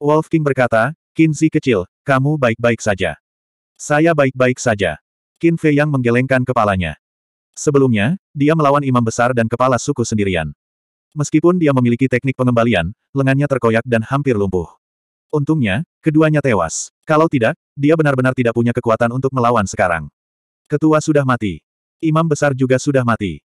Wolf King berkata, Kinzi kecil, kamu baik-baik saja. Saya baik-baik saja. Qin Fei yang menggelengkan kepalanya. Sebelumnya, dia melawan imam besar dan kepala suku sendirian. Meskipun dia memiliki teknik pengembalian, lengannya terkoyak dan hampir lumpuh. Untungnya, keduanya tewas. Kalau tidak, dia benar-benar tidak punya kekuatan untuk melawan sekarang. Ketua sudah mati. Imam besar juga sudah mati.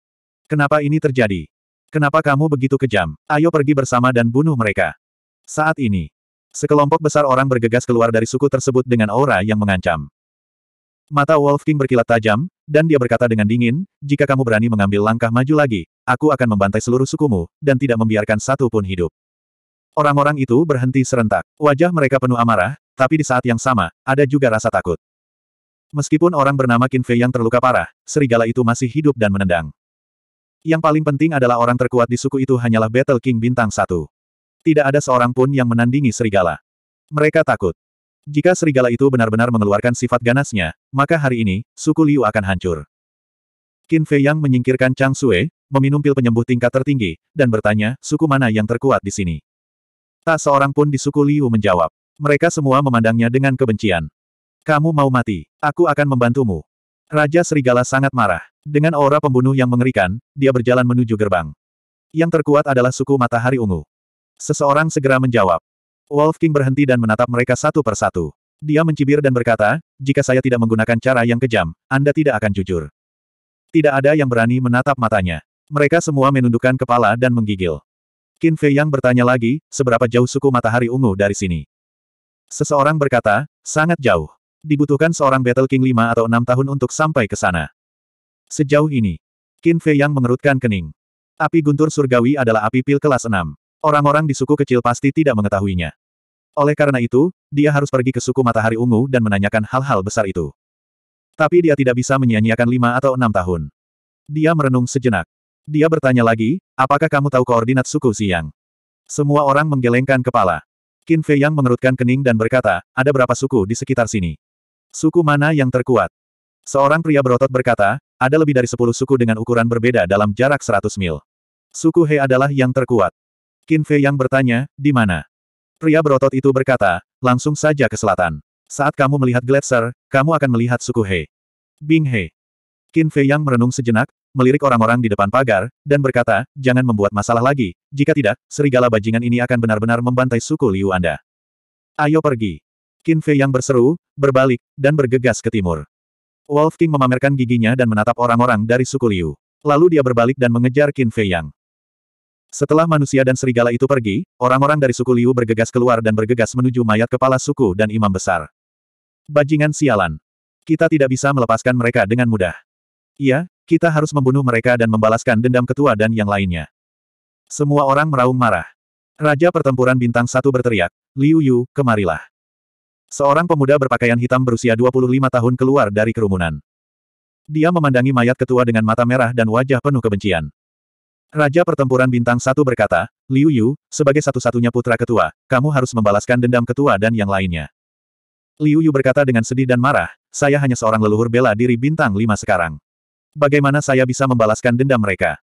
Kenapa ini terjadi? Kenapa kamu begitu kejam? Ayo pergi bersama dan bunuh mereka. Saat ini, Sekelompok besar orang bergegas keluar dari suku tersebut dengan aura yang mengancam. Mata Wolf King berkilat tajam, dan dia berkata dengan dingin, jika kamu berani mengambil langkah maju lagi, aku akan membantai seluruh sukumu, dan tidak membiarkan satu pun hidup. Orang-orang itu berhenti serentak. Wajah mereka penuh amarah, tapi di saat yang sama, ada juga rasa takut. Meskipun orang bernama Qin Fei yang terluka parah, serigala itu masih hidup dan menendang. Yang paling penting adalah orang terkuat di suku itu hanyalah Battle King bintang satu. Tidak ada seorang pun yang menandingi serigala. Mereka takut. Jika serigala itu benar-benar mengeluarkan sifat ganasnya, maka hari ini, suku Liu akan hancur. Qin Fei Yang menyingkirkan Chang Sue, meminum pil penyembuh tingkat tertinggi, dan bertanya, suku mana yang terkuat di sini? Tak seorang pun di suku Liu menjawab. Mereka semua memandangnya dengan kebencian. Kamu mau mati, aku akan membantumu. Raja Serigala sangat marah. Dengan aura pembunuh yang mengerikan, dia berjalan menuju gerbang. Yang terkuat adalah suku Matahari Ungu. Seseorang segera menjawab. Wolf King berhenti dan menatap mereka satu persatu. Dia mencibir dan berkata, jika saya tidak menggunakan cara yang kejam, Anda tidak akan jujur. Tidak ada yang berani menatap matanya. Mereka semua menundukkan kepala dan menggigil. Qin Fei Yang bertanya lagi, seberapa jauh suku matahari ungu dari sini? Seseorang berkata, sangat jauh. Dibutuhkan seorang Battle King lima atau enam tahun untuk sampai ke sana. Sejauh ini, Qin Fei Yang mengerutkan kening. Api guntur surgawi adalah api pil kelas enam. Orang-orang di suku kecil pasti tidak mengetahuinya. Oleh karena itu, dia harus pergi ke suku matahari ungu dan menanyakan hal-hal besar itu. Tapi dia tidak bisa menyia-nyiakan lima atau enam tahun. Dia merenung sejenak. Dia bertanya lagi, apakah kamu tahu koordinat suku Siang? Semua orang menggelengkan kepala. Qin Fei Yang mengerutkan kening dan berkata, ada berapa suku di sekitar sini? Suku mana yang terkuat? Seorang pria berotot berkata, ada lebih dari sepuluh suku dengan ukuran berbeda dalam jarak seratus mil. Suku He adalah yang terkuat. Qin Fei yang bertanya, di mana? Pria berotot itu berkata, langsung saja ke selatan. Saat kamu melihat gletser, kamu akan melihat suku He. Bing He. Qin Fei yang merenung sejenak, melirik orang-orang di depan pagar, dan berkata, jangan membuat masalah lagi, jika tidak, serigala bajingan ini akan benar-benar membantai suku Liu Anda. Ayo pergi. Qin Fei yang berseru, berbalik, dan bergegas ke timur. Wolf King memamerkan giginya dan menatap orang-orang dari suku Liu. Lalu dia berbalik dan mengejar Qin Fei Yang. Setelah manusia dan serigala itu pergi, orang-orang dari suku Liu bergegas keluar dan bergegas menuju mayat kepala suku dan imam besar. Bajingan sialan. Kita tidak bisa melepaskan mereka dengan mudah. Iya, kita harus membunuh mereka dan membalaskan dendam ketua dan yang lainnya. Semua orang meraung marah. Raja pertempuran bintang satu berteriak, Liu Yu, kemarilah. Seorang pemuda berpakaian hitam berusia 25 tahun keluar dari kerumunan. Dia memandangi mayat ketua dengan mata merah dan wajah penuh kebencian. Raja pertempuran bintang satu berkata, Liu Yu, sebagai satu-satunya putra ketua, kamu harus membalaskan dendam ketua dan yang lainnya. Liu Yu berkata dengan sedih dan marah, saya hanya seorang leluhur bela diri bintang lima sekarang. Bagaimana saya bisa membalaskan dendam mereka?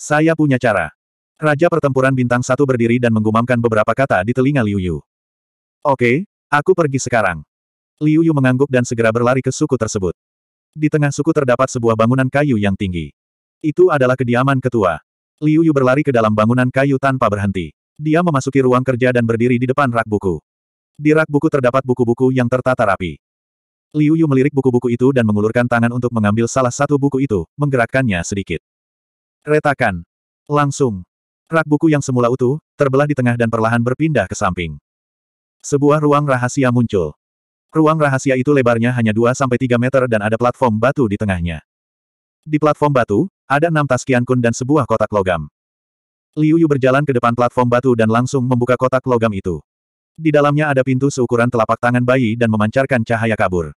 Saya punya cara. Raja pertempuran bintang satu berdiri dan menggumamkan beberapa kata di telinga Liu Yu. Oke, aku pergi sekarang. Liu Yu mengangguk dan segera berlari ke suku tersebut. Di tengah suku terdapat sebuah bangunan kayu yang tinggi. Itu adalah kediaman ketua. Liu Yu berlari ke dalam bangunan kayu tanpa berhenti. Dia memasuki ruang kerja dan berdiri di depan rak buku. Di rak buku terdapat buku-buku yang tertata rapi. Liu Yu melirik buku-buku itu dan mengulurkan tangan untuk mengambil salah satu buku itu, menggerakkannya sedikit. Retakan. Langsung. Rak buku yang semula utuh, terbelah di tengah dan perlahan berpindah ke samping. Sebuah ruang rahasia muncul. Ruang rahasia itu lebarnya hanya 2-3 meter dan ada platform batu di tengahnya. Di platform batu, ada enam tas kiankun dan sebuah kotak logam. Liu Yu berjalan ke depan platform batu dan langsung membuka kotak logam itu. Di dalamnya ada pintu seukuran telapak tangan bayi dan memancarkan cahaya kabur.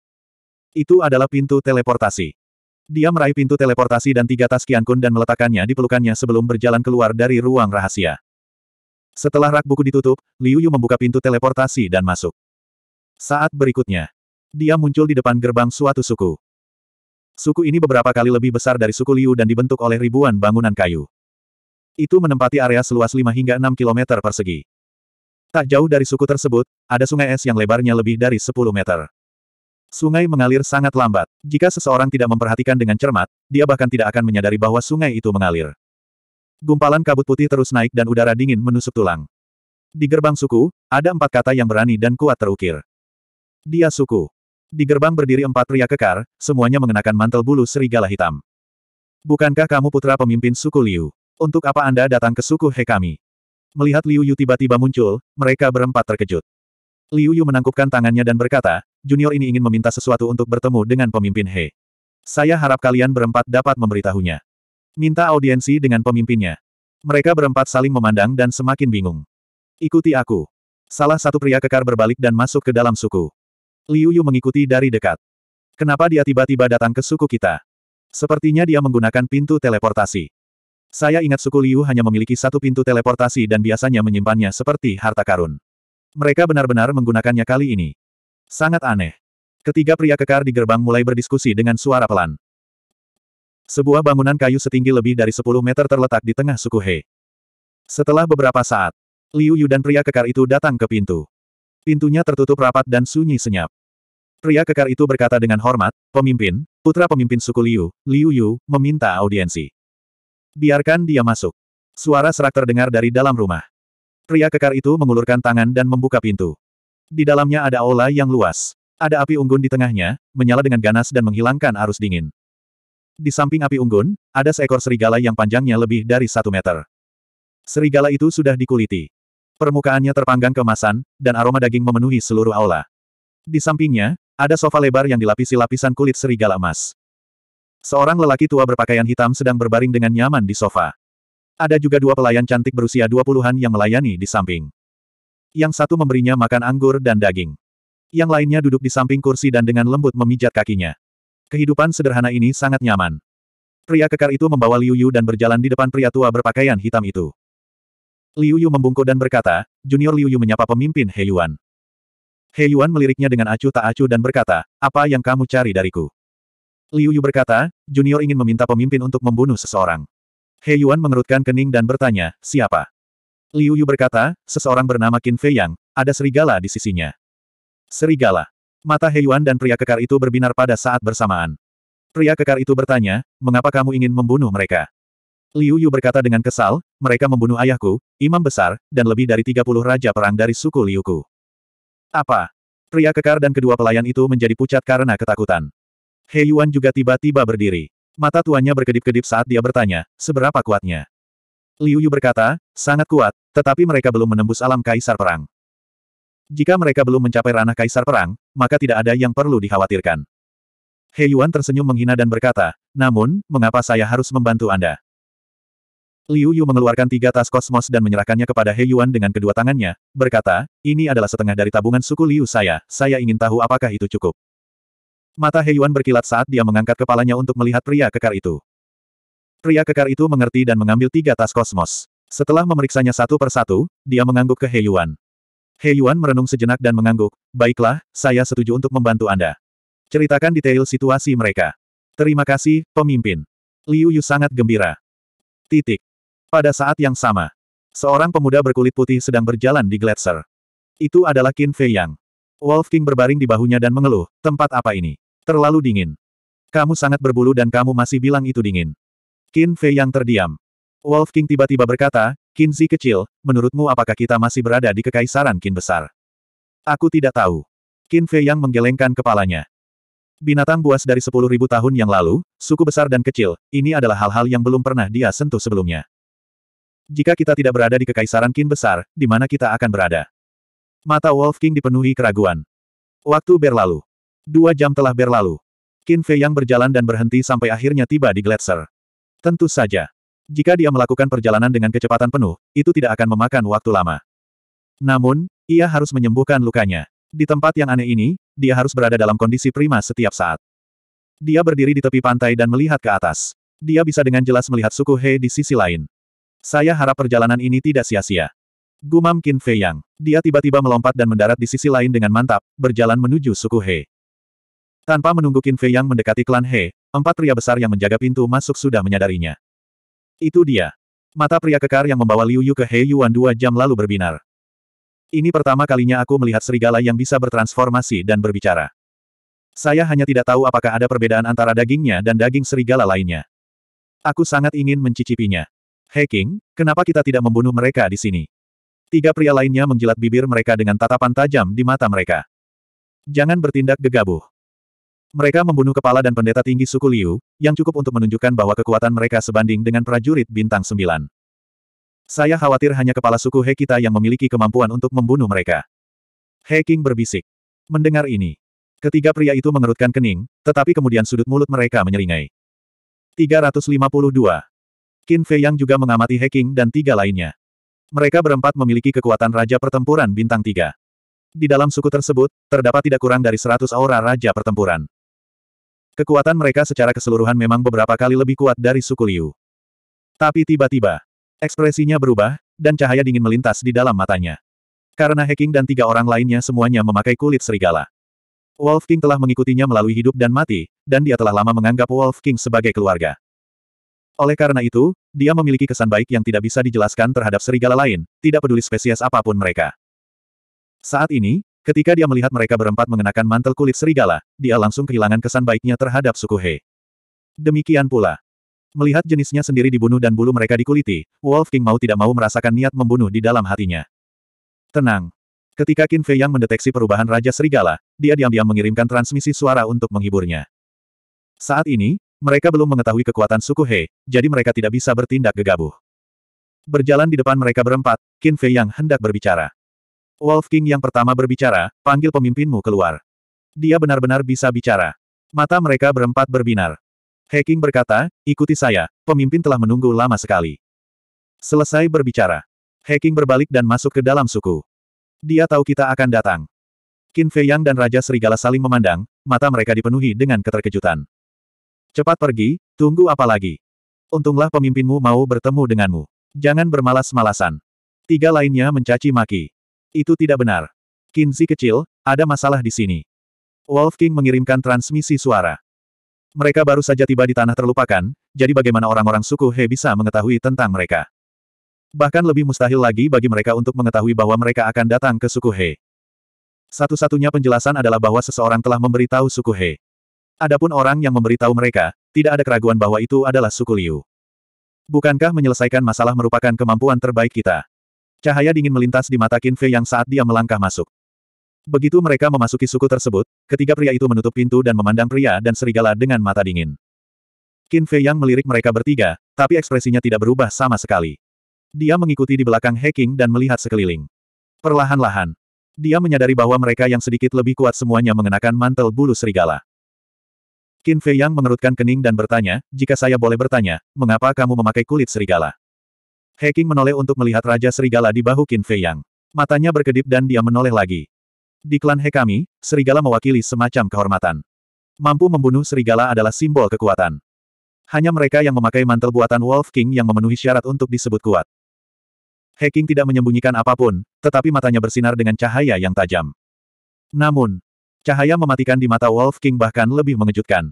Itu adalah pintu teleportasi. Dia meraih pintu teleportasi dan tiga tas kiankun dan meletakkannya di pelukannya sebelum berjalan keluar dari ruang rahasia. Setelah rak buku ditutup, Liu Yu membuka pintu teleportasi dan masuk. Saat berikutnya, dia muncul di depan gerbang suatu suku. Suku ini beberapa kali lebih besar dari suku Liu dan dibentuk oleh ribuan bangunan kayu. Itu menempati area seluas 5 hingga 6 km persegi. Tak jauh dari suku tersebut, ada sungai es yang lebarnya lebih dari 10 meter. Sungai mengalir sangat lambat. Jika seseorang tidak memperhatikan dengan cermat, dia bahkan tidak akan menyadari bahwa sungai itu mengalir. Gumpalan kabut putih terus naik dan udara dingin menusuk tulang. Di gerbang suku, ada empat kata yang berani dan kuat terukir. Dia suku. Di gerbang berdiri empat pria kekar, semuanya mengenakan mantel bulu serigala hitam. Bukankah kamu putra pemimpin suku Liu? Untuk apa Anda datang ke suku He kami? Melihat Liu Yu tiba-tiba muncul, mereka berempat terkejut. Liu Yu menangkupkan tangannya dan berkata, junior ini ingin meminta sesuatu untuk bertemu dengan pemimpin He. Saya harap kalian berempat dapat memberitahunya. Minta audiensi dengan pemimpinnya. Mereka berempat saling memandang dan semakin bingung. Ikuti aku. Salah satu pria kekar berbalik dan masuk ke dalam suku. Liu Yu mengikuti dari dekat. Kenapa dia tiba-tiba datang ke suku kita? Sepertinya dia menggunakan pintu teleportasi. Saya ingat suku Liu hanya memiliki satu pintu teleportasi dan biasanya menyimpannya seperti harta karun. Mereka benar-benar menggunakannya kali ini. Sangat aneh. Ketiga pria kekar di gerbang mulai berdiskusi dengan suara pelan. Sebuah bangunan kayu setinggi lebih dari 10 meter terletak di tengah suku He. Setelah beberapa saat, Liu Yu dan pria kekar itu datang ke pintu. Pintunya tertutup rapat dan sunyi senyap. Pria kekar itu berkata dengan hormat, pemimpin, putra pemimpin suku Liu, Liu Yu, meminta audiensi. Biarkan dia masuk. Suara serak terdengar dari dalam rumah. Pria kekar itu mengulurkan tangan dan membuka pintu. Di dalamnya ada aula yang luas. Ada api unggun di tengahnya, menyala dengan ganas dan menghilangkan arus dingin. Di samping api unggun, ada seekor serigala yang panjangnya lebih dari satu meter. Serigala itu sudah dikuliti. Permukaannya terpanggang kemasan, dan aroma daging memenuhi seluruh aula. Di sampingnya, ada sofa lebar yang dilapisi lapisan kulit serigala emas. Seorang lelaki tua berpakaian hitam sedang berbaring dengan nyaman di sofa. Ada juga dua pelayan cantik berusia 20-an yang melayani di samping. Yang satu memberinya makan anggur dan daging. Yang lainnya duduk di samping kursi dan dengan lembut memijat kakinya. Kehidupan sederhana ini sangat nyaman. Pria kekar itu membawa Liu Yu dan berjalan di depan pria tua berpakaian hitam itu. Liu Yu membungkuk dan berkata, Junior Liu Yu menyapa pemimpin He Yuan. He Yuan meliriknya dengan acuh tak acuh dan berkata, apa yang kamu cari dariku? Liu Yu berkata, Junior ingin meminta pemimpin untuk membunuh seseorang. He Yuan mengerutkan kening dan bertanya, siapa? Liu Yu berkata, seseorang bernama Qin Fei Yang, ada serigala di sisinya. Serigala. Mata He Yuan dan pria kekar itu berbinar pada saat bersamaan. Pria kekar itu bertanya, mengapa kamu ingin membunuh mereka? Liu Yu berkata dengan kesal, mereka membunuh ayahku, imam besar, dan lebih dari 30 raja perang dari suku Liuku. Apa? Pria kekar dan kedua pelayan itu menjadi pucat karena ketakutan. He Yuan juga tiba-tiba berdiri. Mata tuannya berkedip-kedip saat dia bertanya, seberapa kuatnya? Liu Yu berkata, sangat kuat, tetapi mereka belum menembus alam kaisar perang. Jika mereka belum mencapai ranah kaisar perang, maka tidak ada yang perlu dikhawatirkan. He Yuan tersenyum menghina dan berkata, namun, mengapa saya harus membantu Anda? Liu Yu mengeluarkan tiga tas kosmos dan menyerahkannya kepada He Yuan dengan kedua tangannya, berkata, ini adalah setengah dari tabungan suku Liu saya, saya ingin tahu apakah itu cukup. Mata He Yuan berkilat saat dia mengangkat kepalanya untuk melihat pria kekar itu. Pria kekar itu mengerti dan mengambil tiga tas kosmos. Setelah memeriksanya satu persatu, dia mengangguk ke He Yuan. He Yuan merenung sejenak dan mengangguk, baiklah, saya setuju untuk membantu Anda. Ceritakan detail situasi mereka. Terima kasih, pemimpin. Liu Yu sangat gembira. Titik. Pada saat yang sama, seorang pemuda berkulit putih sedang berjalan di gletser. Itu adalah Qin Fei Yang. Wolf King berbaring di bahunya dan mengeluh, tempat apa ini? Terlalu dingin. Kamu sangat berbulu dan kamu masih bilang itu dingin. Qin Fei Yang terdiam. Wolf King tiba-tiba berkata, Qin Zi kecil, menurutmu apakah kita masih berada di kekaisaran Qin besar? Aku tidak tahu. Qin Fei Yang menggelengkan kepalanya. Binatang buas dari sepuluh ribu tahun yang lalu, suku besar dan kecil, ini adalah hal-hal yang belum pernah dia sentuh sebelumnya. Jika kita tidak berada di Kekaisaran kin Besar, di mana kita akan berada? Mata Wolf King dipenuhi keraguan. Waktu berlalu. Dua jam telah berlalu. Qin Fei yang berjalan dan berhenti sampai akhirnya tiba di Gletser. Tentu saja. Jika dia melakukan perjalanan dengan kecepatan penuh, itu tidak akan memakan waktu lama. Namun, ia harus menyembuhkan lukanya. Di tempat yang aneh ini, dia harus berada dalam kondisi prima setiap saat. Dia berdiri di tepi pantai dan melihat ke atas. Dia bisa dengan jelas melihat suku He di sisi lain. Saya harap perjalanan ini tidak sia-sia. Gumam Qin Fei Yang. Dia tiba-tiba melompat dan mendarat di sisi lain dengan mantap, berjalan menuju suku He. Tanpa menunggu Qin Fei Yang mendekati klan He, empat pria besar yang menjaga pintu masuk sudah menyadarinya. Itu dia. Mata pria kekar yang membawa Liu Yu ke He Yuan dua jam lalu berbinar. Ini pertama kalinya aku melihat serigala yang bisa bertransformasi dan berbicara. Saya hanya tidak tahu apakah ada perbedaan antara dagingnya dan daging serigala lainnya. Aku sangat ingin mencicipinya. Hei King, kenapa kita tidak membunuh mereka di sini? Tiga pria lainnya menjilat bibir mereka dengan tatapan tajam di mata mereka. Jangan bertindak gegabah. Mereka membunuh kepala dan pendeta tinggi suku Liu, yang cukup untuk menunjukkan bahwa kekuatan mereka sebanding dengan prajurit bintang sembilan. Saya khawatir hanya kepala suku He kita yang memiliki kemampuan untuk membunuh mereka. He King berbisik. Mendengar ini, ketiga pria itu mengerutkan kening, tetapi kemudian sudut mulut mereka menyeringai. 352. Qin Fei Yang juga mengamati Qing dan tiga lainnya. Mereka berempat memiliki kekuatan Raja Pertempuran Bintang tiga. Di dalam suku tersebut, terdapat tidak kurang dari seratus aura Raja Pertempuran. Kekuatan mereka secara keseluruhan memang beberapa kali lebih kuat dari suku Liu. Tapi tiba-tiba, ekspresinya berubah, dan cahaya dingin melintas di dalam matanya. Karena Qing dan tiga orang lainnya semuanya memakai kulit serigala. Wolf King telah mengikutinya melalui hidup dan mati, dan dia telah lama menganggap Wolf King sebagai keluarga. Oleh karena itu, dia memiliki kesan baik yang tidak bisa dijelaskan terhadap serigala lain, tidak peduli spesies apapun mereka. Saat ini, ketika dia melihat mereka berempat mengenakan mantel kulit serigala, dia langsung kehilangan kesan baiknya terhadap suku He. Demikian pula. Melihat jenisnya sendiri dibunuh dan bulu mereka dikuliti, Wolf King mau tidak mau merasakan niat membunuh di dalam hatinya. Tenang. Ketika Qin Fei Yang mendeteksi perubahan Raja Serigala, dia diam-diam mengirimkan transmisi suara untuk menghiburnya. Saat ini, mereka belum mengetahui kekuatan suku He, jadi mereka tidak bisa bertindak gegabah. Berjalan di depan mereka berempat, Qin Fei yang hendak berbicara. Wolf King yang pertama berbicara, panggil pemimpinmu keluar. Dia benar-benar bisa bicara. Mata mereka berempat berbinar. He King berkata, ikuti saya, pemimpin telah menunggu lama sekali. Selesai berbicara. He King berbalik dan masuk ke dalam suku. Dia tahu kita akan datang. Qin Fei Yang dan Raja Serigala saling memandang, mata mereka dipenuhi dengan keterkejutan. Cepat pergi, tunggu apa lagi? Untunglah pemimpinmu mau bertemu denganmu. Jangan bermalas-malasan. Tiga lainnya mencaci maki. Itu tidak benar. Kinzi kecil, ada masalah di sini. Wolf King mengirimkan transmisi suara. Mereka baru saja tiba di tanah terlupakan, jadi bagaimana orang-orang suku He bisa mengetahui tentang mereka? Bahkan lebih mustahil lagi bagi mereka untuk mengetahui bahwa mereka akan datang ke suku He. Satu-satunya penjelasan adalah bahwa seseorang telah memberitahu suku He. Adapun orang yang memberitahu mereka, tidak ada keraguan bahwa itu adalah suku Liu. Bukankah menyelesaikan masalah merupakan kemampuan terbaik kita? Cahaya dingin melintas di mata Qin Fei yang saat dia melangkah masuk. Begitu mereka memasuki suku tersebut, ketiga pria itu menutup pintu dan memandang pria dan serigala dengan mata dingin. Qin Fei yang melirik mereka bertiga, tapi ekspresinya tidak berubah sama sekali. Dia mengikuti di belakang Hacking dan melihat sekeliling. Perlahan-lahan, dia menyadari bahwa mereka yang sedikit lebih kuat semuanya mengenakan mantel bulu serigala. Qin Fei Yang mengerutkan kening dan bertanya, jika saya boleh bertanya, mengapa kamu memakai kulit serigala? Heking menoleh untuk melihat Raja Serigala di bahu Qin Fei Yang. Matanya berkedip dan dia menoleh lagi. Di klan He kami, serigala mewakili semacam kehormatan. Mampu membunuh serigala adalah simbol kekuatan. Hanya mereka yang memakai mantel buatan Wolf King yang memenuhi syarat untuk disebut kuat. Heking tidak menyembunyikan apapun, tetapi matanya bersinar dengan cahaya yang tajam. Namun, Cahaya mematikan di mata Wolf King bahkan lebih mengejutkan.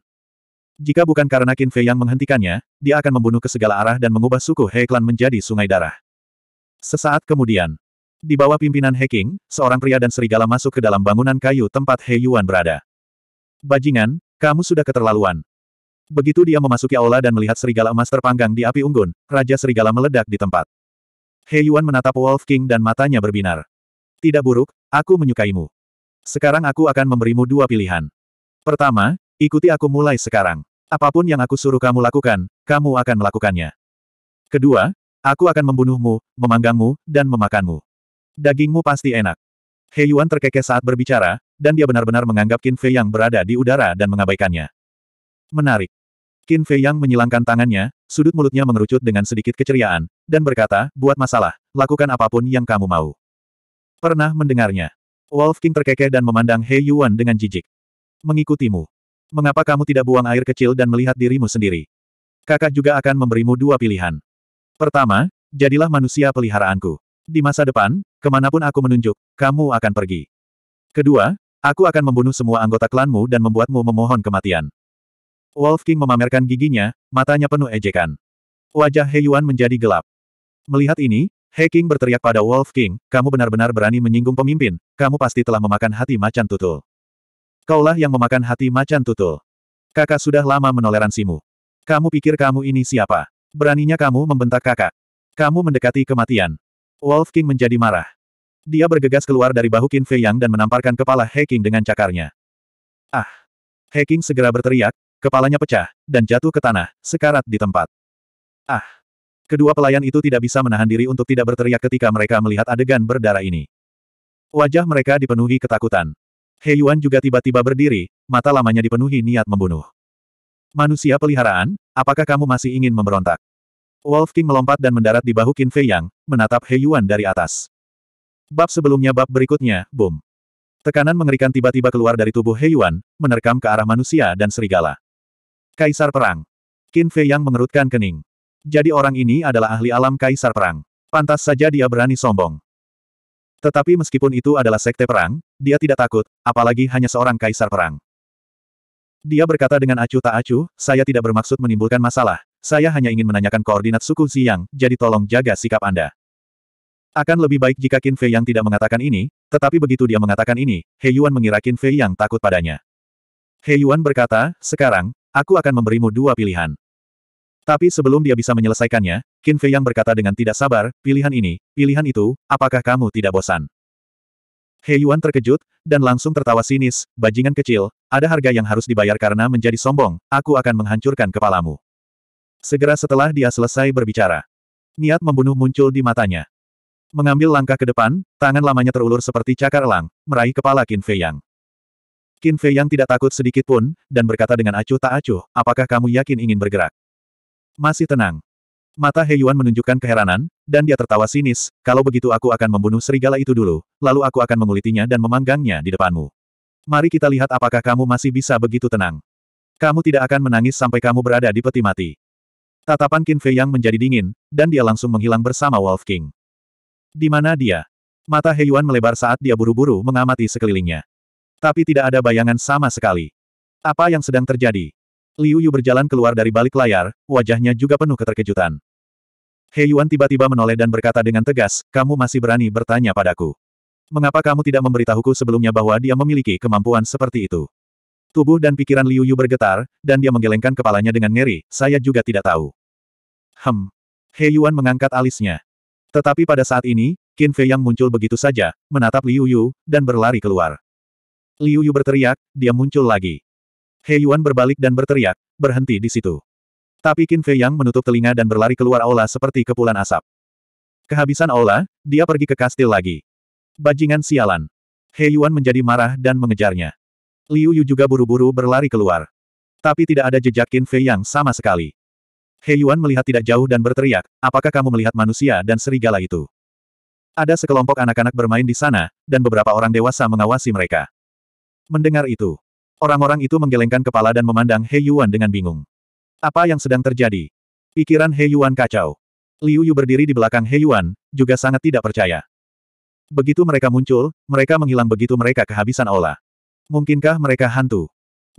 Jika bukan karena Qin Fei yang menghentikannya, dia akan membunuh ke segala arah dan mengubah suku He Clan menjadi sungai darah. Sesaat kemudian, di bawah pimpinan He King, seorang pria dan serigala masuk ke dalam bangunan kayu tempat He Yuan berada. Bajingan, kamu sudah keterlaluan. Begitu dia memasuki aula dan melihat serigala emas terpanggang di api unggun, Raja Serigala meledak di tempat. He Yuan menatap Wolf King dan matanya berbinar. Tidak buruk, aku menyukaimu. Sekarang aku akan memberimu dua pilihan. Pertama, ikuti aku mulai sekarang. Apapun yang aku suruh kamu lakukan, kamu akan melakukannya. Kedua, aku akan membunuhmu, memanggangmu, dan memakanmu. Dagingmu pasti enak. He Yuan terkekeh saat berbicara, dan dia benar-benar menganggap Qin Fei yang berada di udara dan mengabaikannya. Menarik. Qin Fei yang menyilangkan tangannya, sudut mulutnya mengerucut dengan sedikit keceriaan, dan berkata, buat masalah, lakukan apapun yang kamu mau. Pernah mendengarnya. Wolf King terkekeh dan memandang He Yuan dengan jijik. Mengikutimu. Mengapa kamu tidak buang air kecil dan melihat dirimu sendiri? Kakak juga akan memberimu dua pilihan. Pertama, jadilah manusia peliharaanku. Di masa depan, kemanapun aku menunjuk, kamu akan pergi. Kedua, aku akan membunuh semua anggota klanmu dan membuatmu memohon kematian. Wolf King memamerkan giginya, matanya penuh ejekan. Wajah He Yuan menjadi gelap. Melihat ini, King berteriak pada Wolf King, kamu benar-benar berani menyinggung pemimpin, kamu pasti telah memakan hati macan tutul. Kaulah yang memakan hati macan tutul. Kakak sudah lama menoleransimu. Kamu pikir kamu ini siapa? Beraninya kamu membentak kakak. Kamu mendekati kematian. Wolf King menjadi marah. Dia bergegas keluar dari bahu Qin Fei Yang dan menamparkan kepala King dengan cakarnya. Ah! King segera berteriak, kepalanya pecah, dan jatuh ke tanah, sekarat di tempat. Ah! Kedua pelayan itu tidak bisa menahan diri untuk tidak berteriak ketika mereka melihat adegan berdarah ini. Wajah mereka dipenuhi ketakutan. He Yuan juga tiba-tiba berdiri, mata lamanya dipenuhi niat membunuh. Manusia peliharaan, apakah kamu masih ingin memberontak? Wolf King melompat dan mendarat di bahu Qin Fei Yang, menatap He Yuan dari atas. Bab sebelumnya bab berikutnya, boom. Tekanan mengerikan tiba-tiba keluar dari tubuh He Yuan, menerkam ke arah manusia dan serigala. Kaisar Perang. Qin Fei Yang mengerutkan kening. Jadi orang ini adalah ahli alam kaisar perang. Pantas saja dia berani sombong. Tetapi meskipun itu adalah sekte perang, dia tidak takut, apalagi hanya seorang kaisar perang. Dia berkata dengan acuh tak acuh, saya tidak bermaksud menimbulkan masalah, saya hanya ingin menanyakan koordinat suku Ziyang, jadi tolong jaga sikap Anda. Akan lebih baik jika Qin Fei Yang tidak mengatakan ini, tetapi begitu dia mengatakan ini, He Yuan mengira Qin Fei Yang takut padanya. He Yuan berkata, sekarang, aku akan memberimu dua pilihan. Tapi sebelum dia bisa menyelesaikannya, Qin Fei Yang berkata dengan tidak sabar, pilihan ini, pilihan itu, apakah kamu tidak bosan? He Yuan terkejut, dan langsung tertawa sinis, bajingan kecil, ada harga yang harus dibayar karena menjadi sombong, aku akan menghancurkan kepalamu. Segera setelah dia selesai berbicara, niat membunuh muncul di matanya. Mengambil langkah ke depan, tangan lamanya terulur seperti cakar elang, meraih kepala Qin Fei Yang. Qin Fei Yang tidak takut sedikit pun, dan berkata dengan acuh tak acuh, apakah kamu yakin ingin bergerak? Masih tenang. Mata He Yuan menunjukkan keheranan, dan dia tertawa sinis, kalau begitu aku akan membunuh serigala itu dulu, lalu aku akan mengulitinya dan memanggangnya di depanmu. Mari kita lihat apakah kamu masih bisa begitu tenang. Kamu tidak akan menangis sampai kamu berada di peti mati. Tatapan Qin Fei Yang menjadi dingin, dan dia langsung menghilang bersama Wolf King. Di mana dia? Mata He Yuan melebar saat dia buru-buru mengamati sekelilingnya. Tapi tidak ada bayangan sama sekali. Apa yang sedang terjadi? Liu Yu berjalan keluar dari balik layar, wajahnya juga penuh keterkejutan. He Yuan tiba-tiba menoleh dan berkata dengan tegas, kamu masih berani bertanya padaku. Mengapa kamu tidak memberitahuku sebelumnya bahwa dia memiliki kemampuan seperti itu? Tubuh dan pikiran Liu Yu bergetar, dan dia menggelengkan kepalanya dengan ngeri, saya juga tidak tahu. Hem. He Yuan mengangkat alisnya. Tetapi pada saat ini, Qin Fei yang muncul begitu saja, menatap Liu Yu, dan berlari keluar. Liu Yu berteriak, dia muncul lagi. He Yuan berbalik dan berteriak, berhenti di situ. Tapi Qin Fei Yang menutup telinga dan berlari keluar aula seperti kepulan asap. Kehabisan aula, dia pergi ke kastil lagi. Bajingan sialan. He Yuan menjadi marah dan mengejarnya. Liu Yu juga buru-buru berlari keluar. Tapi tidak ada jejak Qin Fei Yang sama sekali. He Yuan melihat tidak jauh dan berteriak, apakah kamu melihat manusia dan serigala itu? Ada sekelompok anak-anak bermain di sana, dan beberapa orang dewasa mengawasi mereka. Mendengar itu, Orang-orang itu menggelengkan kepala dan memandang He Yuan dengan bingung. Apa yang sedang terjadi? Pikiran He Yuan kacau. Liu Yu berdiri di belakang He Yuan, juga sangat tidak percaya. Begitu mereka muncul, mereka menghilang begitu mereka kehabisan aula. Mungkinkah mereka hantu?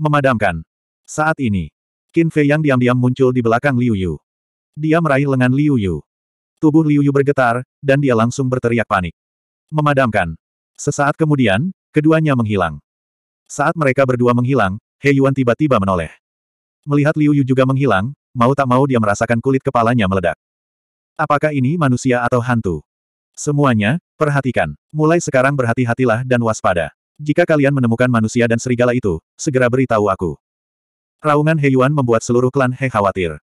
Memadamkan. Saat ini, Qin Fei yang diam-diam muncul di belakang Liu Yu. Dia meraih lengan Liu Yu. Tubuh Liu Yu bergetar, dan dia langsung berteriak panik. Memadamkan. Sesaat kemudian, keduanya menghilang. Saat mereka berdua menghilang, He Yuan tiba-tiba menoleh. Melihat Liu Yu juga menghilang, mau tak mau dia merasakan kulit kepalanya meledak. Apakah ini manusia atau hantu? Semuanya, perhatikan. Mulai sekarang berhati-hatilah dan waspada. Jika kalian menemukan manusia dan serigala itu, segera beritahu aku. Raungan He Yuan membuat seluruh klan He khawatir.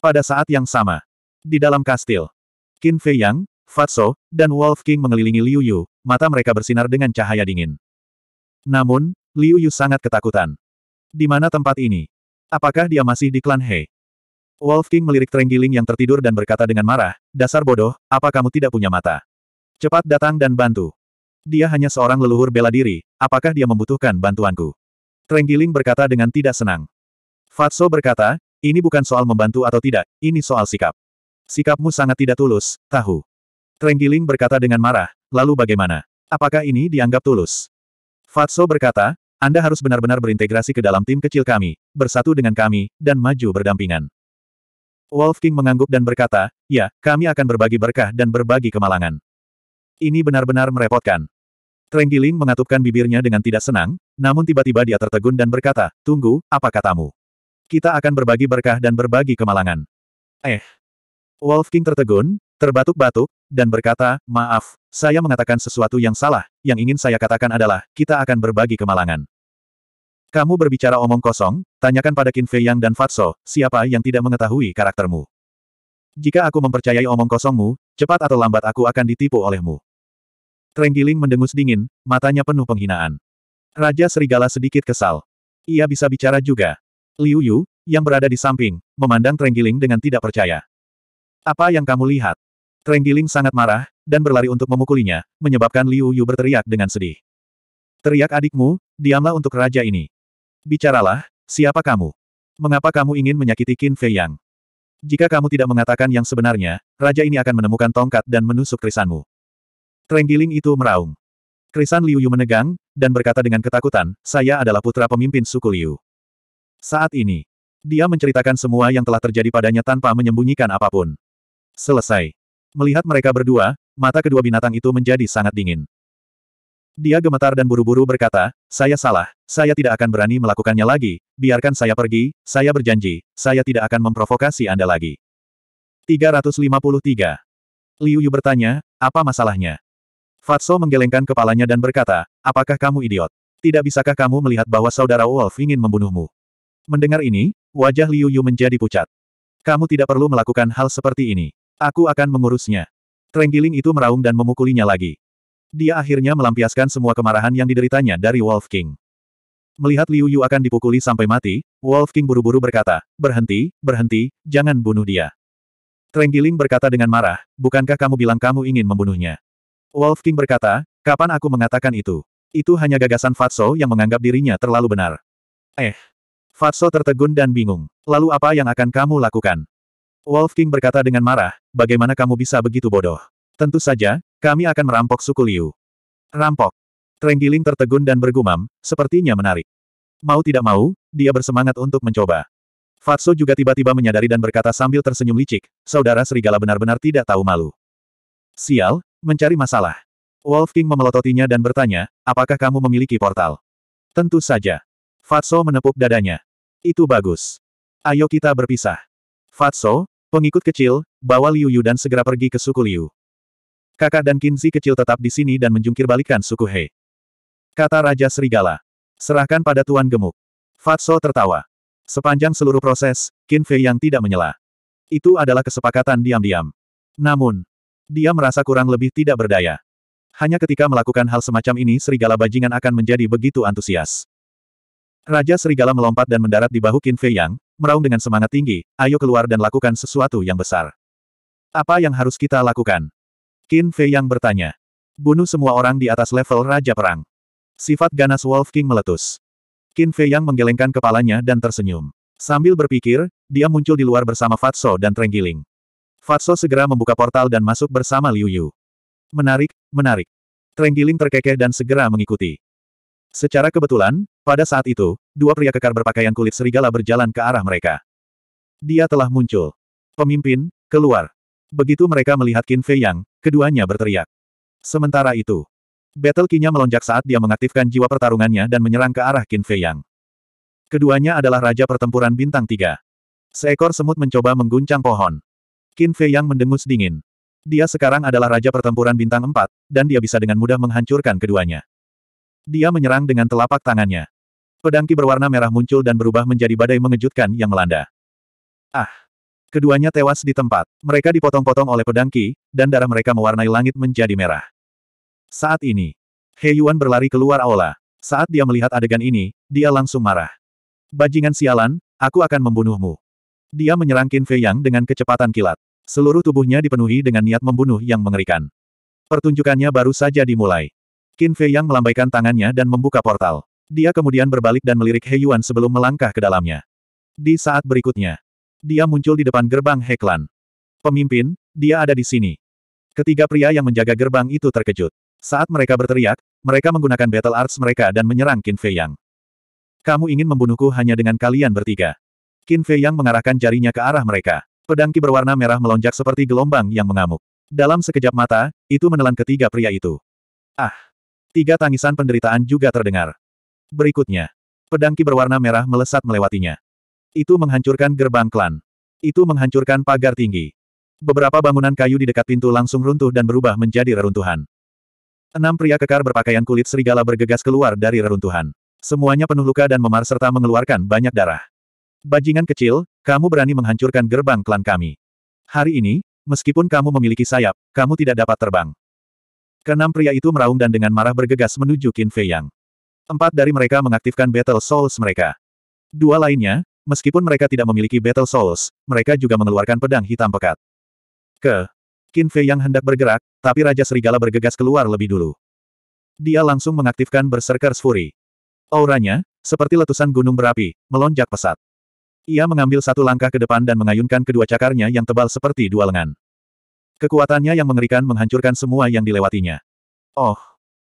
Pada saat yang sama, di dalam kastil, Qin Fei Yang, Fatso, dan Wolf King mengelilingi Liu Yu, mata mereka bersinar dengan cahaya dingin. Namun, Liu Yu sangat ketakutan. Di mana tempat ini? Apakah dia masih di klan He? Wolf King melirik Trenggiling yang tertidur dan berkata dengan marah, Dasar bodoh, apa kamu tidak punya mata? Cepat datang dan bantu. Dia hanya seorang leluhur bela diri, apakah dia membutuhkan bantuanku? Trenggiling berkata dengan tidak senang. Fatso berkata, ini bukan soal membantu atau tidak, ini soal sikap. Sikapmu sangat tidak tulus, tahu. Trenggiling berkata dengan marah, lalu bagaimana? Apakah ini dianggap tulus? Fatso berkata, anda harus benar-benar berintegrasi ke dalam tim kecil kami, bersatu dengan kami, dan maju berdampingan. Wolf King mengangguk dan berkata, ya, kami akan berbagi berkah dan berbagi kemalangan. Ini benar-benar merepotkan. Trenggiling mengatupkan bibirnya dengan tidak senang, namun tiba-tiba dia tertegun dan berkata, tunggu, apa katamu? Kita akan berbagi berkah dan berbagi kemalangan. Eh. Wolf King tertegun, terbatuk-batuk, dan berkata, maaf, saya mengatakan sesuatu yang salah, yang ingin saya katakan adalah, kita akan berbagi kemalangan. Kamu berbicara omong kosong, tanyakan pada Qin Fei Yang dan Fatso, siapa yang tidak mengetahui karaktermu. Jika aku mempercayai omong kosongmu, cepat atau lambat aku akan ditipu olehmu. Trenggiling mendengus dingin, matanya penuh penghinaan. Raja Serigala sedikit kesal. Ia bisa bicara juga. Liu Yu, yang berada di samping, memandang Trenggiling dengan tidak percaya. Apa yang kamu lihat? Trenggiling sangat marah, dan berlari untuk memukulinya, menyebabkan Liu Yu berteriak dengan sedih. Teriak adikmu, diamlah untuk raja ini. Bicaralah, siapa kamu? Mengapa kamu ingin menyakiti Qin Fei Yang? Jika kamu tidak mengatakan yang sebenarnya, raja ini akan menemukan tongkat dan menusuk krisanmu. Trenggiling itu meraung. Krisan Liu Yu menegang, dan berkata dengan ketakutan, saya adalah putra pemimpin suku Liu. Saat ini, dia menceritakan semua yang telah terjadi padanya tanpa menyembunyikan apapun. Selesai. Melihat mereka berdua, mata kedua binatang itu menjadi sangat dingin. Dia gemetar dan buru-buru berkata, saya salah, saya tidak akan berani melakukannya lagi, biarkan saya pergi, saya berjanji, saya tidak akan memprovokasi Anda lagi. 353. Liu Yu bertanya, apa masalahnya? Fatso menggelengkan kepalanya dan berkata, apakah kamu idiot? Tidak bisakah kamu melihat bahwa saudara Wolf ingin membunuhmu? Mendengar ini, wajah Liu Yu menjadi pucat. Kamu tidak perlu melakukan hal seperti ini. Aku akan mengurusnya. Trenggiling itu meraung dan memukulinya lagi. Dia akhirnya melampiaskan semua kemarahan yang dideritanya dari Wolf King. Melihat Liu Yu akan dipukuli sampai mati, Wolf King buru-buru berkata, berhenti, berhenti, jangan bunuh dia. Trenggiling berkata dengan marah, bukankah kamu bilang kamu ingin membunuhnya? Wolf King berkata, kapan aku mengatakan itu? Itu hanya gagasan Fatso yang menganggap dirinya terlalu benar. Eh. Fatso tertegun dan bingung. Lalu apa yang akan kamu lakukan? Wolf King berkata dengan marah, bagaimana kamu bisa begitu bodoh? Tentu saja, kami akan merampok suku Liu. Rampok. Trenggiling tertegun dan bergumam, sepertinya menarik. Mau tidak mau, dia bersemangat untuk mencoba. Fatso juga tiba-tiba menyadari dan berkata sambil tersenyum licik, saudara serigala benar-benar tidak tahu malu. Sial, mencari masalah. Wolf King memelototinya dan bertanya, apakah kamu memiliki portal? Tentu saja. Fatso menepuk dadanya. Itu bagus. Ayo kita berpisah. Fatso, pengikut kecil, bawa Liu Yu dan segera pergi ke suku Liu. Kakak dan Kinzi kecil tetap di sini dan menjungkirbalikan suku Hei. Kata Raja Serigala. Serahkan pada Tuan Gemuk. Fatso tertawa. Sepanjang seluruh proses, Qin Fei yang tidak menyela. Itu adalah kesepakatan diam-diam. Namun, dia merasa kurang lebih tidak berdaya. Hanya ketika melakukan hal semacam ini serigala bajingan akan menjadi begitu antusias. Raja serigala melompat dan mendarat di bahu Qin Fei Yang, meraung dengan semangat tinggi, ayo keluar dan lakukan sesuatu yang besar. Apa yang harus kita lakukan? Qin Fei yang bertanya. Bunuh semua orang di atas level Raja Perang. Sifat ganas Wolf King meletus. Qin Fei yang menggelengkan kepalanya dan tersenyum. Sambil berpikir, dia muncul di luar bersama Fatso dan Trenggiling. Fatso segera membuka portal dan masuk bersama Liu Yu. Menarik, menarik. Trenggiling terkekeh dan segera mengikuti. Secara kebetulan, pada saat itu, dua pria kekar berpakaian kulit serigala berjalan ke arah mereka. Dia telah muncul. Pemimpin, keluar. Begitu mereka melihat Qin Fei Yang, keduanya berteriak. Sementara itu, battle kinya melonjak saat dia mengaktifkan jiwa pertarungannya dan menyerang ke arah Qin Fei Yang. Keduanya adalah raja pertempuran bintang tiga. Seekor semut mencoba mengguncang pohon. Qin Fei Yang mendengus dingin. Dia sekarang adalah raja pertempuran bintang empat, dan dia bisa dengan mudah menghancurkan keduanya. Dia menyerang dengan telapak tangannya. Pedangki berwarna merah muncul dan berubah menjadi badai mengejutkan yang melanda. Ah! Keduanya tewas di tempat. Mereka dipotong-potong oleh pedang Ki, dan darah mereka mewarnai langit menjadi merah. Saat ini, He Yuan berlari keluar aula. Saat dia melihat adegan ini, dia langsung marah. Bajingan sialan, aku akan membunuhmu. Dia menyerang Qin Fei Yang dengan kecepatan kilat. Seluruh tubuhnya dipenuhi dengan niat membunuh yang mengerikan. Pertunjukannya baru saja dimulai. Qin Fei Yang melambaikan tangannya dan membuka portal. Dia kemudian berbalik dan melirik He Yuan sebelum melangkah ke dalamnya. Di saat berikutnya, dia muncul di depan gerbang Heklan. Pemimpin, dia ada di sini. Ketiga pria yang menjaga gerbang itu terkejut. Saat mereka berteriak, mereka menggunakan battle arts mereka dan menyerang Qin Fei Yang. Kamu ingin membunuhku hanya dengan kalian bertiga. Qin Fei Yang mengarahkan jarinya ke arah mereka. Pedang Ki berwarna merah melonjak seperti gelombang yang mengamuk. Dalam sekejap mata, itu menelan ketiga pria itu. Ah! Tiga tangisan penderitaan juga terdengar. Berikutnya, pedang Ki berwarna merah melesat melewatinya. Itu menghancurkan gerbang klan. Itu menghancurkan pagar tinggi. Beberapa bangunan kayu di dekat pintu langsung runtuh dan berubah menjadi reruntuhan. Enam pria kekar berpakaian kulit serigala bergegas keluar dari reruntuhan. Semuanya penuh luka dan memar serta mengeluarkan banyak darah. Bajingan kecil, kamu berani menghancurkan gerbang klan kami. Hari ini, meskipun kamu memiliki sayap, kamu tidak dapat terbang. Kenam pria itu meraung dan dengan marah bergegas menuju Qin Fei Yang. Empat dari mereka mengaktifkan Battle Souls mereka. Dua lainnya, Meskipun mereka tidak memiliki Battle Souls, mereka juga mengeluarkan pedang hitam pekat. Ke Qin Fei yang hendak bergerak, tapi Raja Serigala bergegas keluar lebih dulu. Dia langsung mengaktifkan Berserkers Fury. Auranya, seperti letusan gunung berapi, melonjak pesat. Ia mengambil satu langkah ke depan dan mengayunkan kedua cakarnya yang tebal seperti dua lengan. Kekuatannya yang mengerikan menghancurkan semua yang dilewatinya. Oh!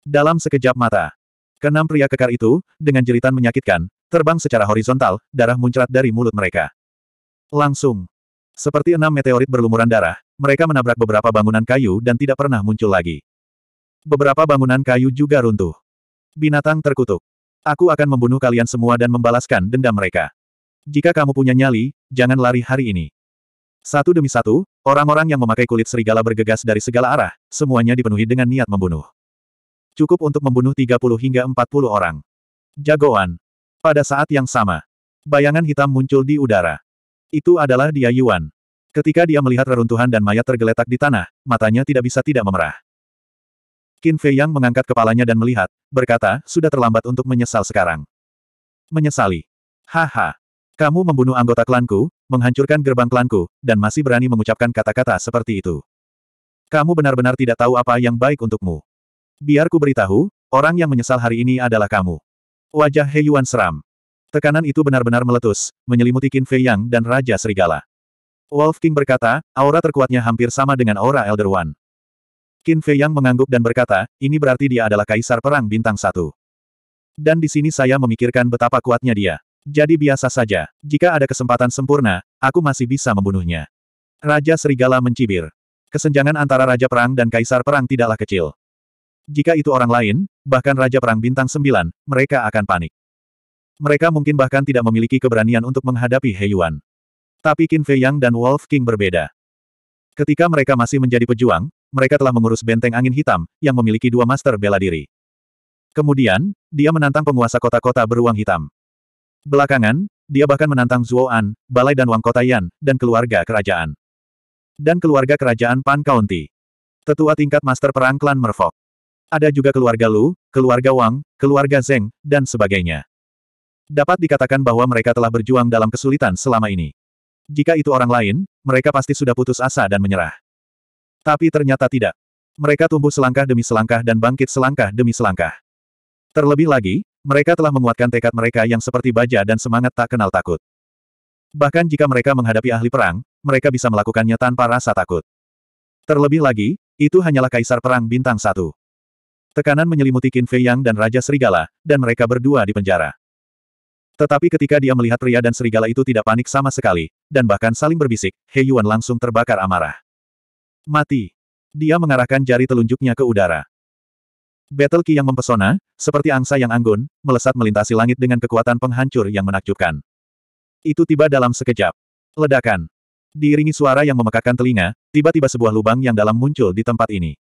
Dalam sekejap mata. keenam pria kekar itu, dengan jeritan menyakitkan, Terbang secara horizontal, darah muncrat dari mulut mereka. Langsung. Seperti enam meteorit berlumuran darah, mereka menabrak beberapa bangunan kayu dan tidak pernah muncul lagi. Beberapa bangunan kayu juga runtuh. Binatang terkutuk. Aku akan membunuh kalian semua dan membalaskan dendam mereka. Jika kamu punya nyali, jangan lari hari ini. Satu demi satu, orang-orang yang memakai kulit serigala bergegas dari segala arah, semuanya dipenuhi dengan niat membunuh. Cukup untuk membunuh 30 hingga 40 orang. Jagoan, pada saat yang sama, bayangan hitam muncul di udara. Itu adalah dia Yuan. Ketika dia melihat reruntuhan dan mayat tergeletak di tanah, matanya tidak bisa tidak memerah. Qin Fei Yang mengangkat kepalanya dan melihat, berkata, sudah terlambat untuk menyesal sekarang. Menyesali. Haha. Kamu membunuh anggota klanku, menghancurkan gerbang klanku, dan masih berani mengucapkan kata-kata seperti itu. Kamu benar-benar tidak tahu apa yang baik untukmu. Biar ku beritahu, orang yang menyesal hari ini adalah kamu. Wajah He Yuan seram. Tekanan itu benar-benar meletus, menyelimuti Qin Fei Yang dan Raja Serigala. Wolf King berkata, aura terkuatnya hampir sama dengan aura Elder One. Qin Fei Yang mengangguk dan berkata, ini berarti dia adalah kaisar perang bintang satu. Dan di sini saya memikirkan betapa kuatnya dia. Jadi biasa saja, jika ada kesempatan sempurna, aku masih bisa membunuhnya. Raja Serigala mencibir. Kesenjangan antara Raja Perang dan Kaisar Perang tidaklah kecil. Jika itu orang lain, bahkan Raja Perang Bintang sembilan, mereka akan panik. Mereka mungkin bahkan tidak memiliki keberanian untuk menghadapi He Yuan. Tapi Qin Fei Yang dan Wolf King berbeda. Ketika mereka masih menjadi pejuang, mereka telah mengurus benteng angin hitam, yang memiliki dua master bela diri. Kemudian, dia menantang penguasa kota-kota beruang hitam. Belakangan, dia bahkan menantang An, Balai dan Wang Kota Yan, dan keluarga kerajaan. Dan keluarga kerajaan Pan County. Tetua tingkat master perang klan Merfolk. Ada juga keluarga Lu, keluarga Wang, keluarga Zeng, dan sebagainya. Dapat dikatakan bahwa mereka telah berjuang dalam kesulitan selama ini. Jika itu orang lain, mereka pasti sudah putus asa dan menyerah. Tapi ternyata tidak. Mereka tumbuh selangkah demi selangkah dan bangkit selangkah demi selangkah. Terlebih lagi, mereka telah menguatkan tekad mereka yang seperti baja dan semangat tak kenal takut. Bahkan jika mereka menghadapi ahli perang, mereka bisa melakukannya tanpa rasa takut. Terlebih lagi, itu hanyalah kaisar perang bintang satu. Tekanan menyelimuti Qin Fei Yang dan Raja Serigala, dan mereka berdua di penjara. Tetapi ketika dia melihat pria dan serigala itu tidak panik sama sekali, dan bahkan saling berbisik, He Yuan langsung terbakar amarah. Mati. Dia mengarahkan jari telunjuknya ke udara. Battle Qi yang mempesona, seperti angsa yang anggun, melesat melintasi langit dengan kekuatan penghancur yang menakjubkan. Itu tiba dalam sekejap. Ledakan. Diiringi suara yang memekakkan telinga, tiba-tiba sebuah lubang yang dalam muncul di tempat ini.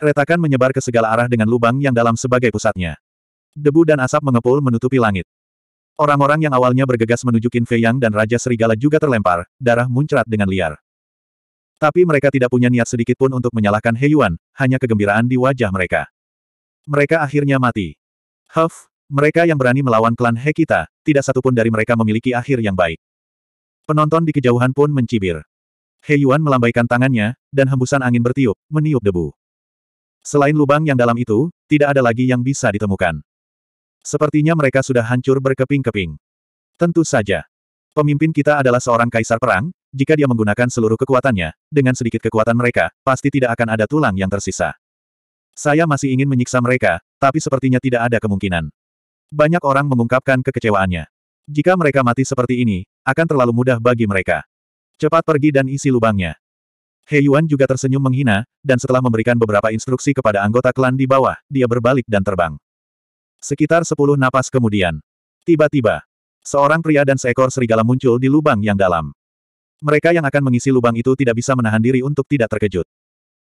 Retakan menyebar ke segala arah dengan lubang yang dalam sebagai pusatnya. Debu dan asap mengepul menutupi langit. Orang-orang yang awalnya bergegas menuju Qin Fei Yang dan Raja Serigala juga terlempar, darah muncrat dengan liar. Tapi mereka tidak punya niat sedikit pun untuk menyalahkan He Yuan, hanya kegembiraan di wajah mereka. Mereka akhirnya mati. Huff, mereka yang berani melawan klan He kita, tidak satupun dari mereka memiliki akhir yang baik. Penonton di kejauhan pun mencibir. He Yuan melambaikan tangannya, dan hembusan angin bertiup, meniup debu. Selain lubang yang dalam itu, tidak ada lagi yang bisa ditemukan. Sepertinya mereka sudah hancur berkeping-keping. Tentu saja. Pemimpin kita adalah seorang kaisar perang, jika dia menggunakan seluruh kekuatannya, dengan sedikit kekuatan mereka, pasti tidak akan ada tulang yang tersisa. Saya masih ingin menyiksa mereka, tapi sepertinya tidak ada kemungkinan. Banyak orang mengungkapkan kekecewaannya. Jika mereka mati seperti ini, akan terlalu mudah bagi mereka. Cepat pergi dan isi lubangnya. He Yuan juga tersenyum menghina, dan setelah memberikan beberapa instruksi kepada anggota klan di bawah, dia berbalik dan terbang. Sekitar sepuluh napas kemudian. Tiba-tiba, seorang pria dan seekor serigala muncul di lubang yang dalam. Mereka yang akan mengisi lubang itu tidak bisa menahan diri untuk tidak terkejut.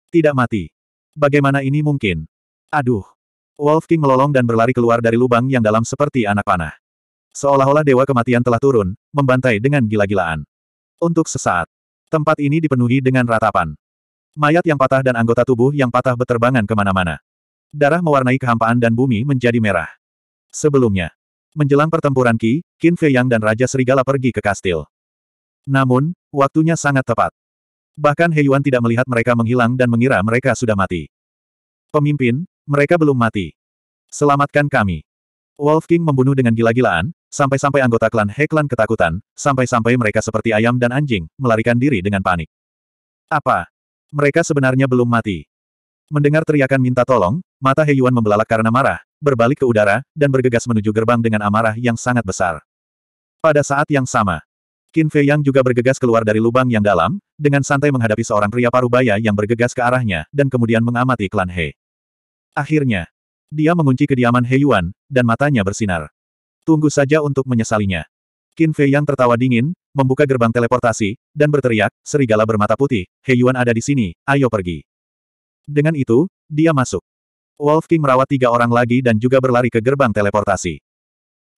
Tidak mati. Bagaimana ini mungkin? Aduh. Wolf King melolong dan berlari keluar dari lubang yang dalam seperti anak panah. Seolah-olah dewa kematian telah turun, membantai dengan gila-gilaan. Untuk sesaat, Tempat ini dipenuhi dengan ratapan. Mayat yang patah dan anggota tubuh yang patah beterbangan kemana-mana. Darah mewarnai kehampaan dan bumi menjadi merah. Sebelumnya, menjelang pertempuran Ki, Qin Fei Yang dan Raja Serigala pergi ke kastil. Namun, waktunya sangat tepat. Bahkan He Yuan tidak melihat mereka menghilang dan mengira mereka sudah mati. Pemimpin, mereka belum mati. Selamatkan kami. Wolf King membunuh dengan gila-gilaan, sampai-sampai anggota klan Heklan ketakutan, sampai-sampai mereka seperti ayam dan anjing, melarikan diri dengan panik. Apa? Mereka sebenarnya belum mati. Mendengar teriakan minta tolong, mata He Yuan membelalak karena marah, berbalik ke udara, dan bergegas menuju gerbang dengan amarah yang sangat besar. Pada saat yang sama, Qin Fei Yang juga bergegas keluar dari lubang yang dalam, dengan santai menghadapi seorang pria parubaya yang bergegas ke arahnya, dan kemudian mengamati klan He. Akhirnya, dia mengunci kediaman He Yuan, dan matanya bersinar. Tunggu saja untuk menyesalinya. Qin Fei yang tertawa dingin, membuka gerbang teleportasi, dan berteriak, serigala bermata putih, He Yuan ada di sini, ayo pergi. Dengan itu, dia masuk. Wolf King merawat tiga orang lagi dan juga berlari ke gerbang teleportasi.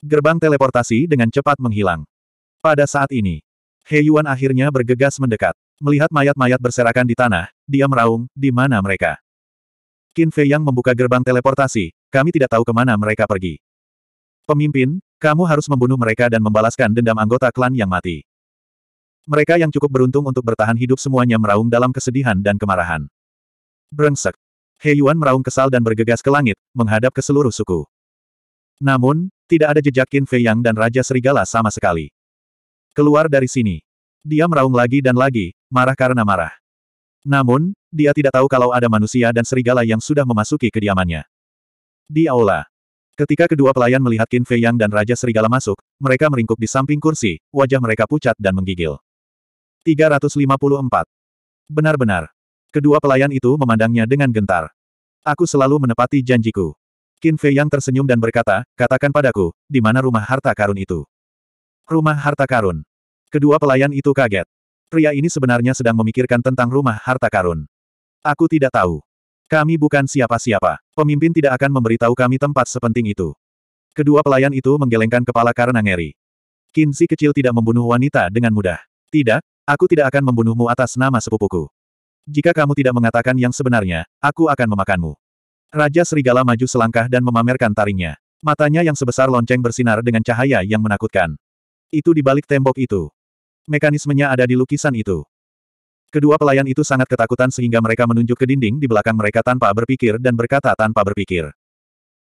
Gerbang teleportasi dengan cepat menghilang. Pada saat ini, He Yuan akhirnya bergegas mendekat. Melihat mayat-mayat berserakan di tanah, dia meraung, di mana mereka? Qin Fei yang membuka gerbang teleportasi, kami tidak tahu kemana mereka pergi. Pemimpin, kamu harus membunuh mereka dan membalaskan dendam anggota klan yang mati. Mereka yang cukup beruntung untuk bertahan hidup semuanya meraung dalam kesedihan dan kemarahan. Brengsek. He Yuan meraung kesal dan bergegas ke langit, menghadap ke seluruh suku. Namun, tidak ada jejak Qin Fei Yang dan Raja Serigala sama sekali. Keluar dari sini. Dia meraung lagi dan lagi, marah karena marah. Namun, dia tidak tahu kalau ada manusia dan serigala yang sudah memasuki kediamannya. Di aula. Ketika kedua pelayan melihat Qin Fei Yang dan Raja Serigala masuk, mereka meringkuk di samping kursi, wajah mereka pucat dan menggigil. 354. Benar-benar. Kedua pelayan itu memandangnya dengan gentar. Aku selalu menepati janjiku. Qin Fei Yang tersenyum dan berkata, katakan padaku, di mana rumah harta karun itu? Rumah harta karun. Kedua pelayan itu kaget. Pria ini sebenarnya sedang memikirkan tentang rumah harta karun. Aku tidak tahu. Kami bukan siapa-siapa. Pemimpin tidak akan memberitahu kami tempat sepenting itu. Kedua pelayan itu menggelengkan kepala karena ngeri. Kinsi kecil tidak membunuh wanita dengan mudah. Tidak, aku tidak akan membunuhmu atas nama sepupuku. Jika kamu tidak mengatakan yang sebenarnya, aku akan memakanmu. Raja Serigala maju selangkah dan memamerkan taringnya. Matanya yang sebesar lonceng bersinar dengan cahaya yang menakutkan. Itu di balik tembok itu. Mekanismenya ada di lukisan itu. Kedua pelayan itu sangat ketakutan sehingga mereka menunjuk ke dinding di belakang mereka tanpa berpikir dan berkata tanpa berpikir.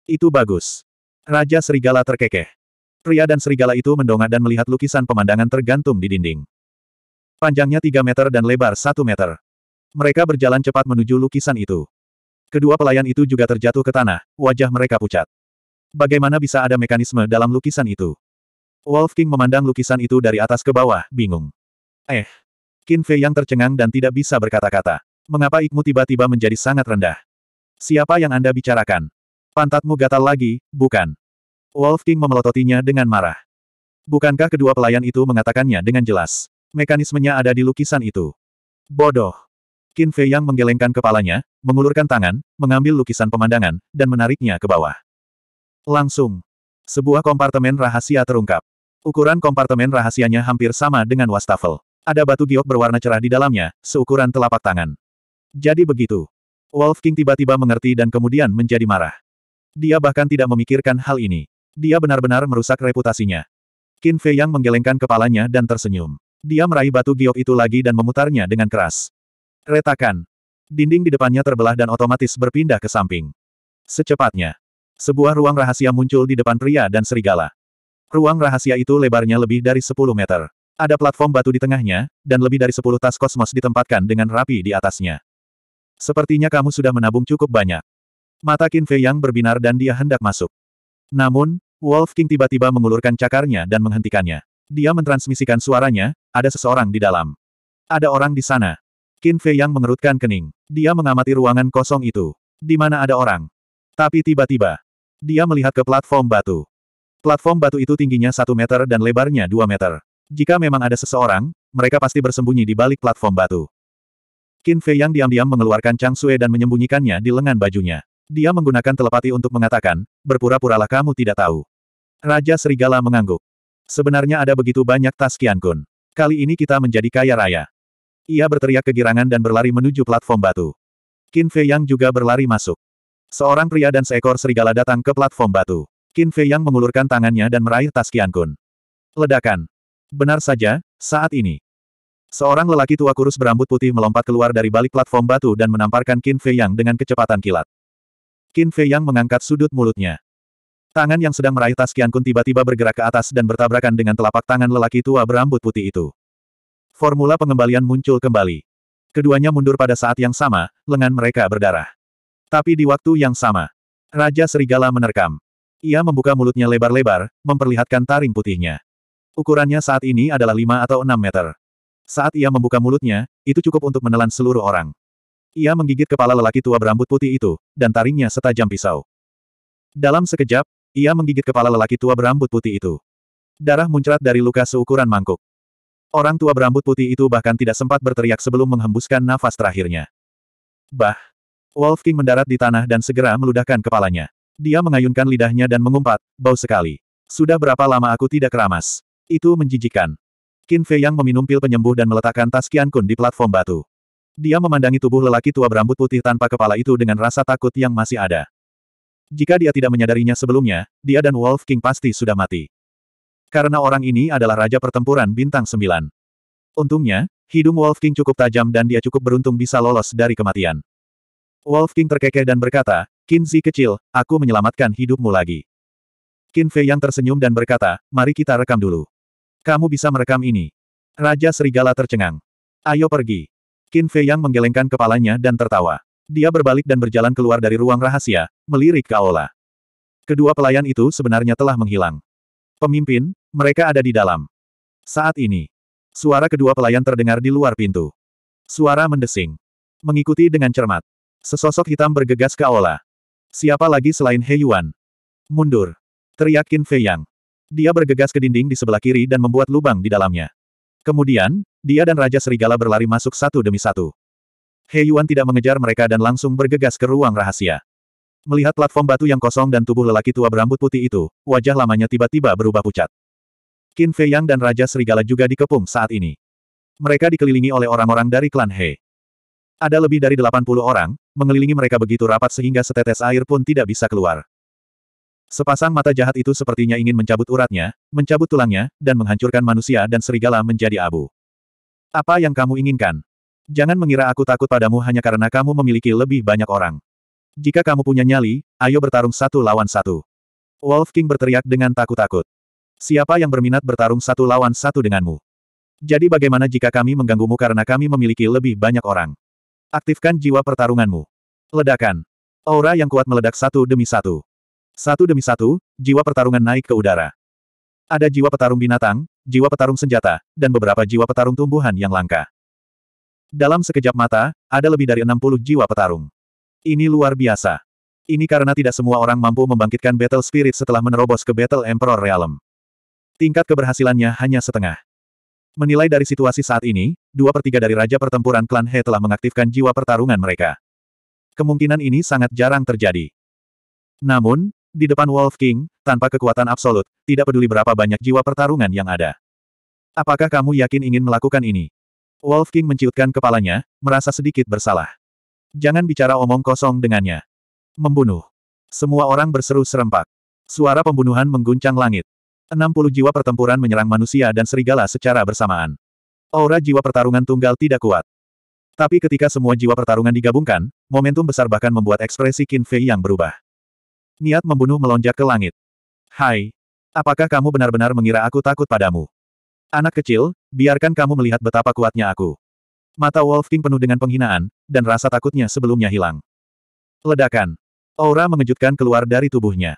Itu bagus. Raja Serigala terkekeh. Pria dan serigala itu mendongak dan melihat lukisan pemandangan tergantung di dinding. Panjangnya 3 meter dan lebar 1 meter. Mereka berjalan cepat menuju lukisan itu. Kedua pelayan itu juga terjatuh ke tanah, wajah mereka pucat. Bagaimana bisa ada mekanisme dalam lukisan itu? Wolf King memandang lukisan itu dari atas ke bawah, bingung. Eh, Qin Fei yang tercengang dan tidak bisa berkata-kata. Mengapa ikmu tiba-tiba menjadi sangat rendah? Siapa yang Anda bicarakan? Pantatmu gatal lagi, bukan? Wolf King memelototinya dengan marah. Bukankah kedua pelayan itu mengatakannya dengan jelas? Mekanismenya ada di lukisan itu. Bodoh. Qin Fei yang menggelengkan kepalanya, mengulurkan tangan, mengambil lukisan pemandangan, dan menariknya ke bawah. Langsung. Sebuah kompartemen rahasia terungkap. Ukuran kompartemen rahasianya hampir sama dengan wastafel. Ada batu giok berwarna cerah di dalamnya, seukuran telapak tangan. Jadi begitu. Wolf King tiba-tiba mengerti dan kemudian menjadi marah. Dia bahkan tidak memikirkan hal ini. Dia benar-benar merusak reputasinya. Qin Fei Yang menggelengkan kepalanya dan tersenyum. Dia meraih batu giok itu lagi dan memutarnya dengan keras. Retakan. Dinding di depannya terbelah dan otomatis berpindah ke samping. Secepatnya. Sebuah ruang rahasia muncul di depan pria dan serigala. Ruang rahasia itu lebarnya lebih dari 10 meter. Ada platform batu di tengahnya, dan lebih dari sepuluh tas kosmos ditempatkan dengan rapi di atasnya. Sepertinya kamu sudah menabung cukup banyak. Mata Qin Fei yang berbinar dan dia hendak masuk. Namun, Wolf King tiba-tiba mengulurkan cakarnya dan menghentikannya. Dia mentransmisikan suaranya, ada seseorang di dalam. Ada orang di sana. Qin Fei yang mengerutkan kening. Dia mengamati ruangan kosong itu. Di mana ada orang. Tapi tiba-tiba, dia melihat ke platform batu. Platform batu itu tingginya satu meter dan lebarnya dua meter. Jika memang ada seseorang, mereka pasti bersembunyi di balik platform batu. Qin Fei yang diam-diam mengeluarkan Chang Sue dan menyembunyikannya di lengan bajunya. Dia menggunakan telepati untuk mengatakan, berpura-puralah kamu tidak tahu. Raja Serigala mengangguk. Sebenarnya ada begitu banyak tas Qian Kun. Kali ini kita menjadi kaya raya. Ia berteriak kegirangan dan berlari menuju platform batu. Qin Fei Yang juga berlari masuk. Seorang pria dan seekor serigala datang ke platform batu. Qin Fei Yang mengulurkan tangannya dan meraih tas Qian Kun. Ledakan. Benar saja, saat ini. Seorang lelaki tua kurus berambut putih melompat keluar dari balik platform batu dan menamparkan Qin Fei Yang dengan kecepatan kilat. Qin Fei Yang mengangkat sudut mulutnya. Tangan yang sedang meraih tas Qian Kun tiba-tiba bergerak ke atas dan bertabrakan dengan telapak tangan lelaki tua berambut putih itu. Formula pengembalian muncul kembali. Keduanya mundur pada saat yang sama, lengan mereka berdarah. Tapi di waktu yang sama, Raja Serigala menerkam. Ia membuka mulutnya lebar-lebar, memperlihatkan taring putihnya. Ukurannya saat ini adalah 5 atau 6 meter. Saat ia membuka mulutnya, itu cukup untuk menelan seluruh orang. Ia menggigit kepala lelaki tua berambut putih itu, dan taringnya setajam pisau. Dalam sekejap, ia menggigit kepala lelaki tua berambut putih itu. Darah muncrat dari luka seukuran mangkuk. Orang tua berambut putih itu bahkan tidak sempat berteriak sebelum menghembuskan nafas terakhirnya. Bah! Wolf King mendarat di tanah dan segera meludahkan kepalanya. Dia mengayunkan lidahnya dan mengumpat, bau sekali. Sudah berapa lama aku tidak keramas? Itu menjijikan. Qin Fei Yang meminum pil penyembuh dan meletakkan tas Qian Kun di platform batu. Dia memandangi tubuh lelaki tua berambut putih tanpa kepala itu dengan rasa takut yang masih ada. Jika dia tidak menyadarinya sebelumnya, dia dan Wolf King pasti sudah mati. Karena orang ini adalah Raja Pertempuran Bintang sembilan. Untungnya, hidung Wolf King cukup tajam dan dia cukup beruntung bisa lolos dari kematian. Wolf King terkekeh dan berkata, Qin Zi kecil, aku menyelamatkan hidupmu lagi. Qin Fei yang tersenyum dan berkata, mari kita rekam dulu. Kamu bisa merekam ini. Raja Serigala tercengang. Ayo pergi. Qin Fei Yang menggelengkan kepalanya dan tertawa. Dia berbalik dan berjalan keluar dari ruang rahasia, melirik ke Aula. Kedua pelayan itu sebenarnya telah menghilang. Pemimpin, mereka ada di dalam. Saat ini, suara kedua pelayan terdengar di luar pintu. Suara mendesing. Mengikuti dengan cermat. Sesosok hitam bergegas ke Aula. Siapa lagi selain He Yuan? Mundur. Teriak Qin Fei Yang. Dia bergegas ke dinding di sebelah kiri dan membuat lubang di dalamnya. Kemudian, dia dan Raja Serigala berlari masuk satu demi satu. He Yuan tidak mengejar mereka dan langsung bergegas ke ruang rahasia. Melihat platform batu yang kosong dan tubuh lelaki tua berambut putih itu, wajah lamanya tiba-tiba berubah pucat. Qin Fei Yang dan Raja Serigala juga dikepung saat ini. Mereka dikelilingi oleh orang-orang dari klan He. Ada lebih dari 80 orang, mengelilingi mereka begitu rapat sehingga setetes air pun tidak bisa keluar. Sepasang mata jahat itu sepertinya ingin mencabut uratnya, mencabut tulangnya, dan menghancurkan manusia dan serigala menjadi abu. Apa yang kamu inginkan? Jangan mengira aku takut padamu hanya karena kamu memiliki lebih banyak orang. Jika kamu punya nyali, ayo bertarung satu lawan satu. Wolf King berteriak dengan takut-takut. Siapa yang berminat bertarung satu lawan satu denganmu? Jadi bagaimana jika kami mengganggumu karena kami memiliki lebih banyak orang? Aktifkan jiwa pertarunganmu. Ledakan. Aura yang kuat meledak satu demi satu. Satu demi satu, jiwa pertarungan naik ke udara. Ada jiwa petarung binatang, jiwa petarung senjata, dan beberapa jiwa petarung tumbuhan yang langka. Dalam sekejap mata, ada lebih dari 60 jiwa petarung. Ini luar biasa. Ini karena tidak semua orang mampu membangkitkan Battle Spirit setelah menerobos ke Battle Emperor Realm. Tingkat keberhasilannya hanya setengah. Menilai dari situasi saat ini, dua per tiga dari Raja Pertempuran Klan He telah mengaktifkan jiwa pertarungan mereka. Kemungkinan ini sangat jarang terjadi. Namun, di depan Wolf King, tanpa kekuatan absolut, tidak peduli berapa banyak jiwa pertarungan yang ada. Apakah kamu yakin ingin melakukan ini? Wolf King menciutkan kepalanya, merasa sedikit bersalah. Jangan bicara omong kosong dengannya. Membunuh. Semua orang berseru serempak. Suara pembunuhan mengguncang langit. 60 jiwa pertempuran menyerang manusia dan serigala secara bersamaan. Aura jiwa pertarungan tunggal tidak kuat. Tapi ketika semua jiwa pertarungan digabungkan, momentum besar bahkan membuat ekspresi Qin Fei yang berubah niat membunuh melonjak ke langit. Hai! Apakah kamu benar-benar mengira aku takut padamu? Anak kecil, biarkan kamu melihat betapa kuatnya aku. Mata Wolf King penuh dengan penghinaan, dan rasa takutnya sebelumnya hilang. Ledakan. Aura mengejutkan keluar dari tubuhnya.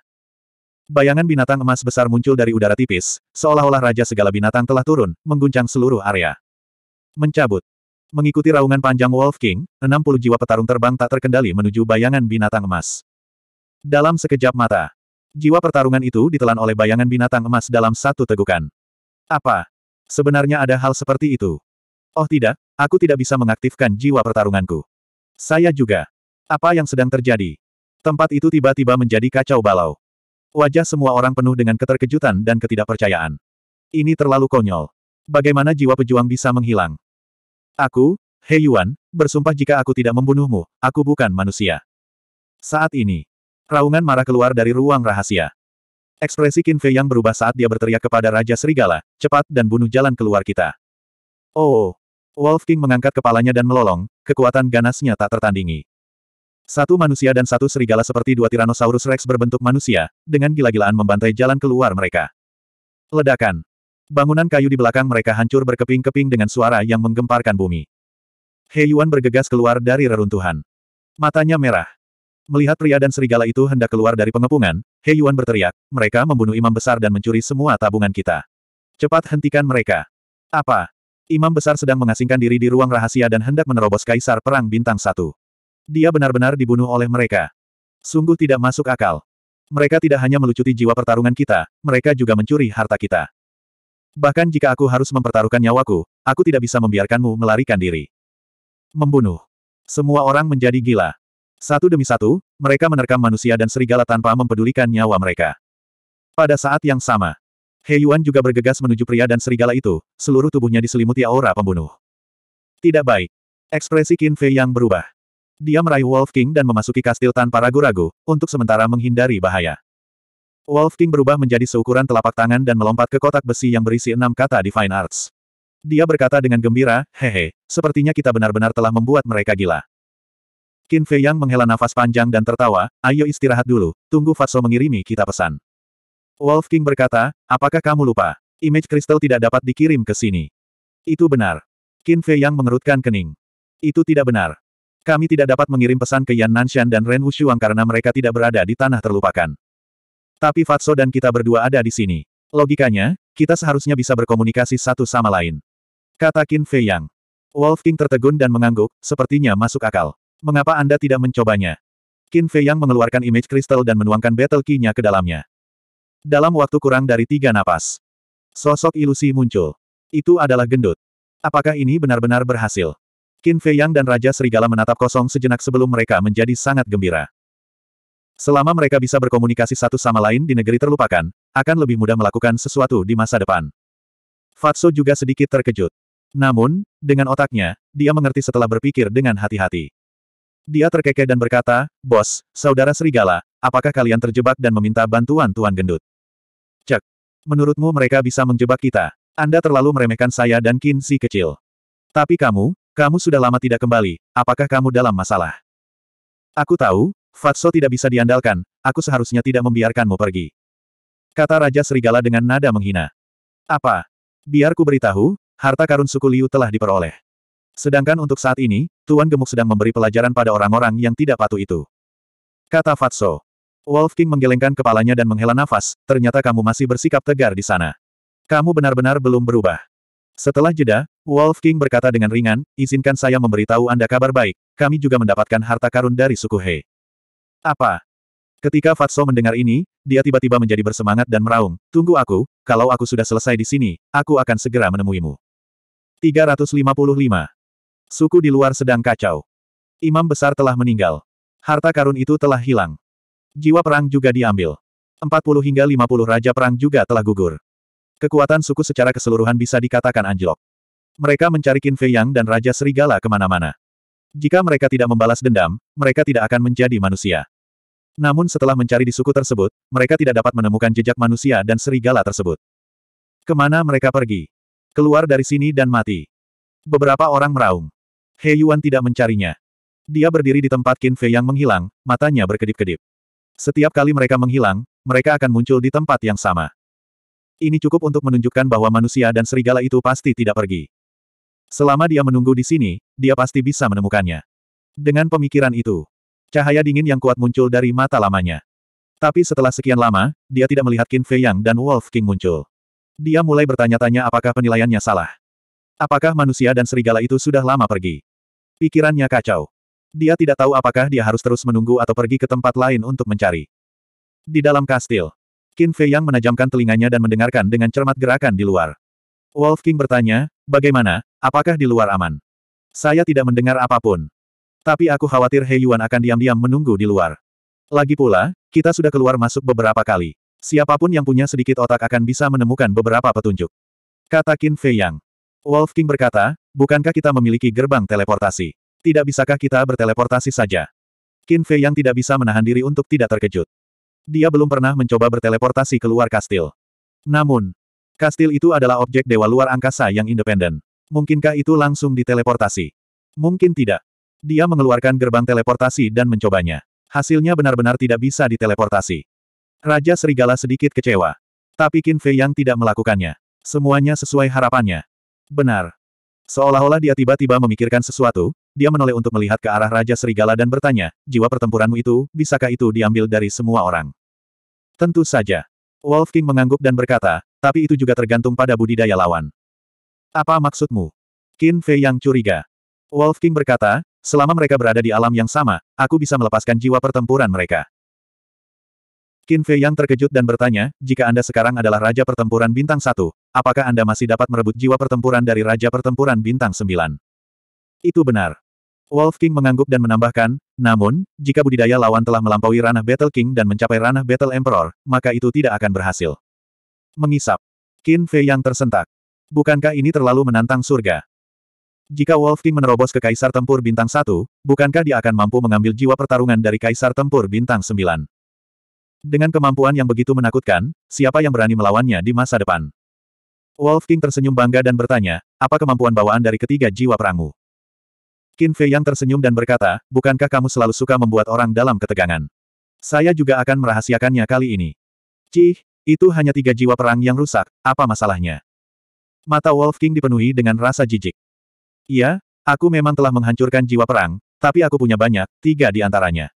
Bayangan binatang emas besar muncul dari udara tipis, seolah-olah raja segala binatang telah turun, mengguncang seluruh area. Mencabut. Mengikuti raungan panjang Wolf King, 60 jiwa petarung terbang tak terkendali menuju bayangan binatang emas. Dalam sekejap mata, jiwa pertarungan itu ditelan oleh bayangan binatang emas dalam satu tegukan. Apa? Sebenarnya ada hal seperti itu? Oh tidak, aku tidak bisa mengaktifkan jiwa pertarunganku. Saya juga. Apa yang sedang terjadi? Tempat itu tiba-tiba menjadi kacau balau. Wajah semua orang penuh dengan keterkejutan dan ketidakpercayaan. Ini terlalu konyol. Bagaimana jiwa pejuang bisa menghilang? Aku, Hei Yuan, bersumpah jika aku tidak membunuhmu, aku bukan manusia. Saat ini, Raungan marah keluar dari ruang rahasia. Ekspresi Qin Fei yang berubah saat dia berteriak kepada Raja Serigala, cepat dan bunuh jalan keluar kita. Oh! Wolf King mengangkat kepalanya dan melolong, kekuatan ganasnya tak tertandingi. Satu manusia dan satu serigala seperti dua Tyrannosaurus Rex berbentuk manusia, dengan gila-gilaan membantai jalan keluar mereka. Ledakan. Bangunan kayu di belakang mereka hancur berkeping-keping dengan suara yang menggemparkan bumi. Hei Yuan bergegas keluar dari reruntuhan. Matanya merah. Melihat pria dan serigala itu hendak keluar dari pengepungan, He Yuan berteriak, mereka membunuh imam besar dan mencuri semua tabungan kita. Cepat hentikan mereka. Apa? Imam besar sedang mengasingkan diri di ruang rahasia dan hendak menerobos kaisar perang bintang satu. Dia benar-benar dibunuh oleh mereka. Sungguh tidak masuk akal. Mereka tidak hanya melucuti jiwa pertarungan kita, mereka juga mencuri harta kita. Bahkan jika aku harus mempertaruhkan nyawaku, aku tidak bisa membiarkanmu melarikan diri. Membunuh. Semua orang menjadi gila. Satu demi satu, mereka menerkam manusia dan serigala tanpa mempedulikan nyawa mereka. Pada saat yang sama, He Yuan juga bergegas menuju pria dan serigala itu, seluruh tubuhnya diselimuti aura pembunuh. Tidak baik. Ekspresi Qin Fei yang berubah. Dia meraih Wolf King dan memasuki kastil tanpa ragu-ragu, untuk sementara menghindari bahaya. Wolf King berubah menjadi seukuran telapak tangan dan melompat ke kotak besi yang berisi enam kata Divine Arts. Dia berkata dengan gembira, hehe, sepertinya kita benar-benar telah membuat mereka gila. Qin Fei Yang menghela nafas panjang dan tertawa, ayo istirahat dulu, tunggu Fatso mengirimi kita pesan. Wolf King berkata, apakah kamu lupa? Image kristal tidak dapat dikirim ke sini. Itu benar. Qin Fei Yang mengerutkan kening. Itu tidak benar. Kami tidak dapat mengirim pesan ke Yan Nanshan dan Ren Wushuang karena mereka tidak berada di tanah terlupakan. Tapi Fatso dan kita berdua ada di sini. Logikanya, kita seharusnya bisa berkomunikasi satu sama lain. Kata Qin Fei Yang. Wolf King tertegun dan mengangguk, sepertinya masuk akal. Mengapa Anda tidak mencobanya? Qin Fei Yang mengeluarkan image kristal dan menuangkan battle key-nya ke dalamnya. Dalam waktu kurang dari tiga napas, sosok ilusi muncul. Itu adalah gendut. Apakah ini benar-benar berhasil? Qin Fei Yang dan Raja Serigala menatap kosong sejenak sebelum mereka menjadi sangat gembira. Selama mereka bisa berkomunikasi satu sama lain di negeri terlupakan, akan lebih mudah melakukan sesuatu di masa depan. Fatso juga sedikit terkejut. Namun, dengan otaknya, dia mengerti setelah berpikir dengan hati-hati. Dia terkekeh dan berkata, Bos, Saudara Serigala, apakah kalian terjebak dan meminta bantuan Tuan Gendut? Cek. Menurutmu mereka bisa menjebak kita? Anda terlalu meremehkan saya dan Qin Si kecil. Tapi kamu, kamu sudah lama tidak kembali, apakah kamu dalam masalah? Aku tahu, Fatso tidak bisa diandalkan, aku seharusnya tidak membiarkanmu pergi. Kata Raja Serigala dengan nada menghina. Apa? Biar ku beritahu, harta karun suku Liu telah diperoleh. Sedangkan untuk saat ini, Tuan Gemuk sedang memberi pelajaran pada orang-orang yang tidak patuh itu. Kata Fatso. Wolf King menggelengkan kepalanya dan menghela nafas, ternyata kamu masih bersikap tegar di sana. Kamu benar-benar belum berubah. Setelah jeda, Wolf King berkata dengan ringan, izinkan saya memberitahu Anda kabar baik, kami juga mendapatkan harta karun dari suku He. Apa? Ketika Fatso mendengar ini, dia tiba-tiba menjadi bersemangat dan meraung, tunggu aku, kalau aku sudah selesai di sini, aku akan segera menemuimu. 355. Suku di luar sedang kacau. Imam besar telah meninggal. Harta karun itu telah hilang. Jiwa perang juga diambil. 40 hingga 50 raja perang juga telah gugur. Kekuatan suku secara keseluruhan bisa dikatakan anjlok. Mereka mencari Qin Fei Yang dan Raja Serigala kemana-mana. Jika mereka tidak membalas dendam, mereka tidak akan menjadi manusia. Namun setelah mencari di suku tersebut, mereka tidak dapat menemukan jejak manusia dan serigala tersebut. Kemana mereka pergi? Keluar dari sini dan mati. Beberapa orang meraung. He Yuan tidak mencarinya. Dia berdiri di tempat Qin Fei yang menghilang, matanya berkedip-kedip. Setiap kali mereka menghilang, mereka akan muncul di tempat yang sama. Ini cukup untuk menunjukkan bahwa manusia dan serigala itu pasti tidak pergi. Selama dia menunggu di sini, dia pasti bisa menemukannya. Dengan pemikiran itu, cahaya dingin yang kuat muncul dari mata lamanya. Tapi setelah sekian lama, dia tidak melihat Qin Fei Yang dan Wolf King muncul. Dia mulai bertanya-tanya apakah penilaiannya salah. Apakah manusia dan serigala itu sudah lama pergi? Pikirannya kacau. Dia tidak tahu apakah dia harus terus menunggu atau pergi ke tempat lain untuk mencari. Di dalam kastil, Qin Fei Yang menajamkan telinganya dan mendengarkan dengan cermat gerakan di luar. Wolf King bertanya, bagaimana, apakah di luar aman? Saya tidak mendengar apapun. Tapi aku khawatir He Yuan akan diam-diam menunggu di luar. Lagi pula, kita sudah keluar masuk beberapa kali. Siapapun yang punya sedikit otak akan bisa menemukan beberapa petunjuk. Kata Qin Fei Yang. Wolf King berkata, bukankah kita memiliki gerbang teleportasi? Tidak bisakah kita berteleportasi saja? Qin Fei yang tidak bisa menahan diri untuk tidak terkejut. Dia belum pernah mencoba berteleportasi keluar kastil. Namun, kastil itu adalah objek dewa luar angkasa yang independen. Mungkinkah itu langsung diteleportasi? Mungkin tidak. Dia mengeluarkan gerbang teleportasi dan mencobanya. Hasilnya benar-benar tidak bisa diteleportasi. Raja Serigala sedikit kecewa. Tapi Qin Fei yang tidak melakukannya. Semuanya sesuai harapannya. Benar. Seolah-olah dia tiba-tiba memikirkan sesuatu, dia menoleh untuk melihat ke arah Raja Serigala dan bertanya, jiwa pertempuranmu itu, bisakah itu diambil dari semua orang? Tentu saja. Wolf King mengangguk dan berkata, tapi itu juga tergantung pada budidaya lawan. Apa maksudmu? Qin Fei yang curiga. Wolf King berkata, selama mereka berada di alam yang sama, aku bisa melepaskan jiwa pertempuran mereka. Qin Fei Yang terkejut dan bertanya, jika Anda sekarang adalah Raja Pertempuran Bintang 1, apakah Anda masih dapat merebut jiwa pertempuran dari Raja Pertempuran Bintang 9? Itu benar. Wolf King mengangguk dan menambahkan, namun, jika budidaya lawan telah melampaui ranah Battle King dan mencapai ranah Battle Emperor, maka itu tidak akan berhasil. Mengisap. Qin Fei Yang tersentak. Bukankah ini terlalu menantang surga? Jika Wolf King menerobos ke Kaisar Tempur Bintang 1, bukankah dia akan mampu mengambil jiwa pertarungan dari Kaisar Tempur Bintang 9? Dengan kemampuan yang begitu menakutkan, siapa yang berani melawannya di masa depan? Wolf King tersenyum bangga dan bertanya, apa kemampuan bawaan dari ketiga jiwa perangmu? Qin Fei yang tersenyum dan berkata, bukankah kamu selalu suka membuat orang dalam ketegangan? Saya juga akan merahasiakannya kali ini. Cih, itu hanya tiga jiwa perang yang rusak, apa masalahnya? Mata Wolf King dipenuhi dengan rasa jijik. Iya, aku memang telah menghancurkan jiwa perang, tapi aku punya banyak, tiga di antaranya.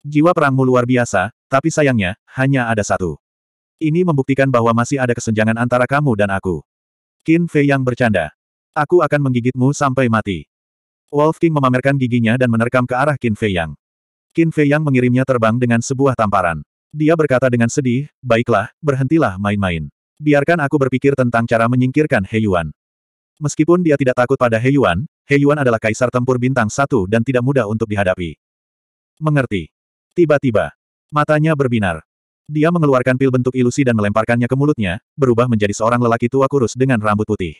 Jiwa perangmu luar biasa, tapi sayangnya, hanya ada satu. Ini membuktikan bahwa masih ada kesenjangan antara kamu dan aku. Qin Fei yang bercanda. Aku akan menggigitmu sampai mati. Wolf King memamerkan giginya dan menerkam ke arah Qin Fei Yang. Qin Fei Yang mengirimnya terbang dengan sebuah tamparan. Dia berkata dengan sedih, baiklah, berhentilah main-main. Biarkan aku berpikir tentang cara menyingkirkan He Yuan. Meskipun dia tidak takut pada He Yuan, He Yuan adalah kaisar tempur bintang satu dan tidak mudah untuk dihadapi. Mengerti. Tiba-tiba, matanya berbinar. Dia mengeluarkan pil bentuk ilusi dan melemparkannya ke mulutnya, berubah menjadi seorang lelaki tua kurus dengan rambut putih.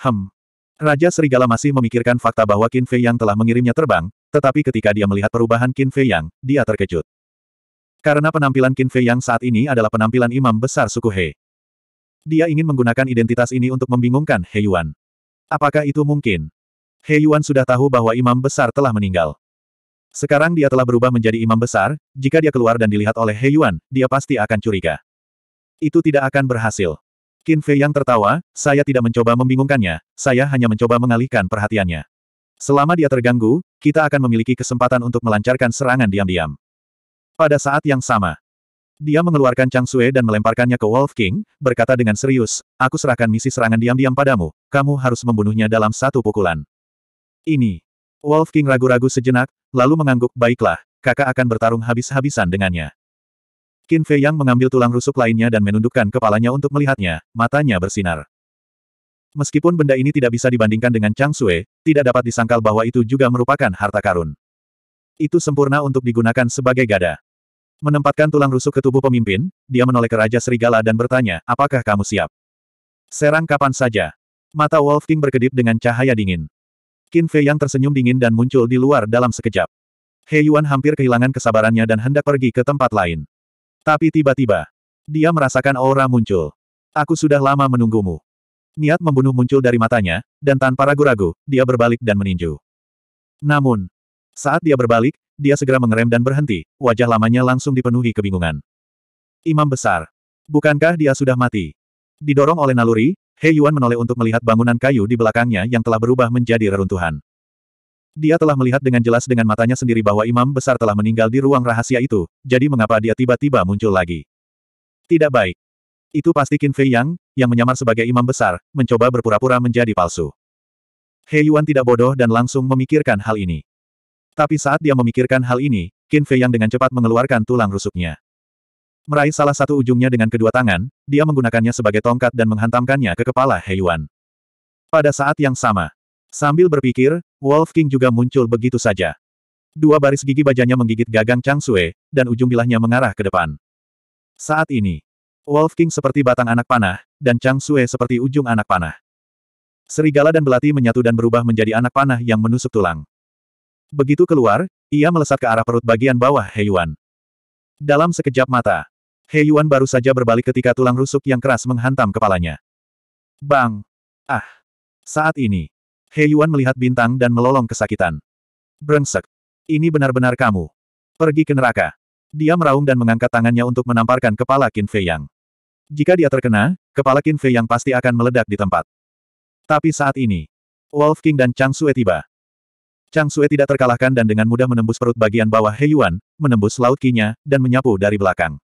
Hem. Raja Serigala masih memikirkan fakta bahwa Qin Fei Yang telah mengirimnya terbang, tetapi ketika dia melihat perubahan Qin Fei Yang, dia terkejut. Karena penampilan Qin Fei Yang saat ini adalah penampilan imam besar suku He. Dia ingin menggunakan identitas ini untuk membingungkan He Yuan. Apakah itu mungkin? He Yuan sudah tahu bahwa imam besar telah meninggal. Sekarang dia telah berubah menjadi imam besar, jika dia keluar dan dilihat oleh He Yuan, dia pasti akan curiga. Itu tidak akan berhasil. Qin Fei yang tertawa, saya tidak mencoba membingungkannya, saya hanya mencoba mengalihkan perhatiannya. Selama dia terganggu, kita akan memiliki kesempatan untuk melancarkan serangan diam-diam. Pada saat yang sama, dia mengeluarkan Chang Sue dan melemparkannya ke Wolf King, berkata dengan serius, aku serahkan misi serangan diam-diam padamu, kamu harus membunuhnya dalam satu pukulan. Ini Wolf King ragu-ragu sejenak, lalu mengangguk, baiklah, kakak akan bertarung habis-habisan dengannya. Qin Fei Yang mengambil tulang rusuk lainnya dan menundukkan kepalanya untuk melihatnya, matanya bersinar. Meskipun benda ini tidak bisa dibandingkan dengan Chang Sue, tidak dapat disangkal bahwa itu juga merupakan harta karun. Itu sempurna untuk digunakan sebagai gada. Menempatkan tulang rusuk ke tubuh pemimpin, dia menoleh ke Raja Serigala dan bertanya, apakah kamu siap? Serang kapan saja. Mata Wolf King berkedip dengan cahaya dingin. Qin Fei yang tersenyum dingin dan muncul di luar dalam sekejap. He Yuan hampir kehilangan kesabarannya dan hendak pergi ke tempat lain. Tapi tiba-tiba, dia merasakan aura muncul. Aku sudah lama menunggumu. Niat membunuh muncul dari matanya, dan tanpa ragu-ragu, dia berbalik dan meninju. Namun, saat dia berbalik, dia segera mengerem dan berhenti, wajah lamanya langsung dipenuhi kebingungan. Imam besar. Bukankah dia sudah mati? Didorong oleh naluri, He Yuan menoleh untuk melihat bangunan kayu di belakangnya yang telah berubah menjadi reruntuhan. Dia telah melihat dengan jelas dengan matanya sendiri bahwa imam besar telah meninggal di ruang rahasia itu, jadi mengapa dia tiba-tiba muncul lagi? Tidak baik. Itu pasti Qin Fei Yang, yang menyamar sebagai imam besar, mencoba berpura-pura menjadi palsu. He Yuan tidak bodoh dan langsung memikirkan hal ini. Tapi saat dia memikirkan hal ini, Qin Fei Yang dengan cepat mengeluarkan tulang rusuknya. Meraih salah satu ujungnya dengan kedua tangan, dia menggunakannya sebagai tongkat dan menghantamkannya ke kepala Heyuan. Pada saat yang sama, sambil berpikir, Wolf King juga muncul begitu saja. Dua baris gigi bajanya menggigit gagang Chang Sue, dan ujung bilahnya mengarah ke depan. Saat ini, Wolf King seperti batang anak panah, dan Chang Sue seperti ujung anak panah. Serigala dan belati menyatu dan berubah menjadi anak panah yang menusuk tulang. Begitu keluar, ia melesat ke arah perut bagian bawah Heyuan. Dalam sekejap mata, He Yuan baru saja berbalik ketika tulang rusuk yang keras menghantam kepalanya. Bang! Ah! Saat ini, He Yuan melihat bintang dan melolong kesakitan. Brengsek! Ini benar-benar kamu. Pergi ke neraka. Dia meraung dan mengangkat tangannya untuk menamparkan kepala Qin Fei Yang. Jika dia terkena, kepala Qin Fei Yang pasti akan meledak di tempat. Tapi saat ini, Wolf King dan Chang Sue tiba. Chang Sue tidak terkalahkan dan dengan mudah menembus perut bagian bawah He Yuan, menembus laut kinya, dan menyapu dari belakang.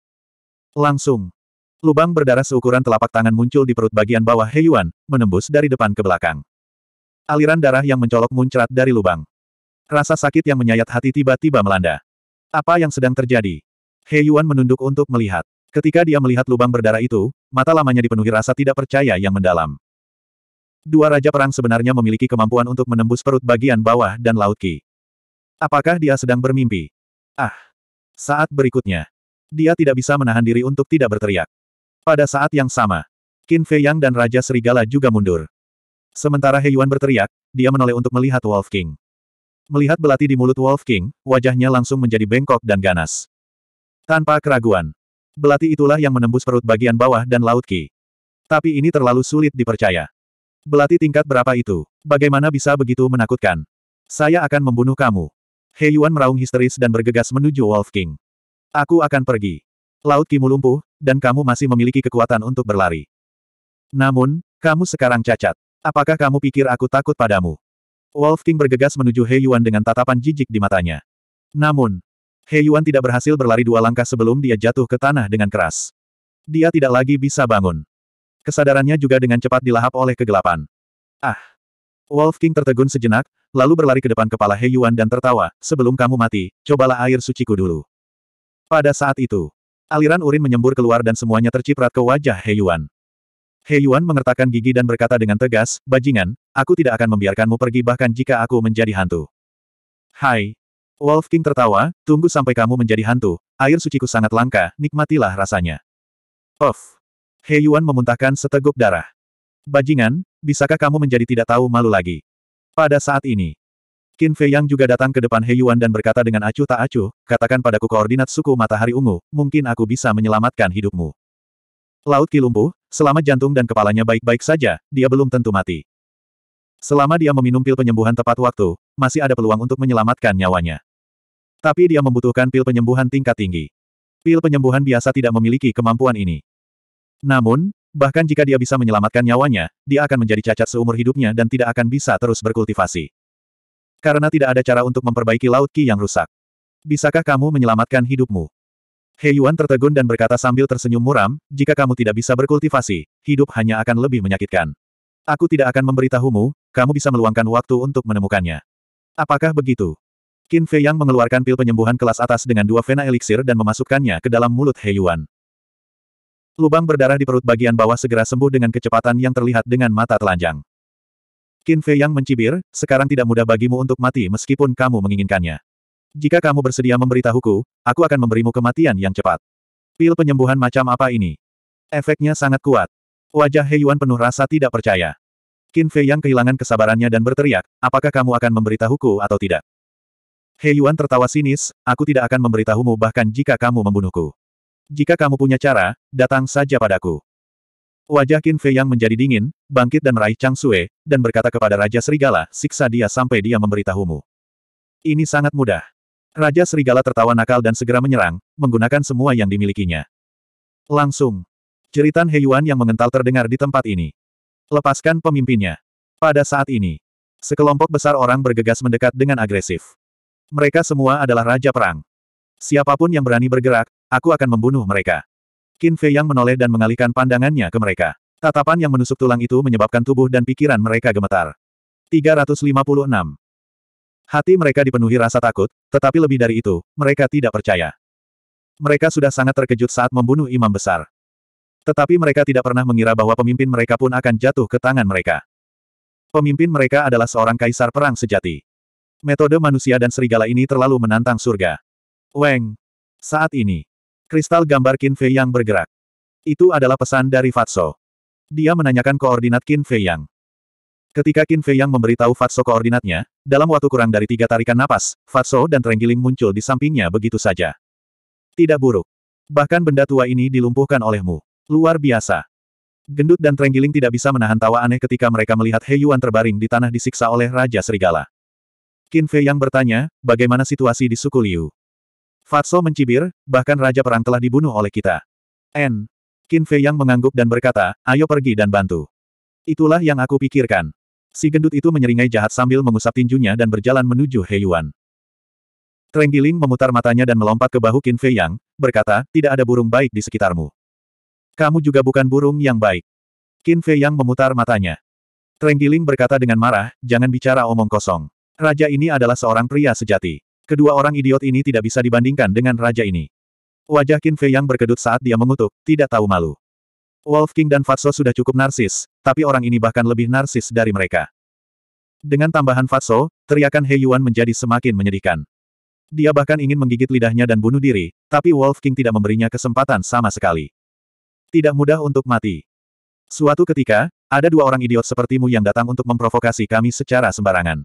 Langsung. Lubang berdarah seukuran telapak tangan muncul di perut bagian bawah Heyuan, menembus dari depan ke belakang. Aliran darah yang mencolok muncrat dari lubang. Rasa sakit yang menyayat hati tiba-tiba melanda. Apa yang sedang terjadi? Heyuan menunduk untuk melihat. Ketika dia melihat lubang berdarah itu, mata lamanya dipenuhi rasa tidak percaya yang mendalam. Dua raja perang sebenarnya memiliki kemampuan untuk menembus perut bagian bawah dan laut ki. Apakah dia sedang bermimpi? Ah! Saat berikutnya, dia tidak bisa menahan diri untuk tidak berteriak. Pada saat yang sama, Qin Fei Yang dan Raja Serigala juga mundur. Sementara He Yuan berteriak, dia menoleh untuk melihat Wolf King. Melihat belati di mulut Wolf King, wajahnya langsung menjadi bengkok dan ganas. Tanpa keraguan, belati itulah yang menembus perut bagian bawah dan laut Qi. Tapi ini terlalu sulit dipercaya. Belati tingkat berapa itu? Bagaimana bisa begitu menakutkan? Saya akan membunuh kamu. He Yuan meraung histeris dan bergegas menuju Wolf King. Aku akan pergi. Laut Kimu lumpuh, dan kamu masih memiliki kekuatan untuk berlari. Namun, kamu sekarang cacat. Apakah kamu pikir aku takut padamu? Wolf King bergegas menuju He Yuan dengan tatapan jijik di matanya. Namun, He Yuan tidak berhasil berlari dua langkah sebelum dia jatuh ke tanah dengan keras. Dia tidak lagi bisa bangun. Kesadarannya juga dengan cepat dilahap oleh kegelapan. Ah! Wolf King tertegun sejenak, lalu berlari ke depan kepala He Yuan dan tertawa, sebelum kamu mati, cobalah air suciku dulu. Pada saat itu, aliran urin menyembur keluar dan semuanya terciprat ke wajah He Yuan. He Yuan mengertakkan gigi dan berkata dengan tegas, Bajingan, aku tidak akan membiarkanmu pergi bahkan jika aku menjadi hantu. Hai. Wolf King tertawa, tunggu sampai kamu menjadi hantu, air suciku sangat langka, nikmatilah rasanya. Of. He Yuan memuntahkan seteguk darah. Bajingan, bisakah kamu menjadi tidak tahu malu lagi? Pada saat ini, Qin Fei Yang juga datang ke depan He Yuan dan berkata dengan acuh tak acuh, katakan padaku koordinat suku matahari ungu, mungkin aku bisa menyelamatkan hidupmu. Laut Kilumpuh, selama jantung dan kepalanya baik-baik saja, dia belum tentu mati. Selama dia meminum pil penyembuhan tepat waktu, masih ada peluang untuk menyelamatkan nyawanya. Tapi dia membutuhkan pil penyembuhan tingkat tinggi. Pil penyembuhan biasa tidak memiliki kemampuan ini. Namun, bahkan jika dia bisa menyelamatkan nyawanya, dia akan menjadi cacat seumur hidupnya dan tidak akan bisa terus berkultivasi. Karena tidak ada cara untuk memperbaiki Laut Qi yang rusak. Bisakah kamu menyelamatkan hidupmu? He Yuan tertegun dan berkata sambil tersenyum muram, jika kamu tidak bisa berkultivasi, hidup hanya akan lebih menyakitkan. Aku tidak akan memberitahumu, kamu bisa meluangkan waktu untuk menemukannya. Apakah begitu? Qin Fei Yang mengeluarkan pil penyembuhan kelas atas dengan dua vena eliksir dan memasukkannya ke dalam mulut He Yuan. Lubang berdarah di perut bagian bawah segera sembuh dengan kecepatan yang terlihat dengan mata telanjang. Qin Fei yang mencibir, sekarang tidak mudah bagimu untuk mati meskipun kamu menginginkannya. Jika kamu bersedia memberitahuku, aku akan memberimu kematian yang cepat. Pil penyembuhan macam apa ini? Efeknya sangat kuat. Wajah Hei Yuan penuh rasa tidak percaya. Qin Fei yang kehilangan kesabarannya dan berteriak, apakah kamu akan memberitahuku atau tidak? Hei Yuan tertawa sinis, aku tidak akan memberitahumu bahkan jika kamu membunuhku. Jika kamu punya cara, datang saja padaku. Wajah Qin Fei yang menjadi dingin, bangkit dan meraih Chang Sue, dan berkata kepada Raja Serigala, siksa dia sampai dia memberitahumu. Ini sangat mudah. Raja Serigala tertawa nakal dan segera menyerang, menggunakan semua yang dimilikinya. Langsung. Jeritan Heyuan yang mengental terdengar di tempat ini. Lepaskan pemimpinnya. Pada saat ini, sekelompok besar orang bergegas mendekat dengan agresif. Mereka semua adalah Raja Perang. Siapapun yang berani bergerak, aku akan membunuh mereka. Qin Fei yang menoleh dan mengalihkan pandangannya ke mereka. Tatapan yang menusuk tulang itu menyebabkan tubuh dan pikiran mereka gemetar. 356. Hati mereka dipenuhi rasa takut, tetapi lebih dari itu, mereka tidak percaya. Mereka sudah sangat terkejut saat membunuh imam besar. Tetapi mereka tidak pernah mengira bahwa pemimpin mereka pun akan jatuh ke tangan mereka. Pemimpin mereka adalah seorang kaisar perang sejati. Metode manusia dan serigala ini terlalu menantang surga. Weng. Saat ini, Kristal gambar Qin Fei yang bergerak. Itu adalah pesan dari Fatso. Dia menanyakan koordinat Qin Fei yang. Ketika Qin Fei yang memberitahu Fatso koordinatnya, dalam waktu kurang dari tiga tarikan napas, Fatso dan Trenggiling muncul di sampingnya begitu saja. Tidak buruk. Bahkan benda tua ini dilumpuhkan olehmu. Luar biasa. Gendut dan Trenggiling tidak bisa menahan tawa aneh ketika mereka melihat He Yuan terbaring di tanah disiksa oleh Raja Serigala. Qin Fei yang bertanya, bagaimana situasi di suku Liu? Fatso mencibir, bahkan Raja Perang telah dibunuh oleh kita. N. Qin Fei yang mengangguk dan berkata, ayo pergi dan bantu. Itulah yang aku pikirkan. Si gendut itu menyeringai jahat sambil mengusap tinjunya dan berjalan menuju He Yuan. Trenggiling memutar matanya dan melompat ke bahu Qin Fei Yang, berkata, tidak ada burung baik di sekitarmu. Kamu juga bukan burung yang baik. Qin Fei Yang memutar matanya. Trenggiling berkata dengan marah, jangan bicara omong kosong. Raja ini adalah seorang pria sejati. Kedua orang idiot ini tidak bisa dibandingkan dengan raja ini. Wajah Qin Fei yang berkedut saat dia mengutuk, tidak tahu malu. Wolf King dan Fatso sudah cukup narsis, tapi orang ini bahkan lebih narsis dari mereka. Dengan tambahan Fatso, teriakan He Yuan menjadi semakin menyedihkan. Dia bahkan ingin menggigit lidahnya dan bunuh diri, tapi Wolf King tidak memberinya kesempatan sama sekali. Tidak mudah untuk mati. Suatu ketika, ada dua orang idiot sepertimu yang datang untuk memprovokasi kami secara sembarangan.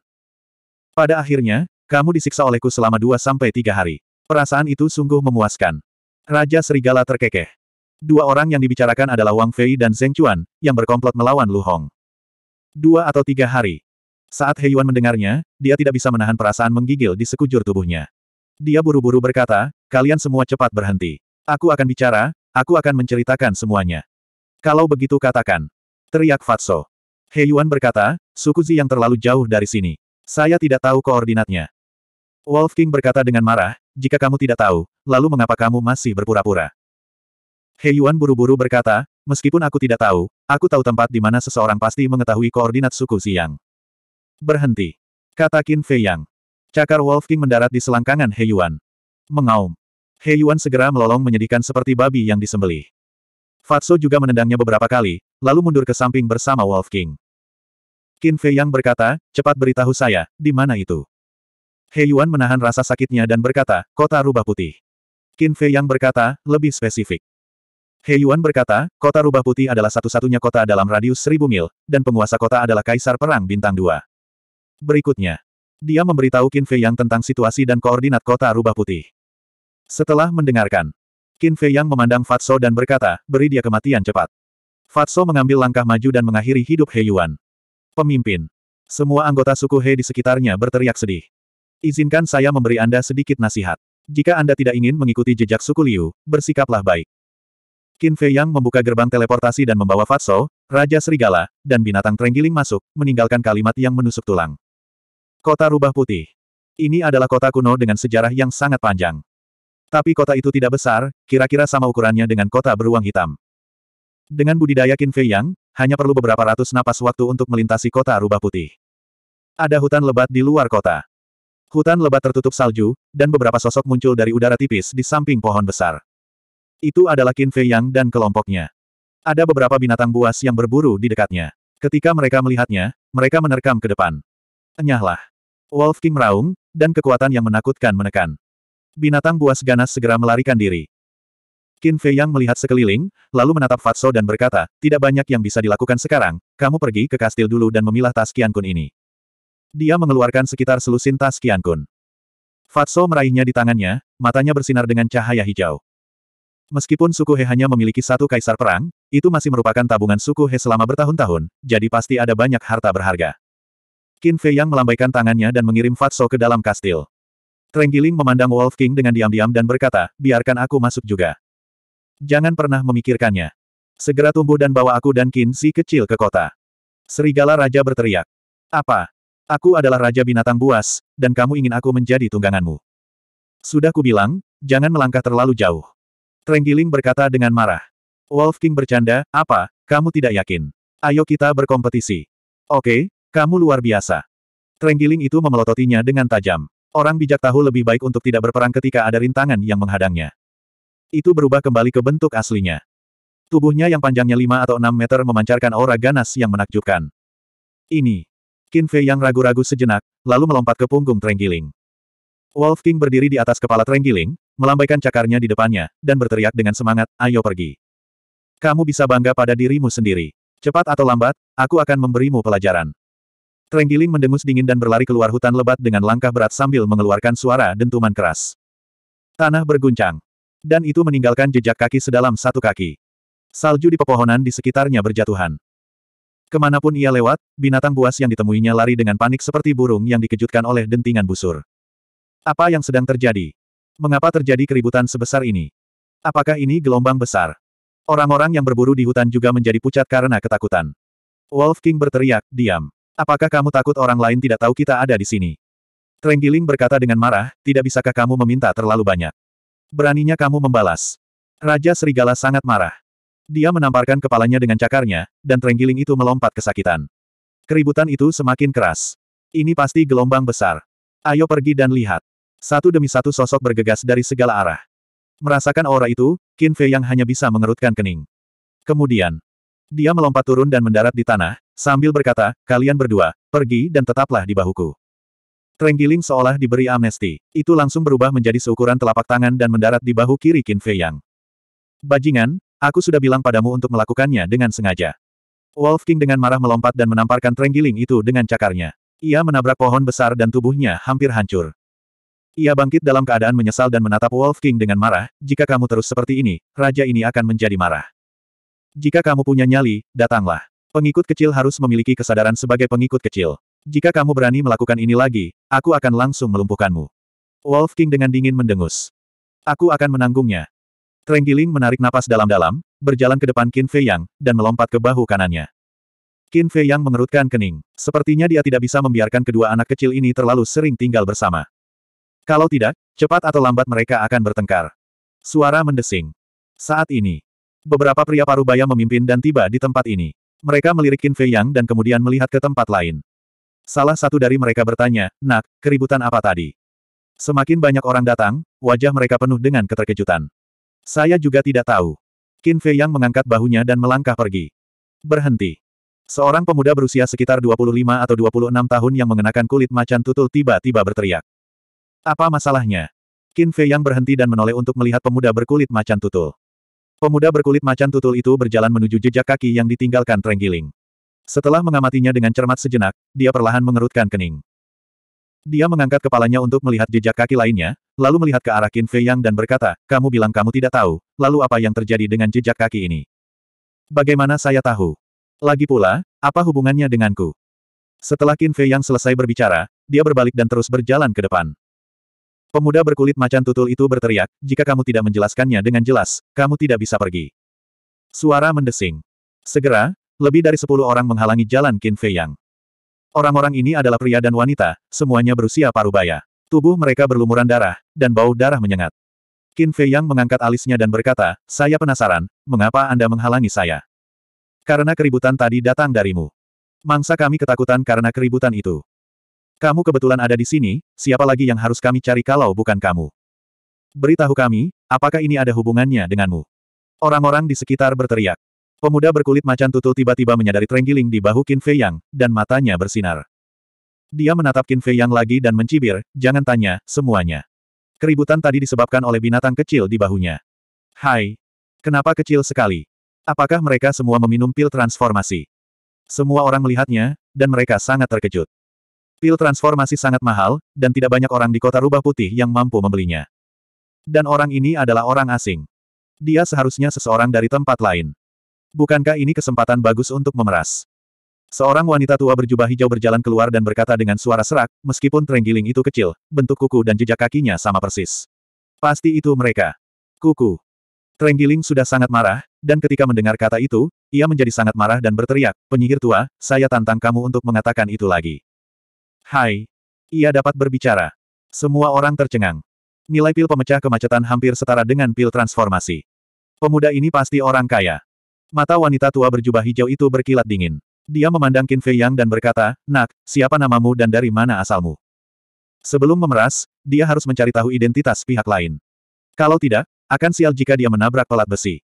Pada akhirnya, kamu disiksa olehku selama dua sampai tiga hari. Perasaan itu sungguh memuaskan. Raja Serigala terkekeh. Dua orang yang dibicarakan adalah Wang Fei dan Zheng Chuan, yang berkomplot melawan Lu Hong. Dua atau tiga hari. Saat He Yuan mendengarnya, dia tidak bisa menahan perasaan menggigil di sekujur tubuhnya. Dia buru-buru berkata, kalian semua cepat berhenti. Aku akan bicara, aku akan menceritakan semuanya. Kalau begitu katakan. Teriak Fatso. He Yuan berkata, suku Zi yang terlalu jauh dari sini. Saya tidak tahu koordinatnya. Wolf King berkata dengan marah, jika kamu tidak tahu, lalu mengapa kamu masih berpura-pura? He Yuan buru-buru berkata, meskipun aku tidak tahu, aku tahu tempat di mana seseorang pasti mengetahui koordinat suku Xiang. Berhenti. Kata Qin Fei Yang. Cakar Wolf King mendarat di selangkangan He Yuan. Mengaum. He Yuan segera melolong menyedihkan seperti babi yang disembelih. Fatso juga menendangnya beberapa kali, lalu mundur ke samping bersama Wolf King. Qin Fei Yang berkata, cepat beritahu saya, di mana itu. He Yuan menahan rasa sakitnya dan berkata, kota rubah putih. Qin Fei yang berkata, lebih spesifik. He Yuan berkata, kota rubah putih adalah satu-satunya kota dalam radius seribu mil, dan penguasa kota adalah kaisar perang bintang dua. Berikutnya, dia memberitahu Qin Fei yang tentang situasi dan koordinat kota rubah putih. Setelah mendengarkan, Qin Fei yang memandang Fatso dan berkata, beri dia kematian cepat. Fatso mengambil langkah maju dan mengakhiri hidup He Yuan. Pemimpin. Semua anggota suku He di sekitarnya berteriak sedih. Izinkan saya memberi Anda sedikit nasihat. Jika Anda tidak ingin mengikuti jejak suku Liu, bersikaplah baik. Qin Fei Yang membuka gerbang teleportasi dan membawa Fatso, Raja Serigala, dan binatang terenggiling masuk, meninggalkan kalimat yang menusuk tulang. Kota Rubah Putih. Ini adalah kota kuno dengan sejarah yang sangat panjang. Tapi kota itu tidak besar, kira-kira sama ukurannya dengan kota beruang hitam. Dengan budidaya Qin Fei Yang, hanya perlu beberapa ratus napas waktu untuk melintasi kota Rubah Putih. Ada hutan lebat di luar kota. Hutan lebat tertutup salju, dan beberapa sosok muncul dari udara tipis di samping pohon besar. Itu adalah Qin Fei Yang dan kelompoknya. Ada beberapa binatang buas yang berburu di dekatnya. Ketika mereka melihatnya, mereka menerkam ke depan. Enyahlah. Wolf King meraung, dan kekuatan yang menakutkan menekan. Binatang buas ganas segera melarikan diri. Qin Fei Yang melihat sekeliling, lalu menatap Fatso dan berkata, tidak banyak yang bisa dilakukan sekarang, kamu pergi ke kastil dulu dan memilah tas Qian Kun ini. Dia mengeluarkan sekitar selusin tas Kian Kun. Fatso meraihnya di tangannya, matanya bersinar dengan cahaya hijau. Meskipun suku He hanya memiliki satu kaisar perang, itu masih merupakan tabungan suku He selama bertahun-tahun, jadi pasti ada banyak harta berharga. Qin Fei Yang melambaikan tangannya dan mengirim Fatso ke dalam kastil. Trenggiling memandang Wolf King dengan diam-diam dan berkata, biarkan aku masuk juga. Jangan pernah memikirkannya. Segera tumbuh dan bawa aku dan Qin Si kecil ke kota. Serigala Raja berteriak. Apa? Aku adalah Raja Binatang Buas, dan kamu ingin aku menjadi tungganganmu. Sudah kubilang, jangan melangkah terlalu jauh. Trenggiling berkata dengan marah. Wolf King bercanda, apa, kamu tidak yakin? Ayo kita berkompetisi. Oke, kamu luar biasa. Trenggiling itu memelototinya dengan tajam. Orang bijak tahu lebih baik untuk tidak berperang ketika ada rintangan yang menghadangnya. Itu berubah kembali ke bentuk aslinya. Tubuhnya yang panjangnya 5 atau 6 meter memancarkan aura ganas yang menakjubkan. Ini Qin Fei yang ragu-ragu sejenak, lalu melompat ke punggung Trenggiling. Wolf King berdiri di atas kepala Trenggiling, melambaikan cakarnya di depannya, dan berteriak dengan semangat, ayo pergi. Kamu bisa bangga pada dirimu sendiri. Cepat atau lambat, aku akan memberimu pelajaran. Trenggiling mendengus dingin dan berlari keluar hutan lebat dengan langkah berat sambil mengeluarkan suara dentuman keras. Tanah berguncang. Dan itu meninggalkan jejak kaki sedalam satu kaki. Salju di pepohonan di sekitarnya berjatuhan. Kemanapun ia lewat, binatang buas yang ditemuinya lari dengan panik seperti burung yang dikejutkan oleh dentingan busur. Apa yang sedang terjadi? Mengapa terjadi keributan sebesar ini? Apakah ini gelombang besar? Orang-orang yang berburu di hutan juga menjadi pucat karena ketakutan. Wolf King berteriak, diam. Apakah kamu takut orang lain tidak tahu kita ada di sini? Trenggiling berkata dengan marah, tidak bisakah kamu meminta terlalu banyak? Beraninya kamu membalas. Raja Serigala sangat marah. Dia menamparkan kepalanya dengan cakarnya, dan Trenggiling itu melompat kesakitan. Keributan itu semakin keras. Ini pasti gelombang besar. Ayo pergi dan lihat. Satu demi satu sosok bergegas dari segala arah. Merasakan aura itu, Qin Fei yang hanya bisa mengerutkan kening. Kemudian, dia melompat turun dan mendarat di tanah, sambil berkata, kalian berdua, pergi dan tetaplah di bahuku. Trenggiling seolah diberi amnesti. Itu langsung berubah menjadi seukuran telapak tangan dan mendarat di bahu kiri Qin Fei Yang. Bajingan, Aku sudah bilang padamu untuk melakukannya dengan sengaja. Wolf King dengan marah melompat dan menamparkan trenggiling itu dengan cakarnya. Ia menabrak pohon besar dan tubuhnya hampir hancur. Ia bangkit dalam keadaan menyesal dan menatap Wolf King dengan marah, jika kamu terus seperti ini, raja ini akan menjadi marah. Jika kamu punya nyali, datanglah. Pengikut kecil harus memiliki kesadaran sebagai pengikut kecil. Jika kamu berani melakukan ini lagi, aku akan langsung melumpuhkanmu. Wolf King dengan dingin mendengus. Aku akan menanggungnya. Giling menarik napas dalam-dalam, berjalan ke depan Qin Fei Yang, dan melompat ke bahu kanannya. Qin Fei Yang mengerutkan kening. Sepertinya dia tidak bisa membiarkan kedua anak kecil ini terlalu sering tinggal bersama. Kalau tidak, cepat atau lambat mereka akan bertengkar. Suara mendesing. Saat ini, beberapa pria parubaya memimpin dan tiba di tempat ini. Mereka melirik Qin Fei Yang dan kemudian melihat ke tempat lain. Salah satu dari mereka bertanya, Nak, keributan apa tadi? Semakin banyak orang datang, wajah mereka penuh dengan keterkejutan. Saya juga tidak tahu. Qin Fei Yang mengangkat bahunya dan melangkah pergi. Berhenti. Seorang pemuda berusia sekitar 25 atau 26 tahun yang mengenakan kulit macan tutul tiba-tiba berteriak. Apa masalahnya? Qin Fei Yang berhenti dan menoleh untuk melihat pemuda berkulit macan tutul. Pemuda berkulit macan tutul itu berjalan menuju jejak kaki yang ditinggalkan Trenggiling. Setelah mengamatinya dengan cermat sejenak, dia perlahan mengerutkan kening. Dia mengangkat kepalanya untuk melihat jejak kaki lainnya, lalu melihat ke arah Qin Fei Yang dan berkata, kamu bilang kamu tidak tahu, lalu apa yang terjadi dengan jejak kaki ini? Bagaimana saya tahu? Lagi pula, apa hubungannya denganku? Setelah Qin Fei Yang selesai berbicara, dia berbalik dan terus berjalan ke depan. Pemuda berkulit macan tutul itu berteriak, jika kamu tidak menjelaskannya dengan jelas, kamu tidak bisa pergi. Suara mendesing. Segera, lebih dari sepuluh orang menghalangi jalan Qin Fei Yang. Orang-orang ini adalah pria dan wanita, semuanya berusia parubaya. Tubuh mereka berlumuran darah, dan bau darah menyengat. Qin Fei Yang mengangkat alisnya dan berkata, saya penasaran, mengapa Anda menghalangi saya? Karena keributan tadi datang darimu. Mangsa kami ketakutan karena keributan itu. Kamu kebetulan ada di sini, siapa lagi yang harus kami cari kalau bukan kamu? Beritahu kami, apakah ini ada hubungannya denganmu? Orang-orang di sekitar berteriak. Pemuda berkulit macan tutul tiba-tiba menyadari trenggiling di bahu Qin Fei Yang, dan matanya bersinar. Dia menatap Qin Fei Yang lagi dan mencibir, jangan tanya, semuanya. Keributan tadi disebabkan oleh binatang kecil di bahunya. Hai. Kenapa kecil sekali? Apakah mereka semua meminum pil transformasi? Semua orang melihatnya, dan mereka sangat terkejut. Pil transformasi sangat mahal, dan tidak banyak orang di kota rubah putih yang mampu membelinya. Dan orang ini adalah orang asing. Dia seharusnya seseorang dari tempat lain. Bukankah ini kesempatan bagus untuk memeras? Seorang wanita tua berjubah hijau berjalan keluar dan berkata dengan suara serak, meskipun Trenggiling itu kecil, bentuk kuku dan jejak kakinya sama persis. Pasti itu mereka. Kuku. Trenggiling sudah sangat marah, dan ketika mendengar kata itu, ia menjadi sangat marah dan berteriak, penyihir tua, saya tantang kamu untuk mengatakan itu lagi. Hai. Ia dapat berbicara. Semua orang tercengang. Nilai pil pemecah kemacetan hampir setara dengan pil transformasi. Pemuda ini pasti orang kaya. Mata wanita tua berjubah hijau itu berkilat dingin. Dia memandang Qin Fei Yang dan berkata, Nak, siapa namamu dan dari mana asalmu? Sebelum memeras, dia harus mencari tahu identitas pihak lain. Kalau tidak, akan sial jika dia menabrak pelat besi.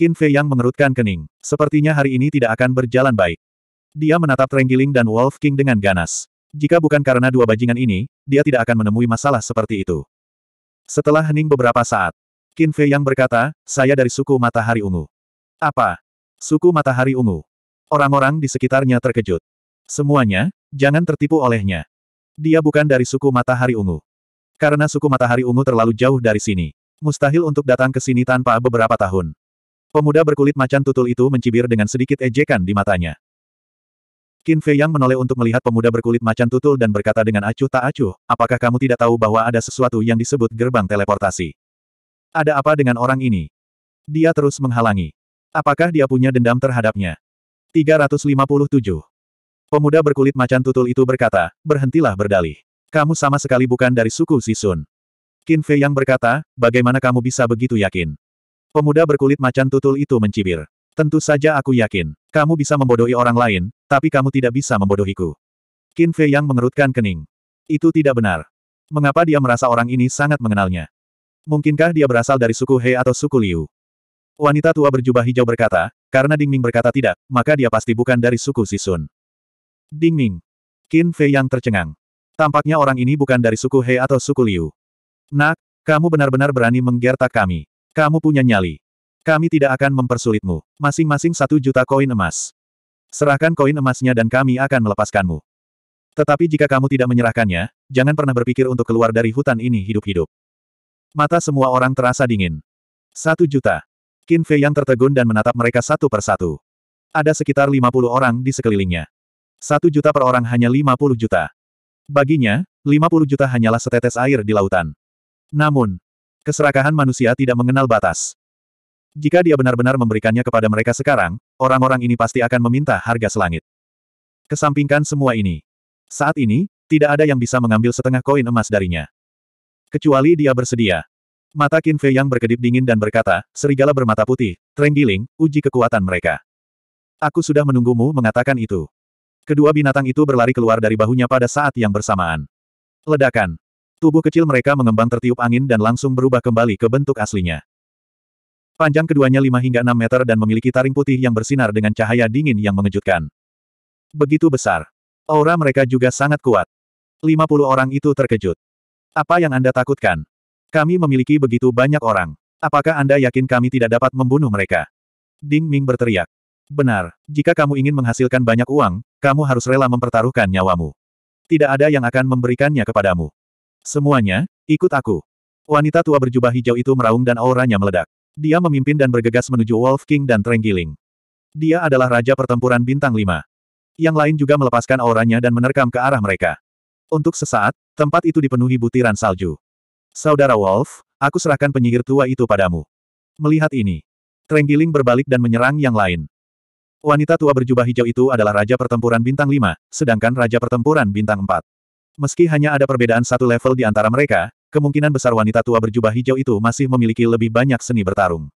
Qin Fei Yang mengerutkan kening. Sepertinya hari ini tidak akan berjalan baik. Dia menatap Trenggiling dan Wolf King dengan ganas. Jika bukan karena dua bajingan ini, dia tidak akan menemui masalah seperti itu. Setelah hening beberapa saat, Qin Fei Yang berkata, saya dari suku Matahari Ungu. Apa? Suku matahari ungu. Orang-orang di sekitarnya terkejut. Semuanya, jangan tertipu olehnya. Dia bukan dari suku matahari ungu. Karena suku matahari ungu terlalu jauh dari sini. Mustahil untuk datang ke sini tanpa beberapa tahun. Pemuda berkulit macan tutul itu mencibir dengan sedikit ejekan di matanya. Qin Fei Yang menoleh untuk melihat pemuda berkulit macan tutul dan berkata dengan acuh tak acuh, apakah kamu tidak tahu bahwa ada sesuatu yang disebut gerbang teleportasi? Ada apa dengan orang ini? Dia terus menghalangi. Apakah dia punya dendam terhadapnya? 357. Pemuda berkulit macan tutul itu berkata, berhentilah berdalih. Kamu sama sekali bukan dari suku Sisun. Qin Fei yang berkata, bagaimana kamu bisa begitu yakin? Pemuda berkulit macan tutul itu mencibir. Tentu saja aku yakin. Kamu bisa membodohi orang lain, tapi kamu tidak bisa membodohiku. Qin Fei yang mengerutkan kening. Itu tidak benar. Mengapa dia merasa orang ini sangat mengenalnya? Mungkinkah dia berasal dari suku He atau suku Liu? Wanita tua berjubah hijau berkata, karena Ding Ming berkata tidak, maka dia pasti bukan dari suku Sisun. Ding Ming, Qin Fei yang tercengang. Tampaknya orang ini bukan dari suku He atau suku Liu. Nak, kamu benar-benar berani menggertak kami. Kamu punya nyali. Kami tidak akan mempersulitmu. Masing-masing satu juta koin emas. Serahkan koin emasnya dan kami akan melepaskanmu. Tetapi jika kamu tidak menyerahkannya, jangan pernah berpikir untuk keluar dari hutan ini hidup-hidup. Mata semua orang terasa dingin. Satu juta. Qin Fei yang tertegun dan menatap mereka satu persatu. Ada sekitar 50 orang di sekelilingnya. Satu juta per orang hanya 50 juta. Baginya, 50 juta hanyalah setetes air di lautan. Namun, keserakahan manusia tidak mengenal batas. Jika dia benar-benar memberikannya kepada mereka sekarang, orang-orang ini pasti akan meminta harga selangit. Kesampingkan semua ini. Saat ini, tidak ada yang bisa mengambil setengah koin emas darinya. Kecuali dia bersedia. Mata Qin Fei yang berkedip dingin dan berkata, serigala bermata putih, Trenggiling, uji kekuatan mereka. Aku sudah menunggumu mengatakan itu. Kedua binatang itu berlari keluar dari bahunya pada saat yang bersamaan. Ledakan. Tubuh kecil mereka mengembang tertiup angin dan langsung berubah kembali ke bentuk aslinya. Panjang keduanya 5 hingga 6 meter dan memiliki taring putih yang bersinar dengan cahaya dingin yang mengejutkan. Begitu besar. Aura mereka juga sangat kuat. 50 orang itu terkejut. Apa yang Anda takutkan? Kami memiliki begitu banyak orang. Apakah Anda yakin kami tidak dapat membunuh mereka? Ding Ming berteriak. Benar, jika kamu ingin menghasilkan banyak uang, kamu harus rela mempertaruhkan nyawamu. Tidak ada yang akan memberikannya kepadamu. Semuanya, ikut aku. Wanita tua berjubah hijau itu meraung dan auranya meledak. Dia memimpin dan bergegas menuju Wolf King dan Trenggiling. Dia adalah Raja Pertempuran Bintang 5. Yang lain juga melepaskan auranya dan menerkam ke arah mereka. Untuk sesaat, tempat itu dipenuhi butiran salju. Saudara Wolf, aku serahkan penyihir tua itu padamu. Melihat ini, Trenggiling berbalik dan menyerang yang lain. Wanita tua berjubah hijau itu adalah Raja Pertempuran Bintang 5, sedangkan Raja Pertempuran Bintang 4. Meski hanya ada perbedaan satu level di antara mereka, kemungkinan besar wanita tua berjubah hijau itu masih memiliki lebih banyak seni bertarung.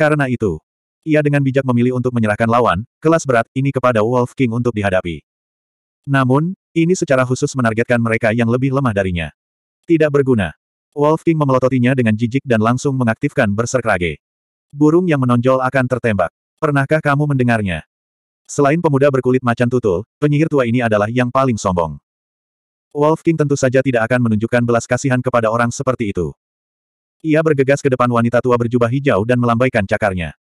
Karena itu, ia dengan bijak memilih untuk menyerahkan lawan, kelas berat, ini kepada Wolf King untuk dihadapi. Namun, ini secara khusus menargetkan mereka yang lebih lemah darinya. Tidak berguna. Wolf King memelototinya dengan jijik dan langsung mengaktifkan berserk rage. Burung yang menonjol akan tertembak. Pernahkah kamu mendengarnya? Selain pemuda berkulit macan tutul, penyihir tua ini adalah yang paling sombong. Wolf King tentu saja tidak akan menunjukkan belas kasihan kepada orang seperti itu. Ia bergegas ke depan wanita tua berjubah hijau dan melambaikan cakarnya.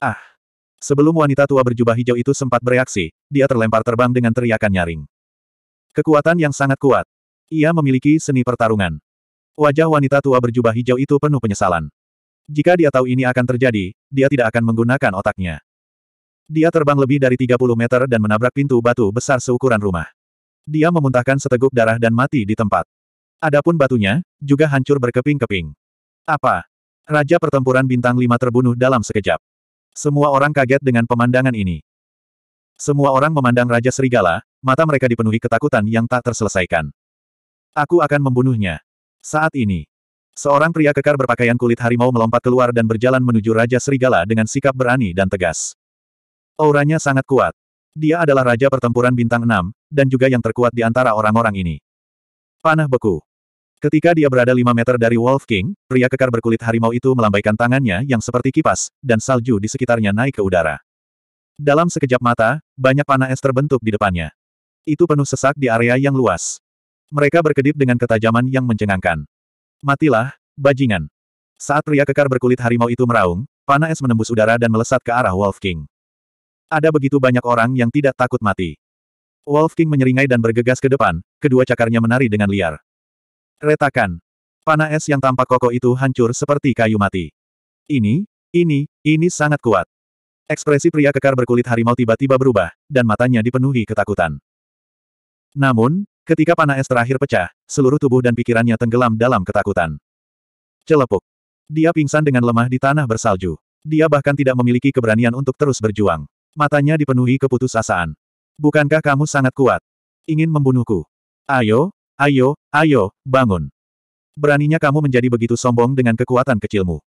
Ah! Sebelum wanita tua berjubah hijau itu sempat bereaksi, dia terlempar terbang dengan teriakan nyaring. Kekuatan yang sangat kuat. Ia memiliki seni pertarungan. Wajah wanita tua berjubah hijau itu penuh penyesalan. Jika dia tahu ini akan terjadi, dia tidak akan menggunakan otaknya. Dia terbang lebih dari 30 meter dan menabrak pintu batu besar seukuran rumah. Dia memuntahkan seteguk darah dan mati di tempat. Adapun batunya, juga hancur berkeping-keping. Apa? Raja pertempuran bintang lima terbunuh dalam sekejap. Semua orang kaget dengan pemandangan ini. Semua orang memandang Raja Serigala, mata mereka dipenuhi ketakutan yang tak terselesaikan. Aku akan membunuhnya. Saat ini, seorang pria kekar berpakaian kulit harimau melompat keluar dan berjalan menuju Raja Serigala dengan sikap berani dan tegas. Auranya sangat kuat. Dia adalah Raja Pertempuran Bintang 6, dan juga yang terkuat di antara orang-orang ini. Panah beku. Ketika dia berada 5 meter dari Wolf King, pria kekar berkulit harimau itu melambaikan tangannya yang seperti kipas, dan salju di sekitarnya naik ke udara. Dalam sekejap mata, banyak panah es terbentuk di depannya. Itu penuh sesak di area yang luas. Mereka berkedip dengan ketajaman yang mencengangkan. Matilah, bajingan. Saat pria kekar berkulit harimau itu meraung, panah es menembus udara dan melesat ke arah Wolf King. Ada begitu banyak orang yang tidak takut mati. Wolf King menyeringai dan bergegas ke depan, kedua cakarnya menari dengan liar. Retakan. Panah es yang tampak kokoh itu hancur seperti kayu mati. Ini, ini, ini sangat kuat. Ekspresi pria kekar berkulit harimau tiba-tiba berubah, dan matanya dipenuhi ketakutan. Namun, Ketika panah es terakhir pecah, seluruh tubuh dan pikirannya tenggelam dalam ketakutan. Celepuk. Dia pingsan dengan lemah di tanah bersalju. Dia bahkan tidak memiliki keberanian untuk terus berjuang. Matanya dipenuhi keputusasaan. Bukankah kamu sangat kuat? Ingin membunuhku? Ayo, ayo, ayo, bangun. Beraninya kamu menjadi begitu sombong dengan kekuatan kecilmu.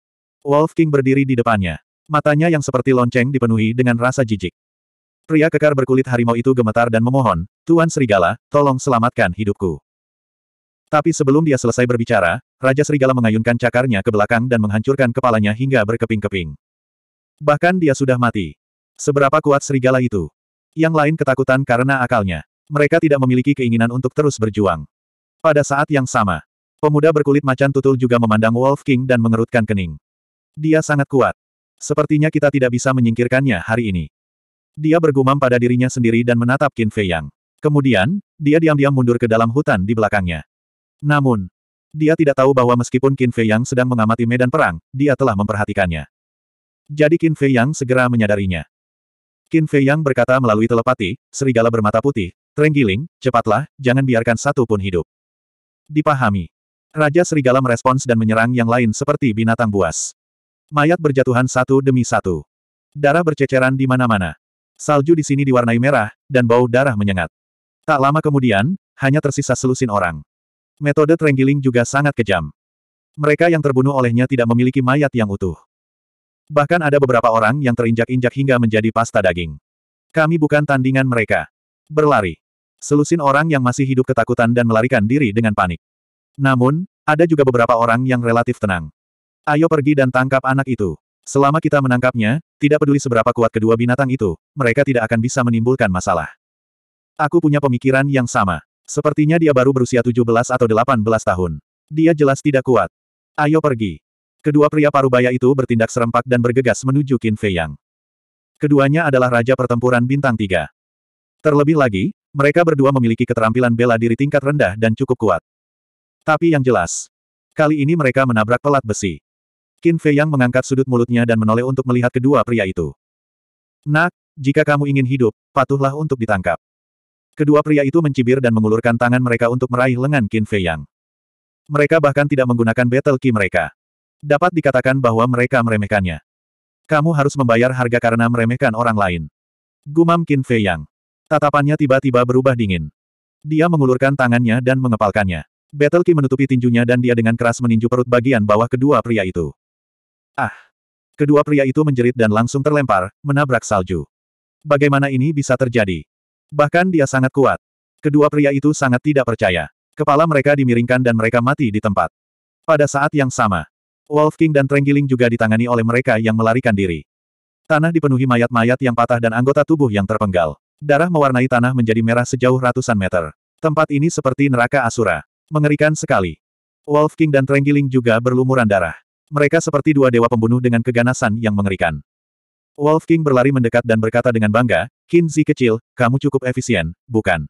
Wolf King berdiri di depannya. Matanya yang seperti lonceng dipenuhi dengan rasa jijik. Pria kekar berkulit harimau itu gemetar dan memohon, Tuan Serigala, tolong selamatkan hidupku. Tapi sebelum dia selesai berbicara, Raja Serigala mengayunkan cakarnya ke belakang dan menghancurkan kepalanya hingga berkeping-keping. Bahkan dia sudah mati. Seberapa kuat serigala itu? Yang lain ketakutan karena akalnya. Mereka tidak memiliki keinginan untuk terus berjuang. Pada saat yang sama, pemuda berkulit macan tutul juga memandang Wolf King dan mengerutkan kening. Dia sangat kuat. Sepertinya kita tidak bisa menyingkirkannya hari ini. Dia bergumam pada dirinya sendiri dan menatap Qin Fei Yang. Kemudian, dia diam-diam mundur ke dalam hutan di belakangnya. Namun, dia tidak tahu bahwa meskipun Qin Fei Yang sedang mengamati medan perang, dia telah memperhatikannya. Jadi Qin Fei Yang segera menyadarinya. Qin Fei Yang berkata melalui telepati, serigala bermata putih, Trenggiling, cepatlah, jangan biarkan satu pun hidup. Dipahami. Raja Serigala merespons dan menyerang yang lain seperti binatang buas. Mayat berjatuhan satu demi satu. Darah berceceran di mana-mana. Salju di sini diwarnai merah, dan bau darah menyengat. Tak lama kemudian, hanya tersisa selusin orang. Metode Trenggiling juga sangat kejam. Mereka yang terbunuh olehnya tidak memiliki mayat yang utuh. Bahkan ada beberapa orang yang terinjak-injak hingga menjadi pasta daging. Kami bukan tandingan mereka. Berlari. Selusin orang yang masih hidup ketakutan dan melarikan diri dengan panik. Namun, ada juga beberapa orang yang relatif tenang. Ayo pergi dan tangkap anak itu. Selama kita menangkapnya, tidak peduli seberapa kuat kedua binatang itu, mereka tidak akan bisa menimbulkan masalah. Aku punya pemikiran yang sama. Sepertinya dia baru berusia 17 atau 18 tahun. Dia jelas tidak kuat. Ayo pergi. Kedua pria parubaya itu bertindak serempak dan bergegas menuju Qin Fei Yang. Keduanya adalah Raja Pertempuran Bintang tiga. Terlebih lagi, mereka berdua memiliki keterampilan bela diri tingkat rendah dan cukup kuat. Tapi yang jelas, kali ini mereka menabrak pelat besi. Qin Fei Yang mengangkat sudut mulutnya dan menoleh untuk melihat kedua pria itu. Nak, jika kamu ingin hidup, patuhlah untuk ditangkap. Kedua pria itu mencibir dan mengulurkan tangan mereka untuk meraih lengan Qin Fei Yang. Mereka bahkan tidak menggunakan battle key mereka. Dapat dikatakan bahwa mereka meremehkannya. Kamu harus membayar harga karena meremehkan orang lain. Gumam Qin Fei Yang. Tatapannya tiba-tiba berubah dingin. Dia mengulurkan tangannya dan mengepalkannya. Battle Ki menutupi tinjunya dan dia dengan keras meninju perut bagian bawah kedua pria itu. Ah! Kedua pria itu menjerit dan langsung terlempar, menabrak salju. Bagaimana ini bisa terjadi? Bahkan dia sangat kuat. Kedua pria itu sangat tidak percaya. Kepala mereka dimiringkan dan mereka mati di tempat. Pada saat yang sama, Wolf King dan Trenggiling juga ditangani oleh mereka yang melarikan diri. Tanah dipenuhi mayat-mayat yang patah dan anggota tubuh yang terpenggal. Darah mewarnai tanah menjadi merah sejauh ratusan meter. Tempat ini seperti neraka Asura. Mengerikan sekali. Wolf King dan Trenggiling juga berlumuran darah. Mereka seperti dua dewa pembunuh dengan keganasan yang mengerikan. Wolf King berlari mendekat dan berkata dengan bangga, Kinzi kecil, kamu cukup efisien, bukan?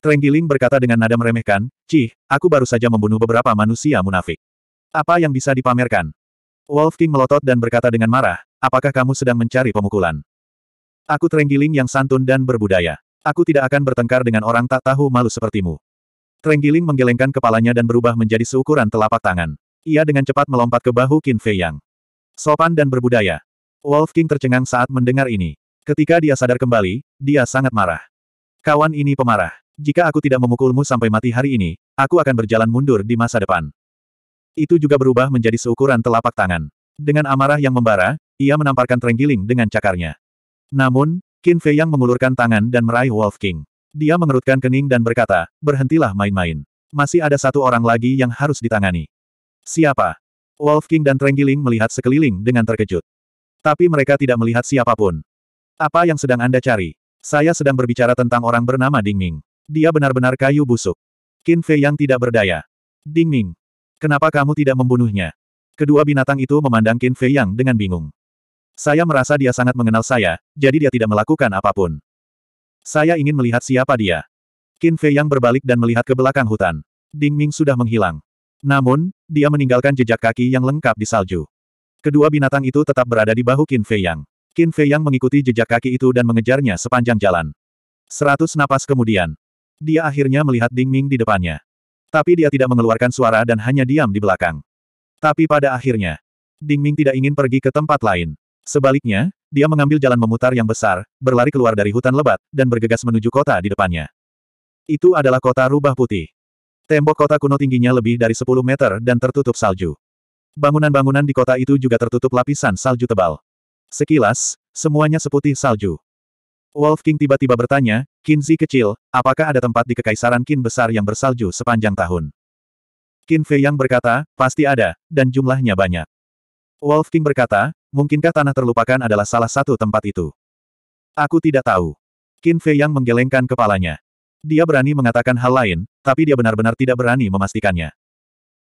Trenggiling berkata dengan nada meremehkan, Cih, aku baru saja membunuh beberapa manusia munafik. Apa yang bisa dipamerkan? Wolf King melotot dan berkata dengan marah, apakah kamu sedang mencari pemukulan? Aku Trenggiling yang santun dan berbudaya. Aku tidak akan bertengkar dengan orang tak tahu malu sepertimu. Trenggiling menggelengkan kepalanya dan berubah menjadi seukuran telapak tangan. Ia dengan cepat melompat ke bahu Qin Fei Yang. Sopan dan berbudaya. Wolf King tercengang saat mendengar ini. Ketika dia sadar kembali, dia sangat marah. Kawan ini pemarah. Jika aku tidak memukulmu sampai mati hari ini, aku akan berjalan mundur di masa depan. Itu juga berubah menjadi seukuran telapak tangan. Dengan amarah yang membara, ia menamparkan terenggiling dengan cakarnya. Namun, Qin Fei Yang mengulurkan tangan dan meraih Wolf King. Dia mengerutkan kening dan berkata, berhentilah main-main. Masih ada satu orang lagi yang harus ditangani. Siapa? Wolf King dan Trenggiling melihat sekeliling dengan terkejut. Tapi mereka tidak melihat siapapun. Apa yang sedang Anda cari? Saya sedang berbicara tentang orang bernama Ding Ming. Dia benar-benar kayu busuk. Qin Fei yang tidak berdaya. Ding Ming, kenapa kamu tidak membunuhnya? Kedua binatang itu memandang Qin Fei yang dengan bingung. Saya merasa dia sangat mengenal saya, jadi dia tidak melakukan apapun. Saya ingin melihat siapa dia. Qin Fei yang berbalik dan melihat ke belakang hutan. Ding Ming sudah menghilang. Namun, dia meninggalkan jejak kaki yang lengkap di salju. Kedua binatang itu tetap berada di bahu Qin Fei Yang. Qin Fei Yang mengikuti jejak kaki itu dan mengejarnya sepanjang jalan. Seratus napas kemudian, dia akhirnya melihat Ding Ming di depannya. Tapi dia tidak mengeluarkan suara dan hanya diam di belakang. Tapi pada akhirnya, Ding Ming tidak ingin pergi ke tempat lain. Sebaliknya, dia mengambil jalan memutar yang besar, berlari keluar dari hutan lebat, dan bergegas menuju kota di depannya. Itu adalah kota rubah putih. Tembok kota kuno tingginya lebih dari 10 meter dan tertutup salju. Bangunan-bangunan di kota itu juga tertutup lapisan salju tebal. Sekilas, semuanya seputih salju. Wolf King tiba-tiba bertanya, Kinzi kecil, apakah ada tempat di kekaisaran Qin besar yang bersalju sepanjang tahun? Qin Fei yang berkata, pasti ada, dan jumlahnya banyak. Wolf King berkata, mungkinkah tanah terlupakan adalah salah satu tempat itu? Aku tidak tahu. Qin Fei yang menggelengkan kepalanya. Dia berani mengatakan hal lain, tapi dia benar-benar tidak berani memastikannya.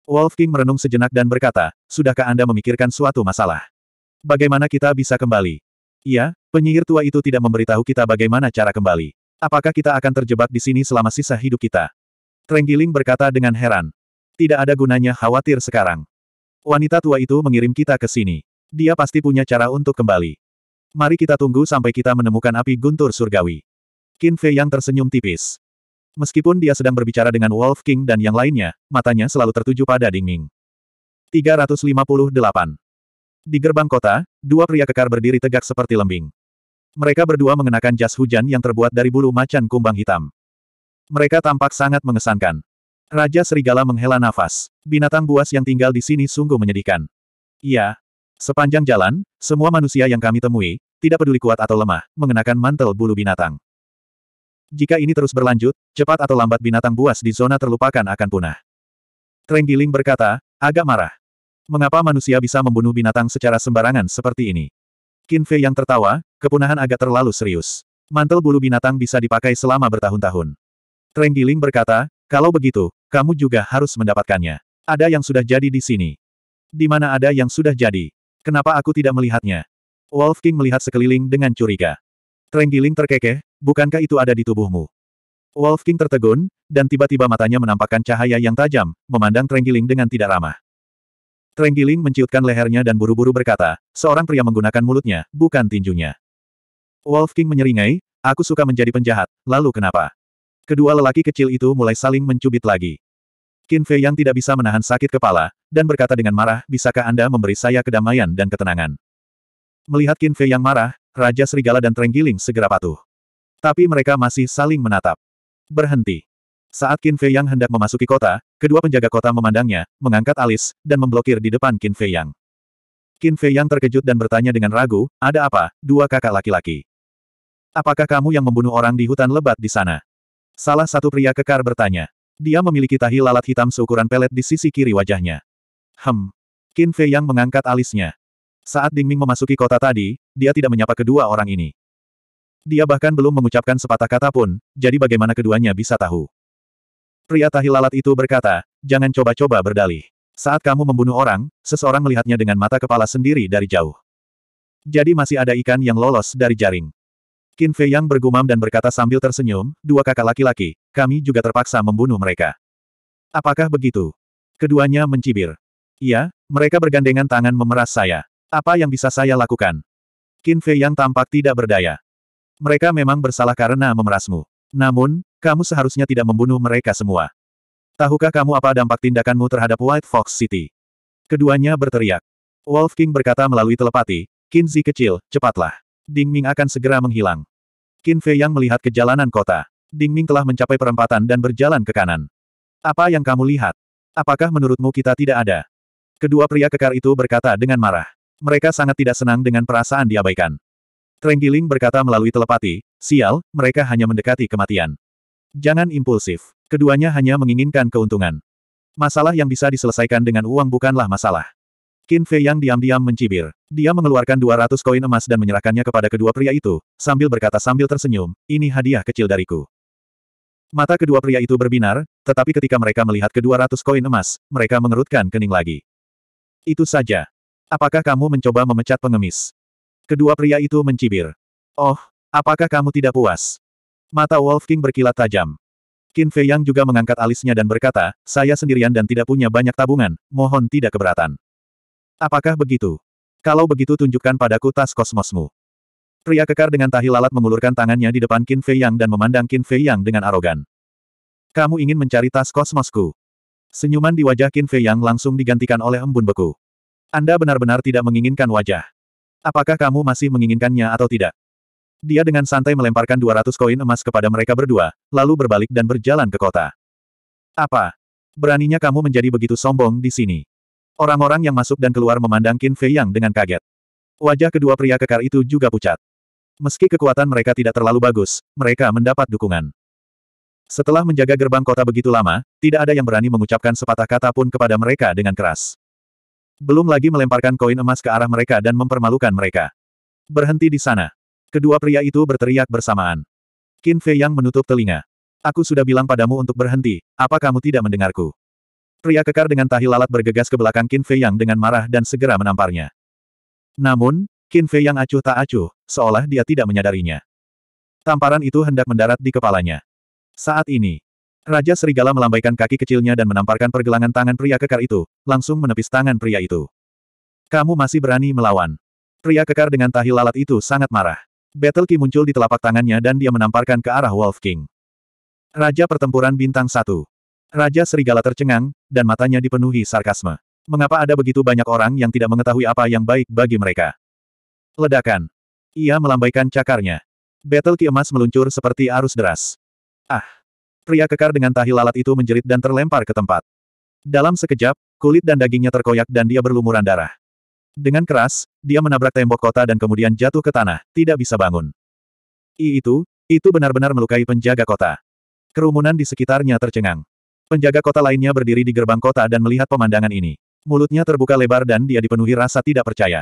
Wolf King merenung sejenak dan berkata, Sudahkah Anda memikirkan suatu masalah? Bagaimana kita bisa kembali? Iya, penyihir tua itu tidak memberitahu kita bagaimana cara kembali. Apakah kita akan terjebak di sini selama sisa hidup kita? Trenggiling berkata dengan heran. Tidak ada gunanya khawatir sekarang. Wanita tua itu mengirim kita ke sini. Dia pasti punya cara untuk kembali. Mari kita tunggu sampai kita menemukan api guntur surgawi. Qin Fei yang tersenyum tipis. Meskipun dia sedang berbicara dengan Wolf King dan yang lainnya, matanya selalu tertuju pada Ding Ming. 358. Di gerbang kota, dua pria kekar berdiri tegak seperti lembing. Mereka berdua mengenakan jas hujan yang terbuat dari bulu macan kumbang hitam. Mereka tampak sangat mengesankan. Raja Serigala menghela nafas. Binatang buas yang tinggal di sini sungguh menyedihkan. Iya. Sepanjang jalan, semua manusia yang kami temui, tidak peduli kuat atau lemah, mengenakan mantel bulu binatang. Jika ini terus berlanjut, cepat atau lambat binatang buas di zona terlupakan akan punah. Trenggiling berkata, agak marah. Mengapa manusia bisa membunuh binatang secara sembarangan seperti ini? Qin Fei yang tertawa, kepunahan agak terlalu serius. Mantel bulu binatang bisa dipakai selama bertahun-tahun. Trenggiling berkata, kalau begitu, kamu juga harus mendapatkannya. Ada yang sudah jadi di sini. Di mana ada yang sudah jadi? Kenapa aku tidak melihatnya? Wolf King melihat sekeliling dengan curiga. Trenggiling terkekeh, bukankah itu ada di tubuhmu? Wolf King tertegun, dan tiba-tiba matanya menampakkan cahaya yang tajam, memandang Trenggiling dengan tidak ramah. Trenggiling menciutkan lehernya dan buru-buru berkata, seorang pria menggunakan mulutnya, bukan tinjunya. Wolf King menyeringai, aku suka menjadi penjahat, lalu kenapa? Kedua lelaki kecil itu mulai saling mencubit lagi. Qin Fei yang tidak bisa menahan sakit kepala, dan berkata dengan marah, bisakah Anda memberi saya kedamaian dan ketenangan? Melihat Qin Fei yang marah, Raja Serigala dan Trenggiling segera patuh. Tapi mereka masih saling menatap. Berhenti. Saat Qin Fei Yang hendak memasuki kota, kedua penjaga kota memandangnya, mengangkat alis, dan memblokir di depan Qin Fei Yang. Qin Fei Yang terkejut dan bertanya dengan ragu, ada apa, dua kakak laki-laki? Apakah kamu yang membunuh orang di hutan lebat di sana? Salah satu pria kekar bertanya. Dia memiliki tahi lalat hitam seukuran pelet di sisi kiri wajahnya. Hem. Qin Fei Yang mengangkat alisnya. Saat Ding Ming memasuki kota tadi, dia tidak menyapa kedua orang ini. Dia bahkan belum mengucapkan sepatah kata pun, jadi bagaimana keduanya bisa tahu. Pria tahi lalat itu berkata, jangan coba-coba berdalih. Saat kamu membunuh orang, seseorang melihatnya dengan mata kepala sendiri dari jauh. Jadi masih ada ikan yang lolos dari jaring. Qin Fei Yang bergumam dan berkata sambil tersenyum, dua kakak laki-laki, kami juga terpaksa membunuh mereka. Apakah begitu? Keduanya mencibir. Iya, mereka bergandengan tangan memeras saya. Apa yang bisa saya lakukan? Qin Fei yang tampak tidak berdaya. Mereka memang bersalah karena memerasmu. Namun, kamu seharusnya tidak membunuh mereka semua. Tahukah kamu apa dampak tindakanmu terhadap White Fox City? Keduanya berteriak. Wolf King berkata melalui telepati, Kinzi kecil, cepatlah. Ding Ming akan segera menghilang. Qin Fei yang melihat ke jalanan kota. Ding Ming telah mencapai perempatan dan berjalan ke kanan. Apa yang kamu lihat? Apakah menurutmu kita tidak ada? Kedua pria kekar itu berkata dengan marah. Mereka sangat tidak senang dengan perasaan diabaikan. Trenggiling berkata melalui telepati, sial, mereka hanya mendekati kematian. Jangan impulsif. Keduanya hanya menginginkan keuntungan. Masalah yang bisa diselesaikan dengan uang bukanlah masalah. Qin Fei yang diam-diam mencibir. Dia mengeluarkan 200 koin emas dan menyerahkannya kepada kedua pria itu, sambil berkata sambil tersenyum, ini hadiah kecil dariku. Mata kedua pria itu berbinar, tetapi ketika mereka melihat kedua ratus koin emas, mereka mengerutkan kening lagi. Itu saja. Apakah kamu mencoba memecat pengemis? Kedua pria itu mencibir. Oh, apakah kamu tidak puas? Mata Wolf King berkilat tajam. Qin Fei Yang juga mengangkat alisnya dan berkata, saya sendirian dan tidak punya banyak tabungan, mohon tidak keberatan. Apakah begitu? Kalau begitu tunjukkan padaku tas kosmosmu. Pria kekar dengan tahi lalat mengulurkan tangannya di depan Qin Fei Yang dan memandang Qin Fei Yang dengan arogan. Kamu ingin mencari tas kosmosku? Senyuman di wajah Qin Fei Yang langsung digantikan oleh embun beku. Anda benar-benar tidak menginginkan wajah. Apakah kamu masih menginginkannya atau tidak? Dia dengan santai melemparkan 200 koin emas kepada mereka berdua, lalu berbalik dan berjalan ke kota. Apa? Beraninya kamu menjadi begitu sombong di sini? Orang-orang yang masuk dan keluar memandang Qin Fei Yang dengan kaget. Wajah kedua pria kekar itu juga pucat. Meski kekuatan mereka tidak terlalu bagus, mereka mendapat dukungan. Setelah menjaga gerbang kota begitu lama, tidak ada yang berani mengucapkan sepatah kata pun kepada mereka dengan keras. Belum lagi melemparkan koin emas ke arah mereka dan mempermalukan mereka. Berhenti di sana. Kedua pria itu berteriak bersamaan. Qin Fei yang menutup telinga. Aku sudah bilang padamu untuk berhenti, apa kamu tidak mendengarku? Pria kekar dengan tahi lalat bergegas ke belakang Qin Fei yang dengan marah dan segera menamparnya. Namun, Qin Fei yang acuh tak acuh, seolah dia tidak menyadarinya. Tamparan itu hendak mendarat di kepalanya. Saat ini, Raja Serigala melambaikan kaki kecilnya dan menamparkan pergelangan tangan pria kekar itu, langsung menepis tangan pria itu. Kamu masih berani melawan. Pria kekar dengan tahi lalat itu sangat marah. Battle Ki muncul di telapak tangannya dan dia menamparkan ke arah Wolf King. Raja pertempuran bintang satu. Raja Serigala tercengang, dan matanya dipenuhi sarkasme. Mengapa ada begitu banyak orang yang tidak mengetahui apa yang baik bagi mereka? Ledakan. Ia melambaikan cakarnya. Battle Ki emas meluncur seperti arus deras. Ah! Pria kekar dengan tahi lalat itu menjerit dan terlempar ke tempat. Dalam sekejap, kulit dan dagingnya terkoyak dan dia berlumuran darah. Dengan keras, dia menabrak tembok kota dan kemudian jatuh ke tanah, tidak bisa bangun. I itu, itu benar-benar melukai penjaga kota. Kerumunan di sekitarnya tercengang. Penjaga kota lainnya berdiri di gerbang kota dan melihat pemandangan ini. Mulutnya terbuka lebar dan dia dipenuhi rasa tidak percaya.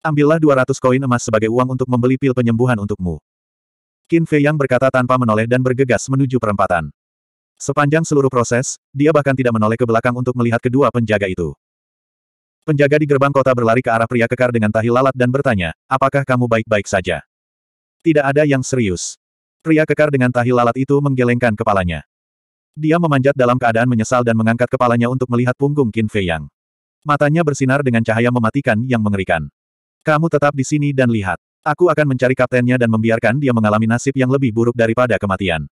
Ambillah 200 koin emas sebagai uang untuk membeli pil penyembuhan untukmu. Qin Fei Yang berkata tanpa menoleh dan bergegas menuju perempatan. Sepanjang seluruh proses, dia bahkan tidak menoleh ke belakang untuk melihat kedua penjaga itu. Penjaga di gerbang kota berlari ke arah pria kekar dengan tahi lalat dan bertanya, apakah kamu baik-baik saja? Tidak ada yang serius. Pria kekar dengan tahi lalat itu menggelengkan kepalanya. Dia memanjat dalam keadaan menyesal dan mengangkat kepalanya untuk melihat punggung Qin Fei Yang. Matanya bersinar dengan cahaya mematikan yang mengerikan. Kamu tetap di sini dan lihat. Aku akan mencari kaptennya dan membiarkan dia mengalami nasib yang lebih buruk daripada kematian.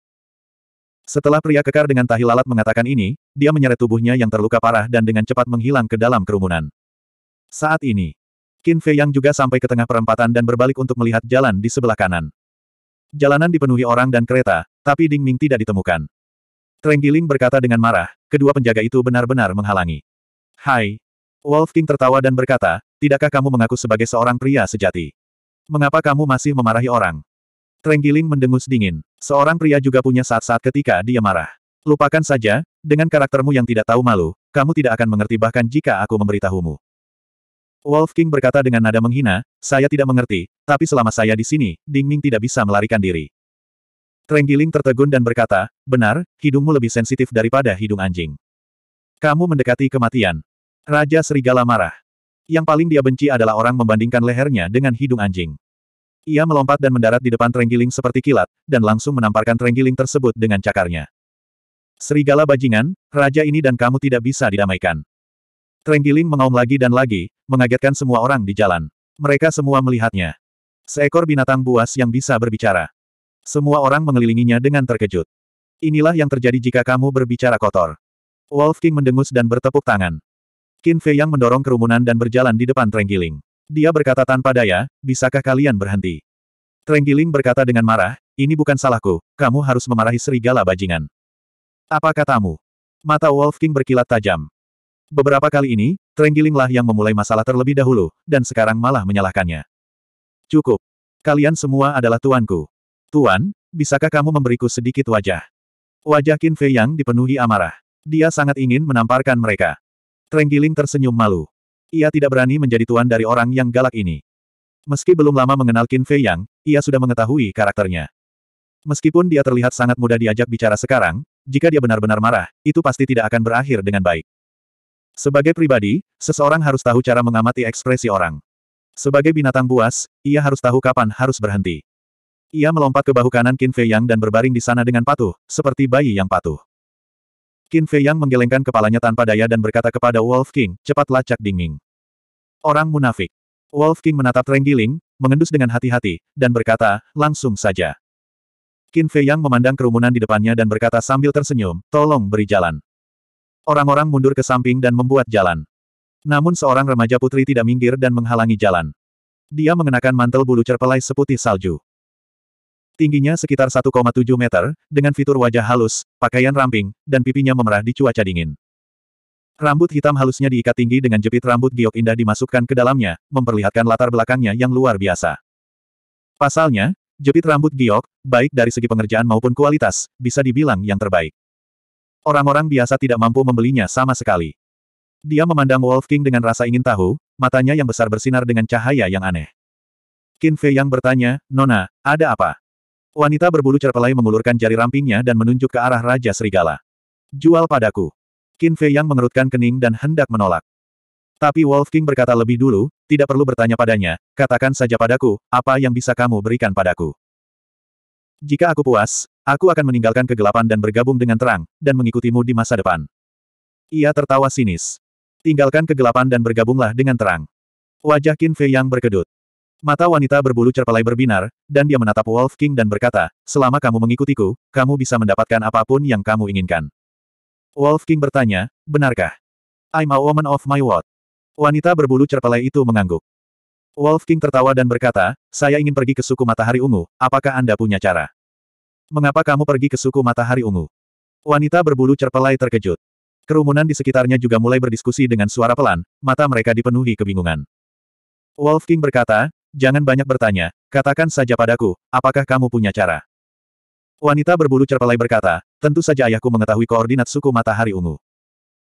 Setelah pria kekar dengan tahi lalat mengatakan ini, dia menyeret tubuhnya yang terluka parah dan dengan cepat menghilang ke dalam kerumunan. Saat ini, Qin Fei Yang juga sampai ke tengah perempatan dan berbalik untuk melihat jalan di sebelah kanan. Jalanan dipenuhi orang dan kereta, tapi Ding Ming tidak ditemukan. Trenggiling berkata dengan marah, kedua penjaga itu benar-benar menghalangi. Hai! Wolf King tertawa dan berkata, tidakkah kamu mengaku sebagai seorang pria sejati? Mengapa kamu masih memarahi orang? Trenggiling mendengus dingin. Seorang pria juga punya saat-saat ketika dia marah. Lupakan saja, dengan karaktermu yang tidak tahu malu, kamu tidak akan mengerti bahkan jika aku memberitahumu. Wolf King berkata dengan nada menghina, saya tidak mengerti, tapi selama saya di sini, Ding Ming tidak bisa melarikan diri. Trenggiling tertegun dan berkata, benar, hidungmu lebih sensitif daripada hidung anjing. Kamu mendekati kematian. Raja Serigala marah. Yang paling dia benci adalah orang membandingkan lehernya dengan hidung anjing. Ia melompat dan mendarat di depan Trenggiling seperti kilat, dan langsung menamparkan Trenggiling tersebut dengan cakarnya. Serigala bajingan, raja ini dan kamu tidak bisa didamaikan. Trenggiling mengaum lagi dan lagi, mengagetkan semua orang di jalan. Mereka semua melihatnya. Seekor binatang buas yang bisa berbicara. Semua orang mengelilinginya dengan terkejut. Inilah yang terjadi jika kamu berbicara kotor. Wolf King mendengus dan bertepuk tangan. Qin Fei yang mendorong kerumunan dan berjalan di depan Trenggiling. Dia berkata tanpa daya, bisakah kalian berhenti? Trenggiling berkata dengan marah, ini bukan salahku, kamu harus memarahi serigala bajingan. Apa katamu? Mata Wolf King berkilat tajam. Beberapa kali ini, Trenggilinglah yang memulai masalah terlebih dahulu, dan sekarang malah menyalahkannya. Cukup. Kalian semua adalah tuanku. Tuan, bisakah kamu memberiku sedikit wajah? Wajah Qin Fei yang dipenuhi amarah. Dia sangat ingin menamparkan mereka. Trenggiling tersenyum malu. Ia tidak berani menjadi tuan dari orang yang galak ini. Meski belum lama mengenal Qin Fei Yang, ia sudah mengetahui karakternya. Meskipun dia terlihat sangat mudah diajak bicara sekarang, jika dia benar-benar marah, itu pasti tidak akan berakhir dengan baik. Sebagai pribadi, seseorang harus tahu cara mengamati ekspresi orang. Sebagai binatang buas, ia harus tahu kapan harus berhenti. Ia melompat ke bahu kanan Qin Fei Yang dan berbaring di sana dengan patuh, seperti bayi yang patuh. Qin Fei Yang menggelengkan kepalanya tanpa daya dan berkata kepada Wolf King, cepatlah Cak dinging. Orang munafik. Wolf King menatap Renggiling, mengendus dengan hati-hati, dan berkata, langsung saja. Qin Fei Yang memandang kerumunan di depannya dan berkata sambil tersenyum, tolong beri jalan. Orang-orang mundur ke samping dan membuat jalan. Namun seorang remaja putri tidak minggir dan menghalangi jalan. Dia mengenakan mantel bulu cerpelai seputih salju. Tingginya sekitar 1,7 meter, dengan fitur wajah halus, pakaian ramping, dan pipinya memerah di cuaca dingin. Rambut hitam halusnya diikat tinggi dengan jepit rambut giok indah dimasukkan ke dalamnya, memperlihatkan latar belakangnya yang luar biasa. Pasalnya, jepit rambut giok, baik dari segi pengerjaan maupun kualitas, bisa dibilang yang terbaik. Orang-orang biasa tidak mampu membelinya sama sekali. Dia memandang Wolf King dengan rasa ingin tahu, matanya yang besar bersinar dengan cahaya yang aneh. Qin Fei yang bertanya, Nona, ada apa? Wanita berbulu cerpelai mengulurkan jari rampingnya dan menunjuk ke arah Raja Serigala. Jual padaku. Qin Fei Yang mengerutkan kening dan hendak menolak. Tapi Wolf King berkata lebih dulu, tidak perlu bertanya padanya, katakan saja padaku, apa yang bisa kamu berikan padaku. Jika aku puas, aku akan meninggalkan kegelapan dan bergabung dengan terang, dan mengikutimu di masa depan. Ia tertawa sinis. Tinggalkan kegelapan dan bergabunglah dengan terang. Wajah Qin Fei yang berkedut. Mata wanita berbulu cerpelai berbinar, dan dia menatap Wolf King dan berkata, selama kamu mengikutiku, kamu bisa mendapatkan apapun yang kamu inginkan. Wolf King bertanya, benarkah? I'm a woman of my word. Wanita berbulu cerpelai itu mengangguk. Wolf King tertawa dan berkata, saya ingin pergi ke suku matahari ungu, apakah Anda punya cara? Mengapa kamu pergi ke suku matahari ungu? Wanita berbulu cerpelai terkejut. Kerumunan di sekitarnya juga mulai berdiskusi dengan suara pelan, mata mereka dipenuhi kebingungan. Wolf King berkata, Jangan banyak bertanya, katakan saja padaku, apakah kamu punya cara? Wanita berbulu cerpelai berkata, tentu saja ayahku mengetahui koordinat suku matahari ungu.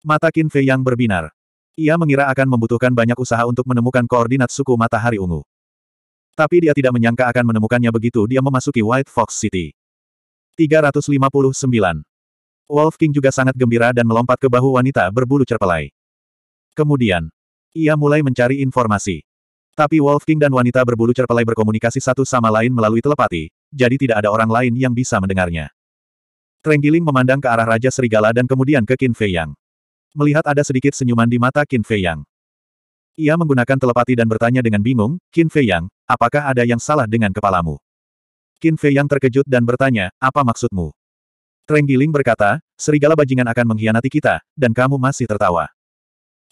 Mata Qin Fei yang berbinar. Ia mengira akan membutuhkan banyak usaha untuk menemukan koordinat suku matahari ungu. Tapi dia tidak menyangka akan menemukannya begitu dia memasuki White Fox City. 359. Wolf King juga sangat gembira dan melompat ke bahu wanita berbulu cerpelai. Kemudian, ia mulai mencari informasi. Tapi Wolf King dan wanita berbulu cerpelai berkomunikasi satu sama lain melalui telepati, jadi tidak ada orang lain yang bisa mendengarnya. Trenggiling memandang ke arah Raja Serigala dan kemudian ke Qin Fei Yang. Melihat ada sedikit senyuman di mata Qin Fei Yang. Ia menggunakan telepati dan bertanya dengan bingung, Qin Fei Yang, apakah ada yang salah dengan kepalamu? Qin Fei Yang terkejut dan bertanya, apa maksudmu? Trenggiling berkata, serigala bajingan akan mengkhianati kita, dan kamu masih tertawa.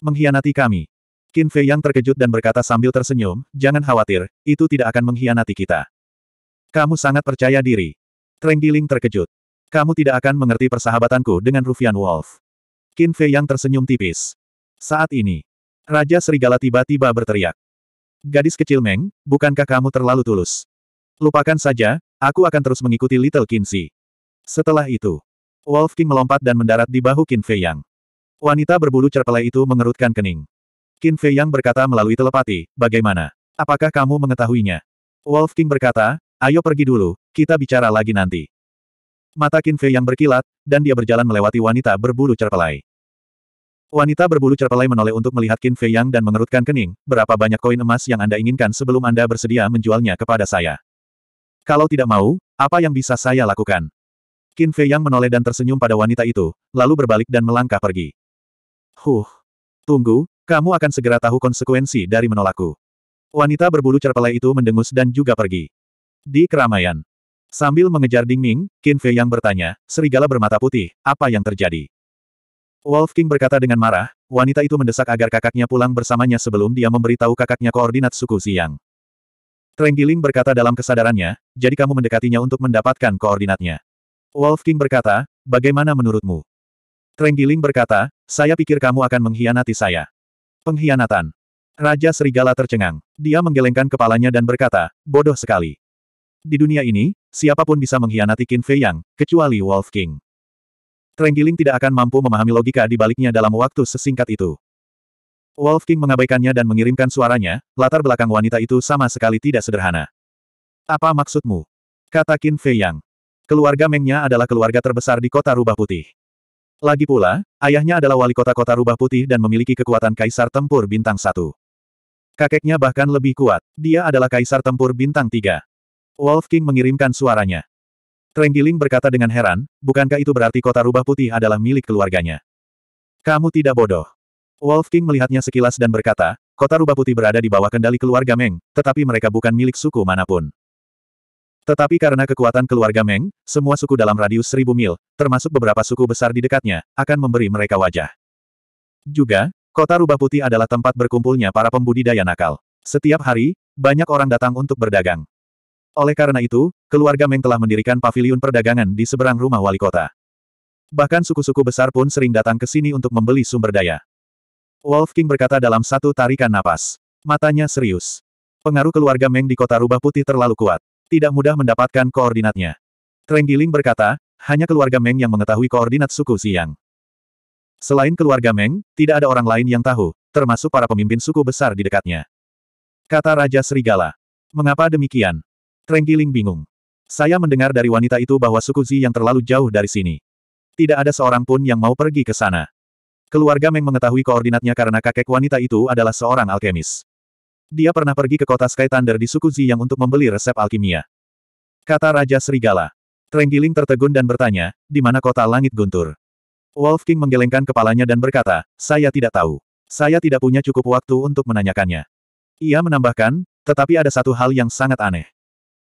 Mengkhianati kami. Qin Fei yang terkejut dan berkata sambil tersenyum, jangan khawatir, itu tidak akan mengkhianati kita. Kamu sangat percaya diri. Treng Giling terkejut. Kamu tidak akan mengerti persahabatanku dengan Rufian Wolf. Qin Fei yang tersenyum tipis. Saat ini, Raja Serigala tiba-tiba berteriak. Gadis kecil Meng, bukankah kamu terlalu tulus? Lupakan saja, aku akan terus mengikuti Little Si. Setelah itu, Wolf King melompat dan mendarat di bahu Qin Fei Yang. Wanita berbulu cerpelai itu mengerutkan kening. Qin Fei Yang berkata melalui telepati, bagaimana? Apakah kamu mengetahuinya? Wolf King berkata, ayo pergi dulu, kita bicara lagi nanti. Mata Qin Fei Yang berkilat, dan dia berjalan melewati wanita berbulu cerpelai. Wanita berbulu cerpelai menoleh untuk melihat Qin Fei Yang dan mengerutkan kening, berapa banyak koin emas yang Anda inginkan sebelum Anda bersedia menjualnya kepada saya. Kalau tidak mau, apa yang bisa saya lakukan? Qin Fei Yang menoleh dan tersenyum pada wanita itu, lalu berbalik dan melangkah pergi. Huh. Tunggu, kamu akan segera tahu konsekuensi dari menolakku. Wanita berbulu cerpelai itu mendengus dan juga pergi. Di keramaian. Sambil mengejar Ding Ming, Qin Fei yang bertanya, serigala bermata putih, apa yang terjadi? Wolf King berkata dengan marah, wanita itu mendesak agar kakaknya pulang bersamanya sebelum dia memberitahu kakaknya koordinat suku Siang. Trenggiling berkata dalam kesadarannya, jadi kamu mendekatinya untuk mendapatkan koordinatnya. Wolf King berkata, bagaimana menurutmu? Trenggiling berkata, saya pikir kamu akan mengkhianati saya. Pengkhianatan. Raja Serigala tercengang. Dia menggelengkan kepalanya dan berkata, bodoh sekali. Di dunia ini, siapapun bisa mengkhianati Qin Fei Yang, kecuali Wolf King. Trenggiling tidak akan mampu memahami logika di baliknya dalam waktu sesingkat itu. Wolf King mengabaikannya dan mengirimkan suaranya, latar belakang wanita itu sama sekali tidak sederhana. Apa maksudmu? Kata Qin Fei Yang. Keluarga Mengnya adalah keluarga terbesar di kota Rubah Putih. Lagi pula, ayahnya adalah wali kota kota Rubah Putih dan memiliki kekuatan kaisar tempur bintang satu. Kakeknya bahkan lebih kuat. Dia adalah kaisar tempur bintang tiga. Wolf King mengirimkan suaranya. Trenggiling berkata dengan heran, bukankah itu berarti kota Rubah Putih adalah milik keluarganya? Kamu tidak bodoh. Wolf King melihatnya sekilas dan berkata, kota Rubah Putih berada di bawah kendali keluarga Meng, tetapi mereka bukan milik suku manapun. Tetapi karena kekuatan keluarga Meng, semua suku dalam radius seribu mil, termasuk beberapa suku besar di dekatnya, akan memberi mereka wajah. Juga, kota rubah putih adalah tempat berkumpulnya para pembudidaya nakal. Setiap hari, banyak orang datang untuk berdagang. Oleh karena itu, keluarga Meng telah mendirikan paviliun perdagangan di seberang rumah wali kota. Bahkan suku-suku besar pun sering datang ke sini untuk membeli sumber daya. Wolf King berkata dalam satu tarikan napas. Matanya serius. Pengaruh keluarga Meng di kota rubah putih terlalu kuat. Tidak mudah mendapatkan koordinatnya. Treng Giling berkata, hanya keluarga Meng yang mengetahui koordinat suku Siang. Selain keluarga Meng, tidak ada orang lain yang tahu, termasuk para pemimpin suku besar di dekatnya. Kata Raja Serigala. Mengapa demikian? Treng Giling bingung. Saya mendengar dari wanita itu bahwa suku Zi terlalu jauh dari sini. Tidak ada seorang pun yang mau pergi ke sana. Keluarga Meng mengetahui koordinatnya karena kakek wanita itu adalah seorang alkemis. Dia pernah pergi ke kota Sky Thunder di suku Ziyang untuk membeli resep alkimia. Kata Raja Serigala. Trenggiling tertegun dan bertanya, di mana kota langit guntur? Wolf King menggelengkan kepalanya dan berkata, saya tidak tahu. Saya tidak punya cukup waktu untuk menanyakannya. Ia menambahkan, tetapi ada satu hal yang sangat aneh.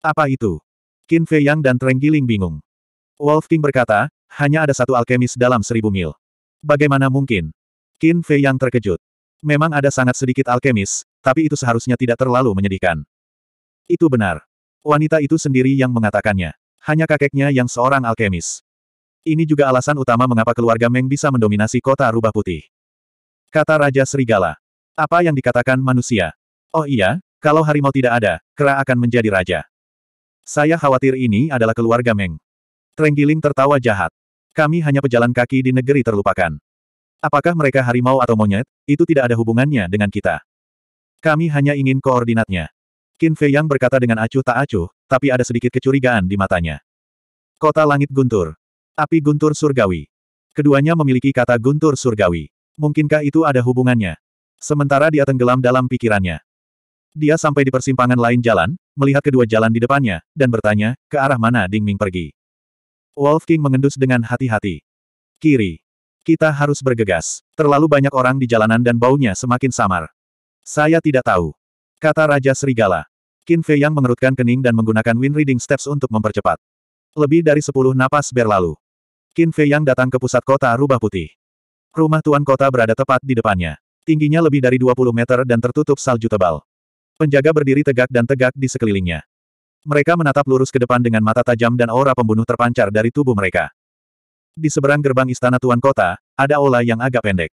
Apa itu? Qin Fei Yang dan Trenggiling bingung. Wolf King berkata, hanya ada satu alkemis dalam seribu mil. Bagaimana mungkin? Qin Fei Yang terkejut. Memang ada sangat sedikit alkemis, tapi itu seharusnya tidak terlalu menyedihkan. Itu benar. Wanita itu sendiri yang mengatakannya. Hanya kakeknya yang seorang alkemis. Ini juga alasan utama mengapa keluarga Meng bisa mendominasi kota rubah putih. Kata Raja Serigala. Apa yang dikatakan manusia? Oh iya, kalau harimau tidak ada, Kera akan menjadi raja. Saya khawatir ini adalah keluarga Meng. Trenggiling tertawa jahat. Kami hanya pejalan kaki di negeri terlupakan. Apakah mereka harimau atau monyet, itu tidak ada hubungannya dengan kita. Kami hanya ingin koordinatnya. Qin Fei Yang berkata dengan acuh tak acuh, tapi ada sedikit kecurigaan di matanya. Kota Langit Guntur. Api Guntur Surgawi. Keduanya memiliki kata Guntur Surgawi. Mungkinkah itu ada hubungannya? Sementara dia tenggelam dalam pikirannya. Dia sampai di persimpangan lain jalan, melihat kedua jalan di depannya, dan bertanya, ke arah mana Ding Ming pergi. Wolf King mengendus dengan hati-hati. Kiri. Kita harus bergegas. Terlalu banyak orang di jalanan dan baunya semakin samar. Saya tidak tahu. Kata Raja Serigala. Qin Fei yang mengerutkan kening dan menggunakan wind reading steps untuk mempercepat. Lebih dari sepuluh napas berlalu. Qin Fei yang datang ke pusat kota Rubah Putih. Rumah tuan kota berada tepat di depannya. Tingginya lebih dari 20 meter dan tertutup salju tebal. Penjaga berdiri tegak dan tegak di sekelilingnya. Mereka menatap lurus ke depan dengan mata tajam dan aura pembunuh terpancar dari tubuh mereka di seberang gerbang istana tuan kota, ada aula yang agak pendek.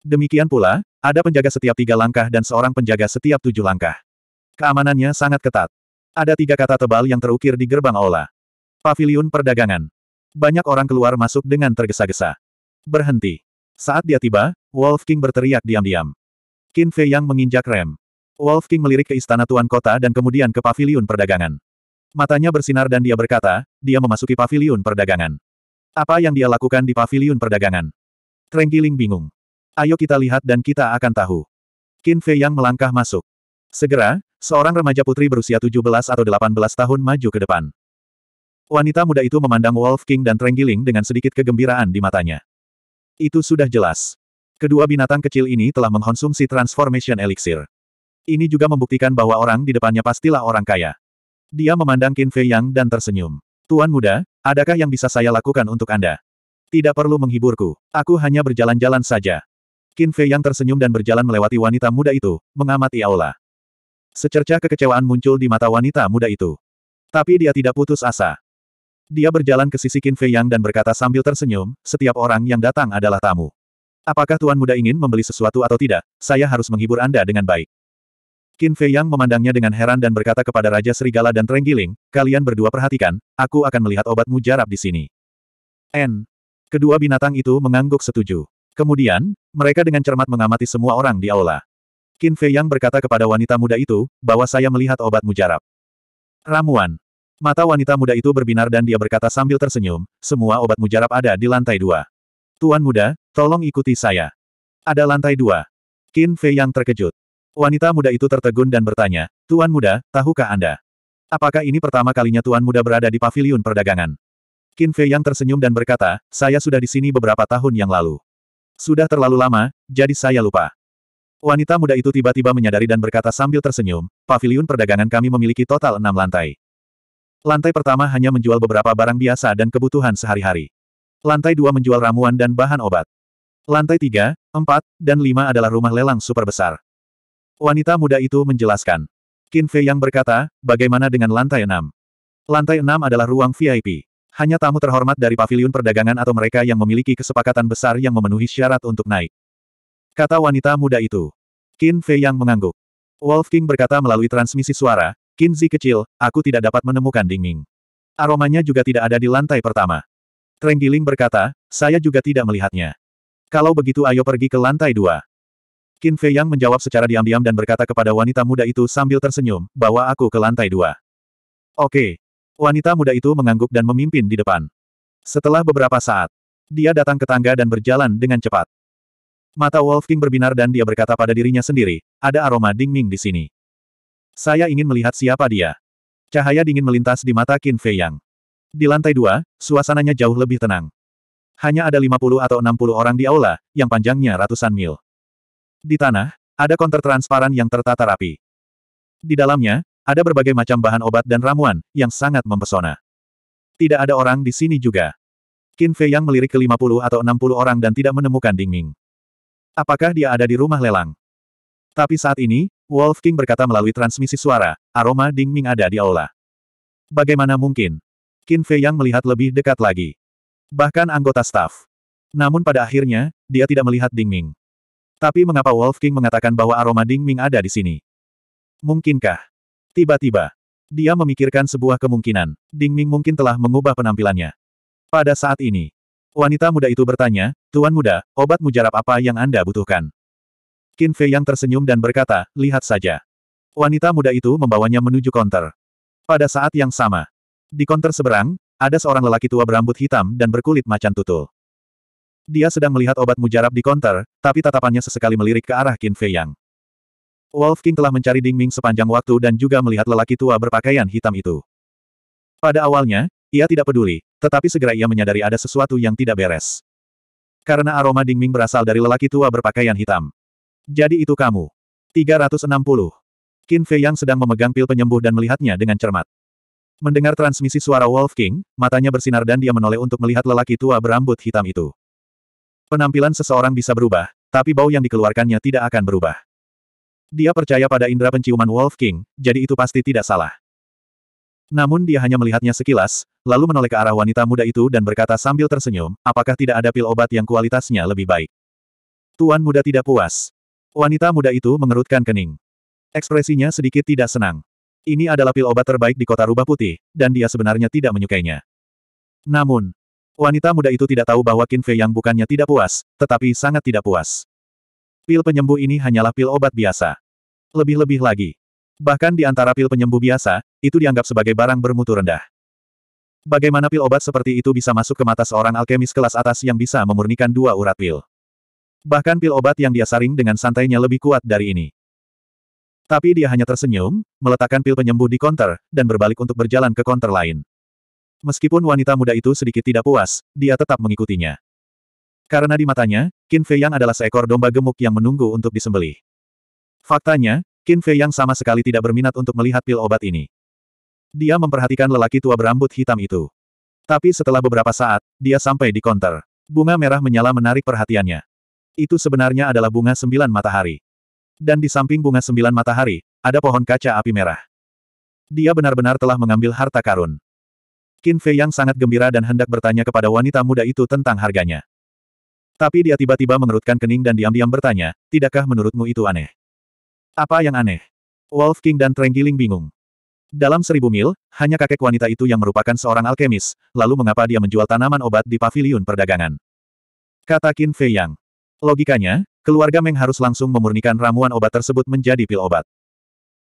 Demikian pula, ada penjaga setiap tiga langkah dan seorang penjaga setiap tujuh langkah. Keamanannya sangat ketat. Ada tiga kata tebal yang terukir di gerbang aula. Pavilion perdagangan. Banyak orang keluar masuk dengan tergesa-gesa. Berhenti. Saat dia tiba, Wolf King berteriak diam-diam. Qin Fei Yang menginjak rem. Wolf King melirik ke istana tuan kota dan kemudian ke Pavilion perdagangan. Matanya bersinar dan dia berkata, dia memasuki Pavilion perdagangan. Apa yang dia lakukan di pavilion perdagangan? Trenggiling bingung. Ayo kita lihat dan kita akan tahu. Qin Fei yang melangkah masuk. Segera, seorang remaja putri berusia 17 atau 18 tahun maju ke depan. Wanita muda itu memandang Wolf King dan Trenggiling dengan sedikit kegembiraan di matanya. Itu sudah jelas. Kedua binatang kecil ini telah mengkonsumsi transformation elixir. Ini juga membuktikan bahwa orang di depannya pastilah orang kaya. Dia memandang Qin Fei Yang dan tersenyum. Tuan muda, adakah yang bisa saya lakukan untuk Anda? Tidak perlu menghiburku. Aku hanya berjalan-jalan saja. Qin Fei yang tersenyum dan berjalan melewati wanita muda itu, mengamati aula. Secerca kekecewaan muncul di mata wanita muda itu. Tapi dia tidak putus asa. Dia berjalan ke sisi Qin Fei yang dan berkata sambil tersenyum, setiap orang yang datang adalah tamu. Apakah tuan muda ingin membeli sesuatu atau tidak, saya harus menghibur Anda dengan baik. Qin Fei Yang memandangnya dengan heran dan berkata kepada Raja Serigala dan Trenggiling, kalian berdua perhatikan, aku akan melihat obat mujarab di sini. N. Kedua binatang itu mengangguk setuju. Kemudian, mereka dengan cermat mengamati semua orang di aula. Qin Fei Yang berkata kepada wanita muda itu, bahwa saya melihat obat mujarab. Ramuan. Mata wanita muda itu berbinar dan dia berkata sambil tersenyum, semua obat mujarab ada di lantai dua. Tuan muda, tolong ikuti saya. Ada lantai dua. Qin Fei yang terkejut. Wanita muda itu tertegun dan bertanya, Tuan muda, tahukah Anda? Apakah ini pertama kalinya Tuan muda berada di pavilion perdagangan? Qin Fei yang tersenyum dan berkata, saya sudah di sini beberapa tahun yang lalu. Sudah terlalu lama, jadi saya lupa. Wanita muda itu tiba-tiba menyadari dan berkata sambil tersenyum, pavilion perdagangan kami memiliki total enam lantai. Lantai pertama hanya menjual beberapa barang biasa dan kebutuhan sehari-hari. Lantai dua menjual ramuan dan bahan obat. Lantai tiga, empat, dan lima adalah rumah lelang super besar. Wanita muda itu menjelaskan. Qin Fei yang berkata, bagaimana dengan lantai enam? Lantai enam adalah ruang VIP. Hanya tamu terhormat dari pavilion perdagangan atau mereka yang memiliki kesepakatan besar yang memenuhi syarat untuk naik. Kata wanita muda itu. Qin Fei yang mengangguk. Wolf King berkata melalui transmisi suara, Qin Zi kecil, aku tidak dapat menemukan Dingming. Aromanya juga tidak ada di lantai pertama. Trenggiling berkata, saya juga tidak melihatnya. Kalau begitu ayo pergi ke lantai dua. Qin Fei Yang menjawab secara diam-diam dan berkata kepada wanita muda itu sambil tersenyum, bawa aku ke lantai dua. Oke. Wanita muda itu mengangguk dan memimpin di depan. Setelah beberapa saat, dia datang ke tangga dan berjalan dengan cepat. Mata Wolf King berbinar dan dia berkata pada dirinya sendiri, ada aroma dingming di sini. Saya ingin melihat siapa dia. Cahaya dingin melintas di mata Qin Fei Yang. Di lantai dua, suasananya jauh lebih tenang. Hanya ada 50 atau 60 orang di aula, yang panjangnya ratusan mil. Di tanah, ada konter transparan yang tertata rapi. Di dalamnya, ada berbagai macam bahan obat dan ramuan, yang sangat mempesona. Tidak ada orang di sini juga. Qin Fei yang melirik ke 50 atau 60 orang dan tidak menemukan Ding Ming. Apakah dia ada di rumah lelang? Tapi saat ini, Wolf King berkata melalui transmisi suara, aroma Ding Ming ada di aula. Bagaimana mungkin? Qin Fei yang melihat lebih dekat lagi. Bahkan anggota staf. Namun pada akhirnya, dia tidak melihat Ding Ming. Tapi mengapa Wolf King mengatakan bahwa aroma Ding Ming ada di sini? Mungkinkah? Tiba-tiba, dia memikirkan sebuah kemungkinan. Ding Ming mungkin telah mengubah penampilannya. Pada saat ini, wanita muda itu bertanya, Tuan muda, obat mujarab apa yang Anda butuhkan? Qin Fei yang tersenyum dan berkata, lihat saja. Wanita muda itu membawanya menuju konter. Pada saat yang sama, di konter seberang, ada seorang lelaki tua berambut hitam dan berkulit macan tutul. Dia sedang melihat obat mujarab di konter, tapi tatapannya sesekali melirik ke arah Qin Fei Yang. Wolf King telah mencari Ding Ming sepanjang waktu dan juga melihat lelaki tua berpakaian hitam itu. Pada awalnya, ia tidak peduli, tetapi segera ia menyadari ada sesuatu yang tidak beres. Karena aroma Ding Ming berasal dari lelaki tua berpakaian hitam. Jadi itu kamu. 360. Qin Fei Yang sedang memegang pil penyembuh dan melihatnya dengan cermat. Mendengar transmisi suara Wolf King, matanya bersinar dan dia menoleh untuk melihat lelaki tua berambut hitam itu. Penampilan seseorang bisa berubah, tapi bau yang dikeluarkannya tidak akan berubah. Dia percaya pada indera penciuman Wolf King, jadi itu pasti tidak salah. Namun dia hanya melihatnya sekilas, lalu menoleh ke arah wanita muda itu dan berkata sambil tersenyum, apakah tidak ada pil obat yang kualitasnya lebih baik? Tuan muda tidak puas. Wanita muda itu mengerutkan kening. Ekspresinya sedikit tidak senang. Ini adalah pil obat terbaik di kota rubah putih, dan dia sebenarnya tidak menyukainya. Namun, Wanita muda itu tidak tahu bahwa Qin Fei yang bukannya tidak puas, tetapi sangat tidak puas. Pil penyembuh ini hanyalah pil obat biasa. Lebih-lebih lagi. Bahkan di antara pil penyembuh biasa, itu dianggap sebagai barang bermutu rendah. Bagaimana pil obat seperti itu bisa masuk ke mata seorang alkemis kelas atas yang bisa memurnikan dua urat pil? Bahkan pil obat yang dia saring dengan santainya lebih kuat dari ini. Tapi dia hanya tersenyum, meletakkan pil penyembuh di konter, dan berbalik untuk berjalan ke konter lain. Meskipun wanita muda itu sedikit tidak puas, dia tetap mengikutinya. Karena di matanya, Qin Fei Yang adalah seekor domba gemuk yang menunggu untuk disembelih. Faktanya, Qin Fei Yang sama sekali tidak berminat untuk melihat pil obat ini. Dia memperhatikan lelaki tua berambut hitam itu. Tapi setelah beberapa saat, dia sampai di konter. Bunga merah menyala menarik perhatiannya. Itu sebenarnya adalah bunga sembilan matahari. Dan di samping bunga sembilan matahari, ada pohon kaca api merah. Dia benar-benar telah mengambil harta karun. Qin Fei yang sangat gembira dan hendak bertanya kepada wanita muda itu tentang harganya. Tapi dia tiba-tiba mengerutkan kening dan diam-diam bertanya, tidakkah menurutmu itu aneh? Apa yang aneh? Wolf King dan Trenggiling bingung. Dalam seribu mil, hanya kakek wanita itu yang merupakan seorang alkemis, lalu mengapa dia menjual tanaman obat di paviliun perdagangan? Kata Qin Fei Yang. Logikanya, keluarga Meng harus langsung memurnikan ramuan obat tersebut menjadi pil obat.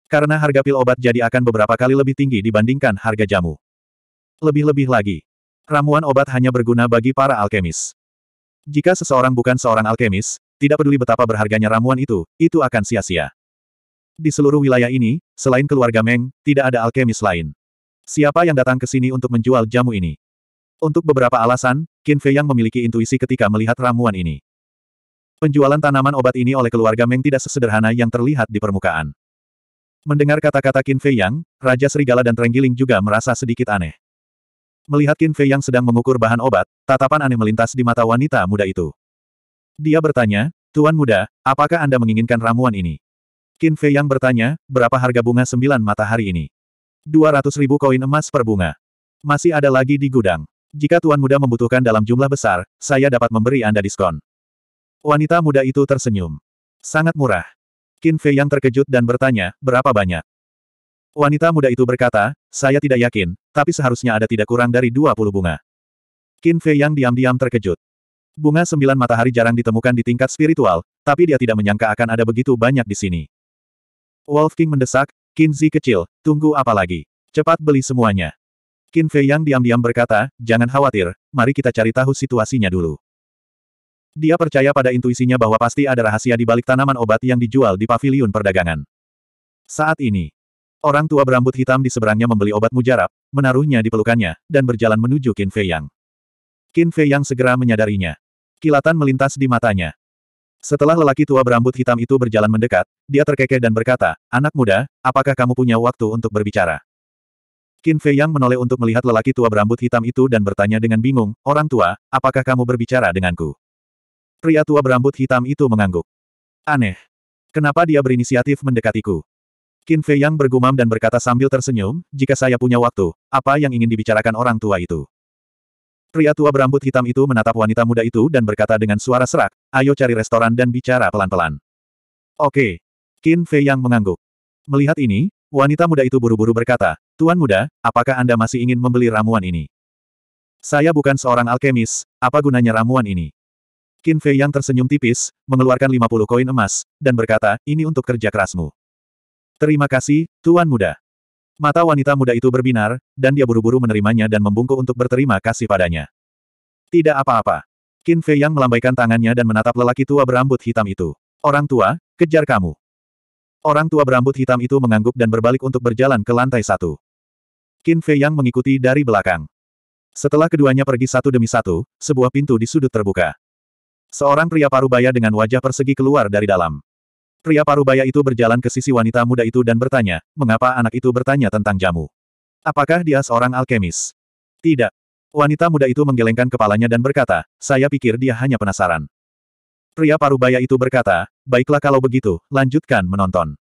Karena harga pil obat jadi akan beberapa kali lebih tinggi dibandingkan harga jamu. Lebih-lebih lagi, ramuan obat hanya berguna bagi para alkemis. Jika seseorang bukan seorang alkemis, tidak peduli betapa berharganya ramuan itu, itu akan sia-sia. Di seluruh wilayah ini, selain keluarga Meng, tidak ada alkemis lain. Siapa yang datang ke sini untuk menjual jamu ini? Untuk beberapa alasan, Qin Fei yang memiliki intuisi ketika melihat ramuan ini. Penjualan tanaman obat ini oleh keluarga Meng tidak sesederhana yang terlihat di permukaan. Mendengar kata-kata Qin Fei Yang, Raja Serigala dan Trenggiling juga merasa sedikit aneh. Melihat Qin Fei yang sedang mengukur bahan obat, tatapan aneh melintas di mata wanita muda itu. Dia bertanya, Tuan muda, apakah Anda menginginkan ramuan ini? Qin Fei yang bertanya, berapa harga bunga sembilan matahari ini? 200 ribu koin emas per bunga. Masih ada lagi di gudang. Jika Tuan muda membutuhkan dalam jumlah besar, saya dapat memberi Anda diskon. Wanita muda itu tersenyum. Sangat murah. Qin Fei yang terkejut dan bertanya, berapa banyak? Wanita muda itu berkata, saya tidak yakin, tapi seharusnya ada tidak kurang dari 20 bunga. Qin Fei yang diam-diam terkejut. Bunga sembilan matahari jarang ditemukan di tingkat spiritual, tapi dia tidak menyangka akan ada begitu banyak di sini. Wolf King mendesak, "Qin Zi kecil, tunggu apa lagi? Cepat beli semuanya. Qin Fei yang diam-diam berkata, jangan khawatir, mari kita cari tahu situasinya dulu. Dia percaya pada intuisinya bahwa pasti ada rahasia di balik tanaman obat yang dijual di paviliun perdagangan. Saat ini, Orang tua berambut hitam di seberangnya membeli obat mujarab, menaruhnya di pelukannya, dan berjalan menuju Qin Fei Yang. Qin Fei Yang segera menyadarinya. Kilatan melintas di matanya. Setelah lelaki tua berambut hitam itu berjalan mendekat, dia terkekeh dan berkata, Anak muda, apakah kamu punya waktu untuk berbicara? Qin Fei Yang menoleh untuk melihat lelaki tua berambut hitam itu dan bertanya dengan bingung, Orang tua, apakah kamu berbicara denganku? Pria tua berambut hitam itu mengangguk. Aneh. Kenapa dia berinisiatif mendekatiku? Qin Fei Yang bergumam dan berkata sambil tersenyum, jika saya punya waktu, apa yang ingin dibicarakan orang tua itu? Pria tua berambut hitam itu menatap wanita muda itu dan berkata dengan suara serak, ayo cari restoran dan bicara pelan-pelan. Oke. Qin Fei Yang mengangguk. Melihat ini, wanita muda itu buru-buru berkata, Tuan muda, apakah Anda masih ingin membeli ramuan ini? Saya bukan seorang alkemis, apa gunanya ramuan ini? Qin Fei Yang tersenyum tipis, mengeluarkan 50 koin emas, dan berkata, ini untuk kerja kerasmu. Terima kasih, Tuan Muda. Mata wanita muda itu berbinar, dan dia buru-buru menerimanya dan membungkuk untuk berterima kasih padanya. Tidak apa-apa. Qin Fei yang melambaikan tangannya dan menatap lelaki tua berambut hitam itu. Orang tua, kejar kamu. Orang tua berambut hitam itu mengangguk dan berbalik untuk berjalan ke lantai satu. Qin Fei yang mengikuti dari belakang. Setelah keduanya pergi satu demi satu, sebuah pintu di sudut terbuka. Seorang pria parubaya dengan wajah persegi keluar dari dalam. Pria parubaya itu berjalan ke sisi wanita muda itu dan bertanya, mengapa anak itu bertanya tentang jamu? Apakah dia seorang alkemis? Tidak. Wanita muda itu menggelengkan kepalanya dan berkata, saya pikir dia hanya penasaran. Pria parubaya itu berkata, baiklah kalau begitu, lanjutkan menonton.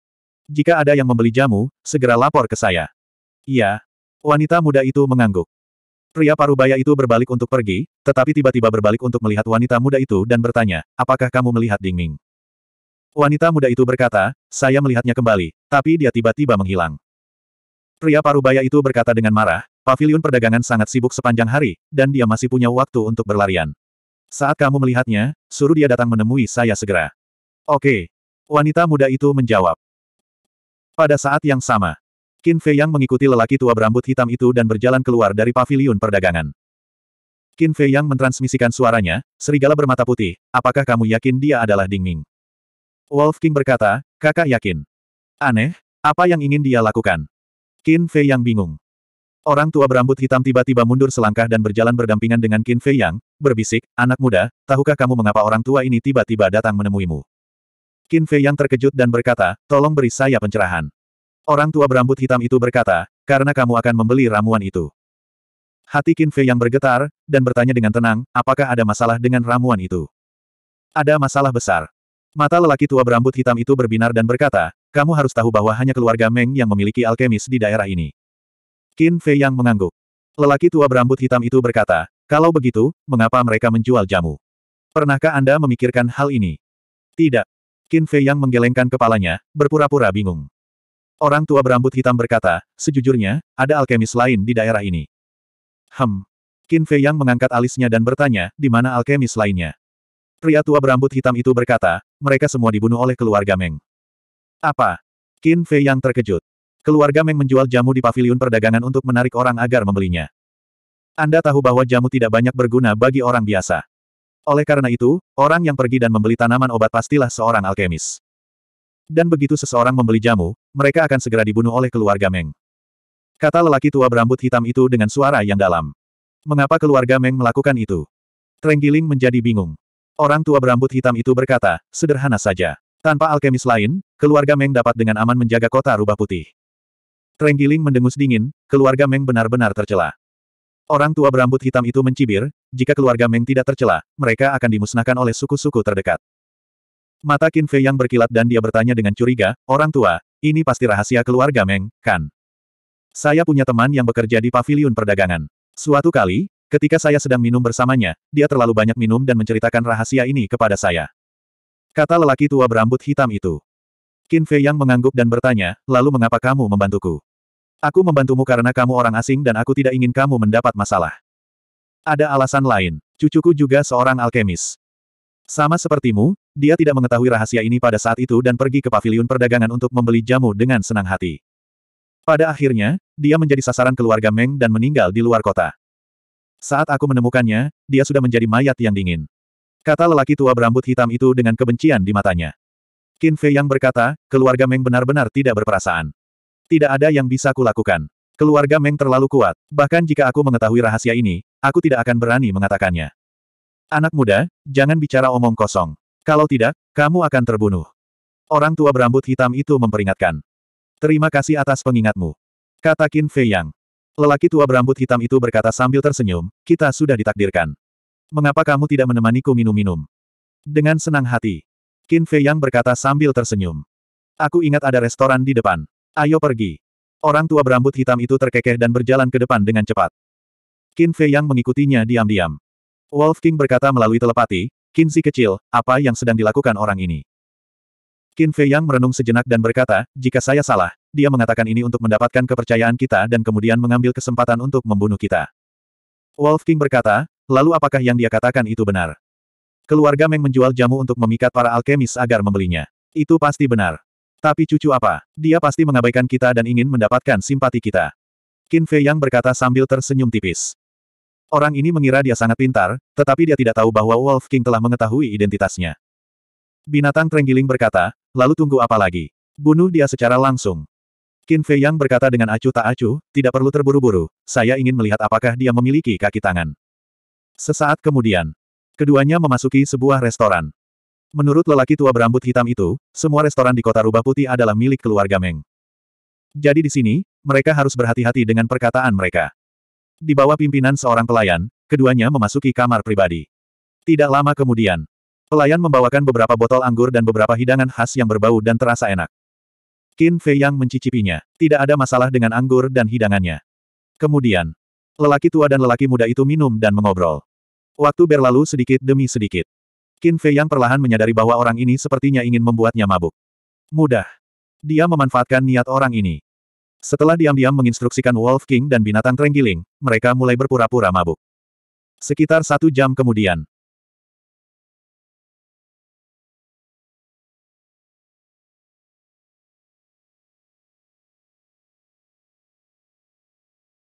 Jika ada yang membeli jamu, segera lapor ke saya. Iya. Wanita muda itu mengangguk. Pria parubaya itu berbalik untuk pergi, tetapi tiba-tiba berbalik untuk melihat wanita muda itu dan bertanya, apakah kamu melihat Dingming? Wanita muda itu berkata, saya melihatnya kembali, tapi dia tiba-tiba menghilang. Pria parubaya itu berkata dengan marah, pavilion perdagangan sangat sibuk sepanjang hari, dan dia masih punya waktu untuk berlarian. Saat kamu melihatnya, suruh dia datang menemui saya segera. Oke. Wanita muda itu menjawab. Pada saat yang sama, Qin Fei Yang mengikuti lelaki tua berambut hitam itu dan berjalan keluar dari pavilion perdagangan. Qin Fei Yang mentransmisikan suaranya, serigala bermata putih, apakah kamu yakin dia adalah Ding Ming? Wolf King berkata, kakak yakin. Aneh, apa yang ingin dia lakukan? Qin Fei yang bingung. Orang tua berambut hitam tiba-tiba mundur selangkah dan berjalan berdampingan dengan Qin Fei Yang, berbisik, anak muda, tahukah kamu mengapa orang tua ini tiba-tiba datang menemuimu? Qin Fei Yang terkejut dan berkata, tolong beri saya pencerahan. Orang tua berambut hitam itu berkata, karena kamu akan membeli ramuan itu. Hati Qin Fei Yang bergetar, dan bertanya dengan tenang, apakah ada masalah dengan ramuan itu? Ada masalah besar. Mata lelaki tua berambut hitam itu berbinar dan berkata, kamu harus tahu bahwa hanya keluarga Meng yang memiliki alkemis di daerah ini. Qin Fei yang mengangguk. Lelaki tua berambut hitam itu berkata, kalau begitu, mengapa mereka menjual jamu? Pernahkah Anda memikirkan hal ini? Tidak. Qin Fei yang menggelengkan kepalanya, berpura-pura bingung. Orang tua berambut hitam berkata, sejujurnya, ada alkemis lain di daerah ini. Hem. Qin Fei yang mengangkat alisnya dan bertanya, di mana alkemis lainnya? Pria tua berambut hitam itu berkata, mereka semua dibunuh oleh keluarga Meng. Apa? Qin Fei yang terkejut. Keluarga Meng menjual jamu di paviliun perdagangan untuk menarik orang agar membelinya. Anda tahu bahwa jamu tidak banyak berguna bagi orang biasa. Oleh karena itu, orang yang pergi dan membeli tanaman obat pastilah seorang alkemis. Dan begitu seseorang membeli jamu, mereka akan segera dibunuh oleh keluarga Meng. Kata lelaki tua berambut hitam itu dengan suara yang dalam. Mengapa keluarga Meng melakukan itu? Trenggiling menjadi bingung. Orang tua berambut hitam itu berkata, sederhana saja. Tanpa alkemis lain, keluarga Meng dapat dengan aman menjaga kota rubah putih. Trenggiling mendengus dingin, keluarga Meng benar-benar tercela. Orang tua berambut hitam itu mencibir, jika keluarga Meng tidak tercela, mereka akan dimusnahkan oleh suku-suku terdekat. Mata Qin Fei yang berkilat dan dia bertanya dengan curiga, orang tua, ini pasti rahasia keluarga Meng, kan? Saya punya teman yang bekerja di paviliun perdagangan. Suatu kali, Ketika saya sedang minum bersamanya, dia terlalu banyak minum dan menceritakan rahasia ini kepada saya. Kata lelaki tua berambut hitam itu. Qin Fei Yang mengangguk dan bertanya, lalu mengapa kamu membantuku? Aku membantumu karena kamu orang asing dan aku tidak ingin kamu mendapat masalah. Ada alasan lain, cucuku juga seorang alkemis. Sama sepertimu, dia tidak mengetahui rahasia ini pada saat itu dan pergi ke paviliun perdagangan untuk membeli jamu dengan senang hati. Pada akhirnya, dia menjadi sasaran keluarga Meng dan meninggal di luar kota. Saat aku menemukannya, dia sudah menjadi mayat yang dingin. Kata lelaki tua berambut hitam itu dengan kebencian di matanya. Qin Fei yang berkata, keluarga Meng benar-benar tidak berperasaan. Tidak ada yang bisa kulakukan. Keluarga Meng terlalu kuat, bahkan jika aku mengetahui rahasia ini, aku tidak akan berani mengatakannya. Anak muda, jangan bicara omong kosong. Kalau tidak, kamu akan terbunuh. Orang tua berambut hitam itu memperingatkan. Terima kasih atas pengingatmu. Kata Qin Fei Yang. Lelaki tua berambut hitam itu berkata sambil tersenyum, kita sudah ditakdirkan. Mengapa kamu tidak menemaniku minum-minum? Dengan senang hati. Qin Fei Yang berkata sambil tersenyum. Aku ingat ada restoran di depan. Ayo pergi. Orang tua berambut hitam itu terkekeh dan berjalan ke depan dengan cepat. Qin Fei Yang mengikutinya diam-diam. Wolf King berkata melalui telepati, Qin si kecil, apa yang sedang dilakukan orang ini? Qin Fei Yang merenung sejenak dan berkata, jika saya salah, dia mengatakan ini untuk mendapatkan kepercayaan kita dan kemudian mengambil kesempatan untuk membunuh kita. Wolf King berkata, lalu apakah yang dia katakan itu benar? Keluarga Meng menjual jamu untuk memikat para alkemis agar membelinya. Itu pasti benar. Tapi cucu apa? Dia pasti mengabaikan kita dan ingin mendapatkan simpati kita. Qin Fei Yang berkata sambil tersenyum tipis. Orang ini mengira dia sangat pintar, tetapi dia tidak tahu bahwa Wolf King telah mengetahui identitasnya. Binatang Trenggiling berkata, lalu tunggu apa lagi? Bunuh dia secara langsung. Qin Fei Yang berkata dengan acuh tak acuh, tidak perlu terburu-buru, saya ingin melihat apakah dia memiliki kaki tangan. Sesaat kemudian, keduanya memasuki sebuah restoran. Menurut lelaki tua berambut hitam itu, semua restoran di kota Rubah Putih adalah milik keluarga Meng. Jadi di sini, mereka harus berhati-hati dengan perkataan mereka. Di bawah pimpinan seorang pelayan, keduanya memasuki kamar pribadi. Tidak lama kemudian, pelayan membawakan beberapa botol anggur dan beberapa hidangan khas yang berbau dan terasa enak. Qin Fei Yang mencicipinya. Tidak ada masalah dengan anggur dan hidangannya. Kemudian, lelaki tua dan lelaki muda itu minum dan mengobrol. Waktu berlalu sedikit demi sedikit. Qin Fei Yang perlahan menyadari bahwa orang ini sepertinya ingin membuatnya mabuk. Mudah. Dia memanfaatkan niat orang ini. Setelah diam-diam menginstruksikan Wolf King dan binatang terenggiling, mereka mulai berpura-pura mabuk. Sekitar satu jam kemudian,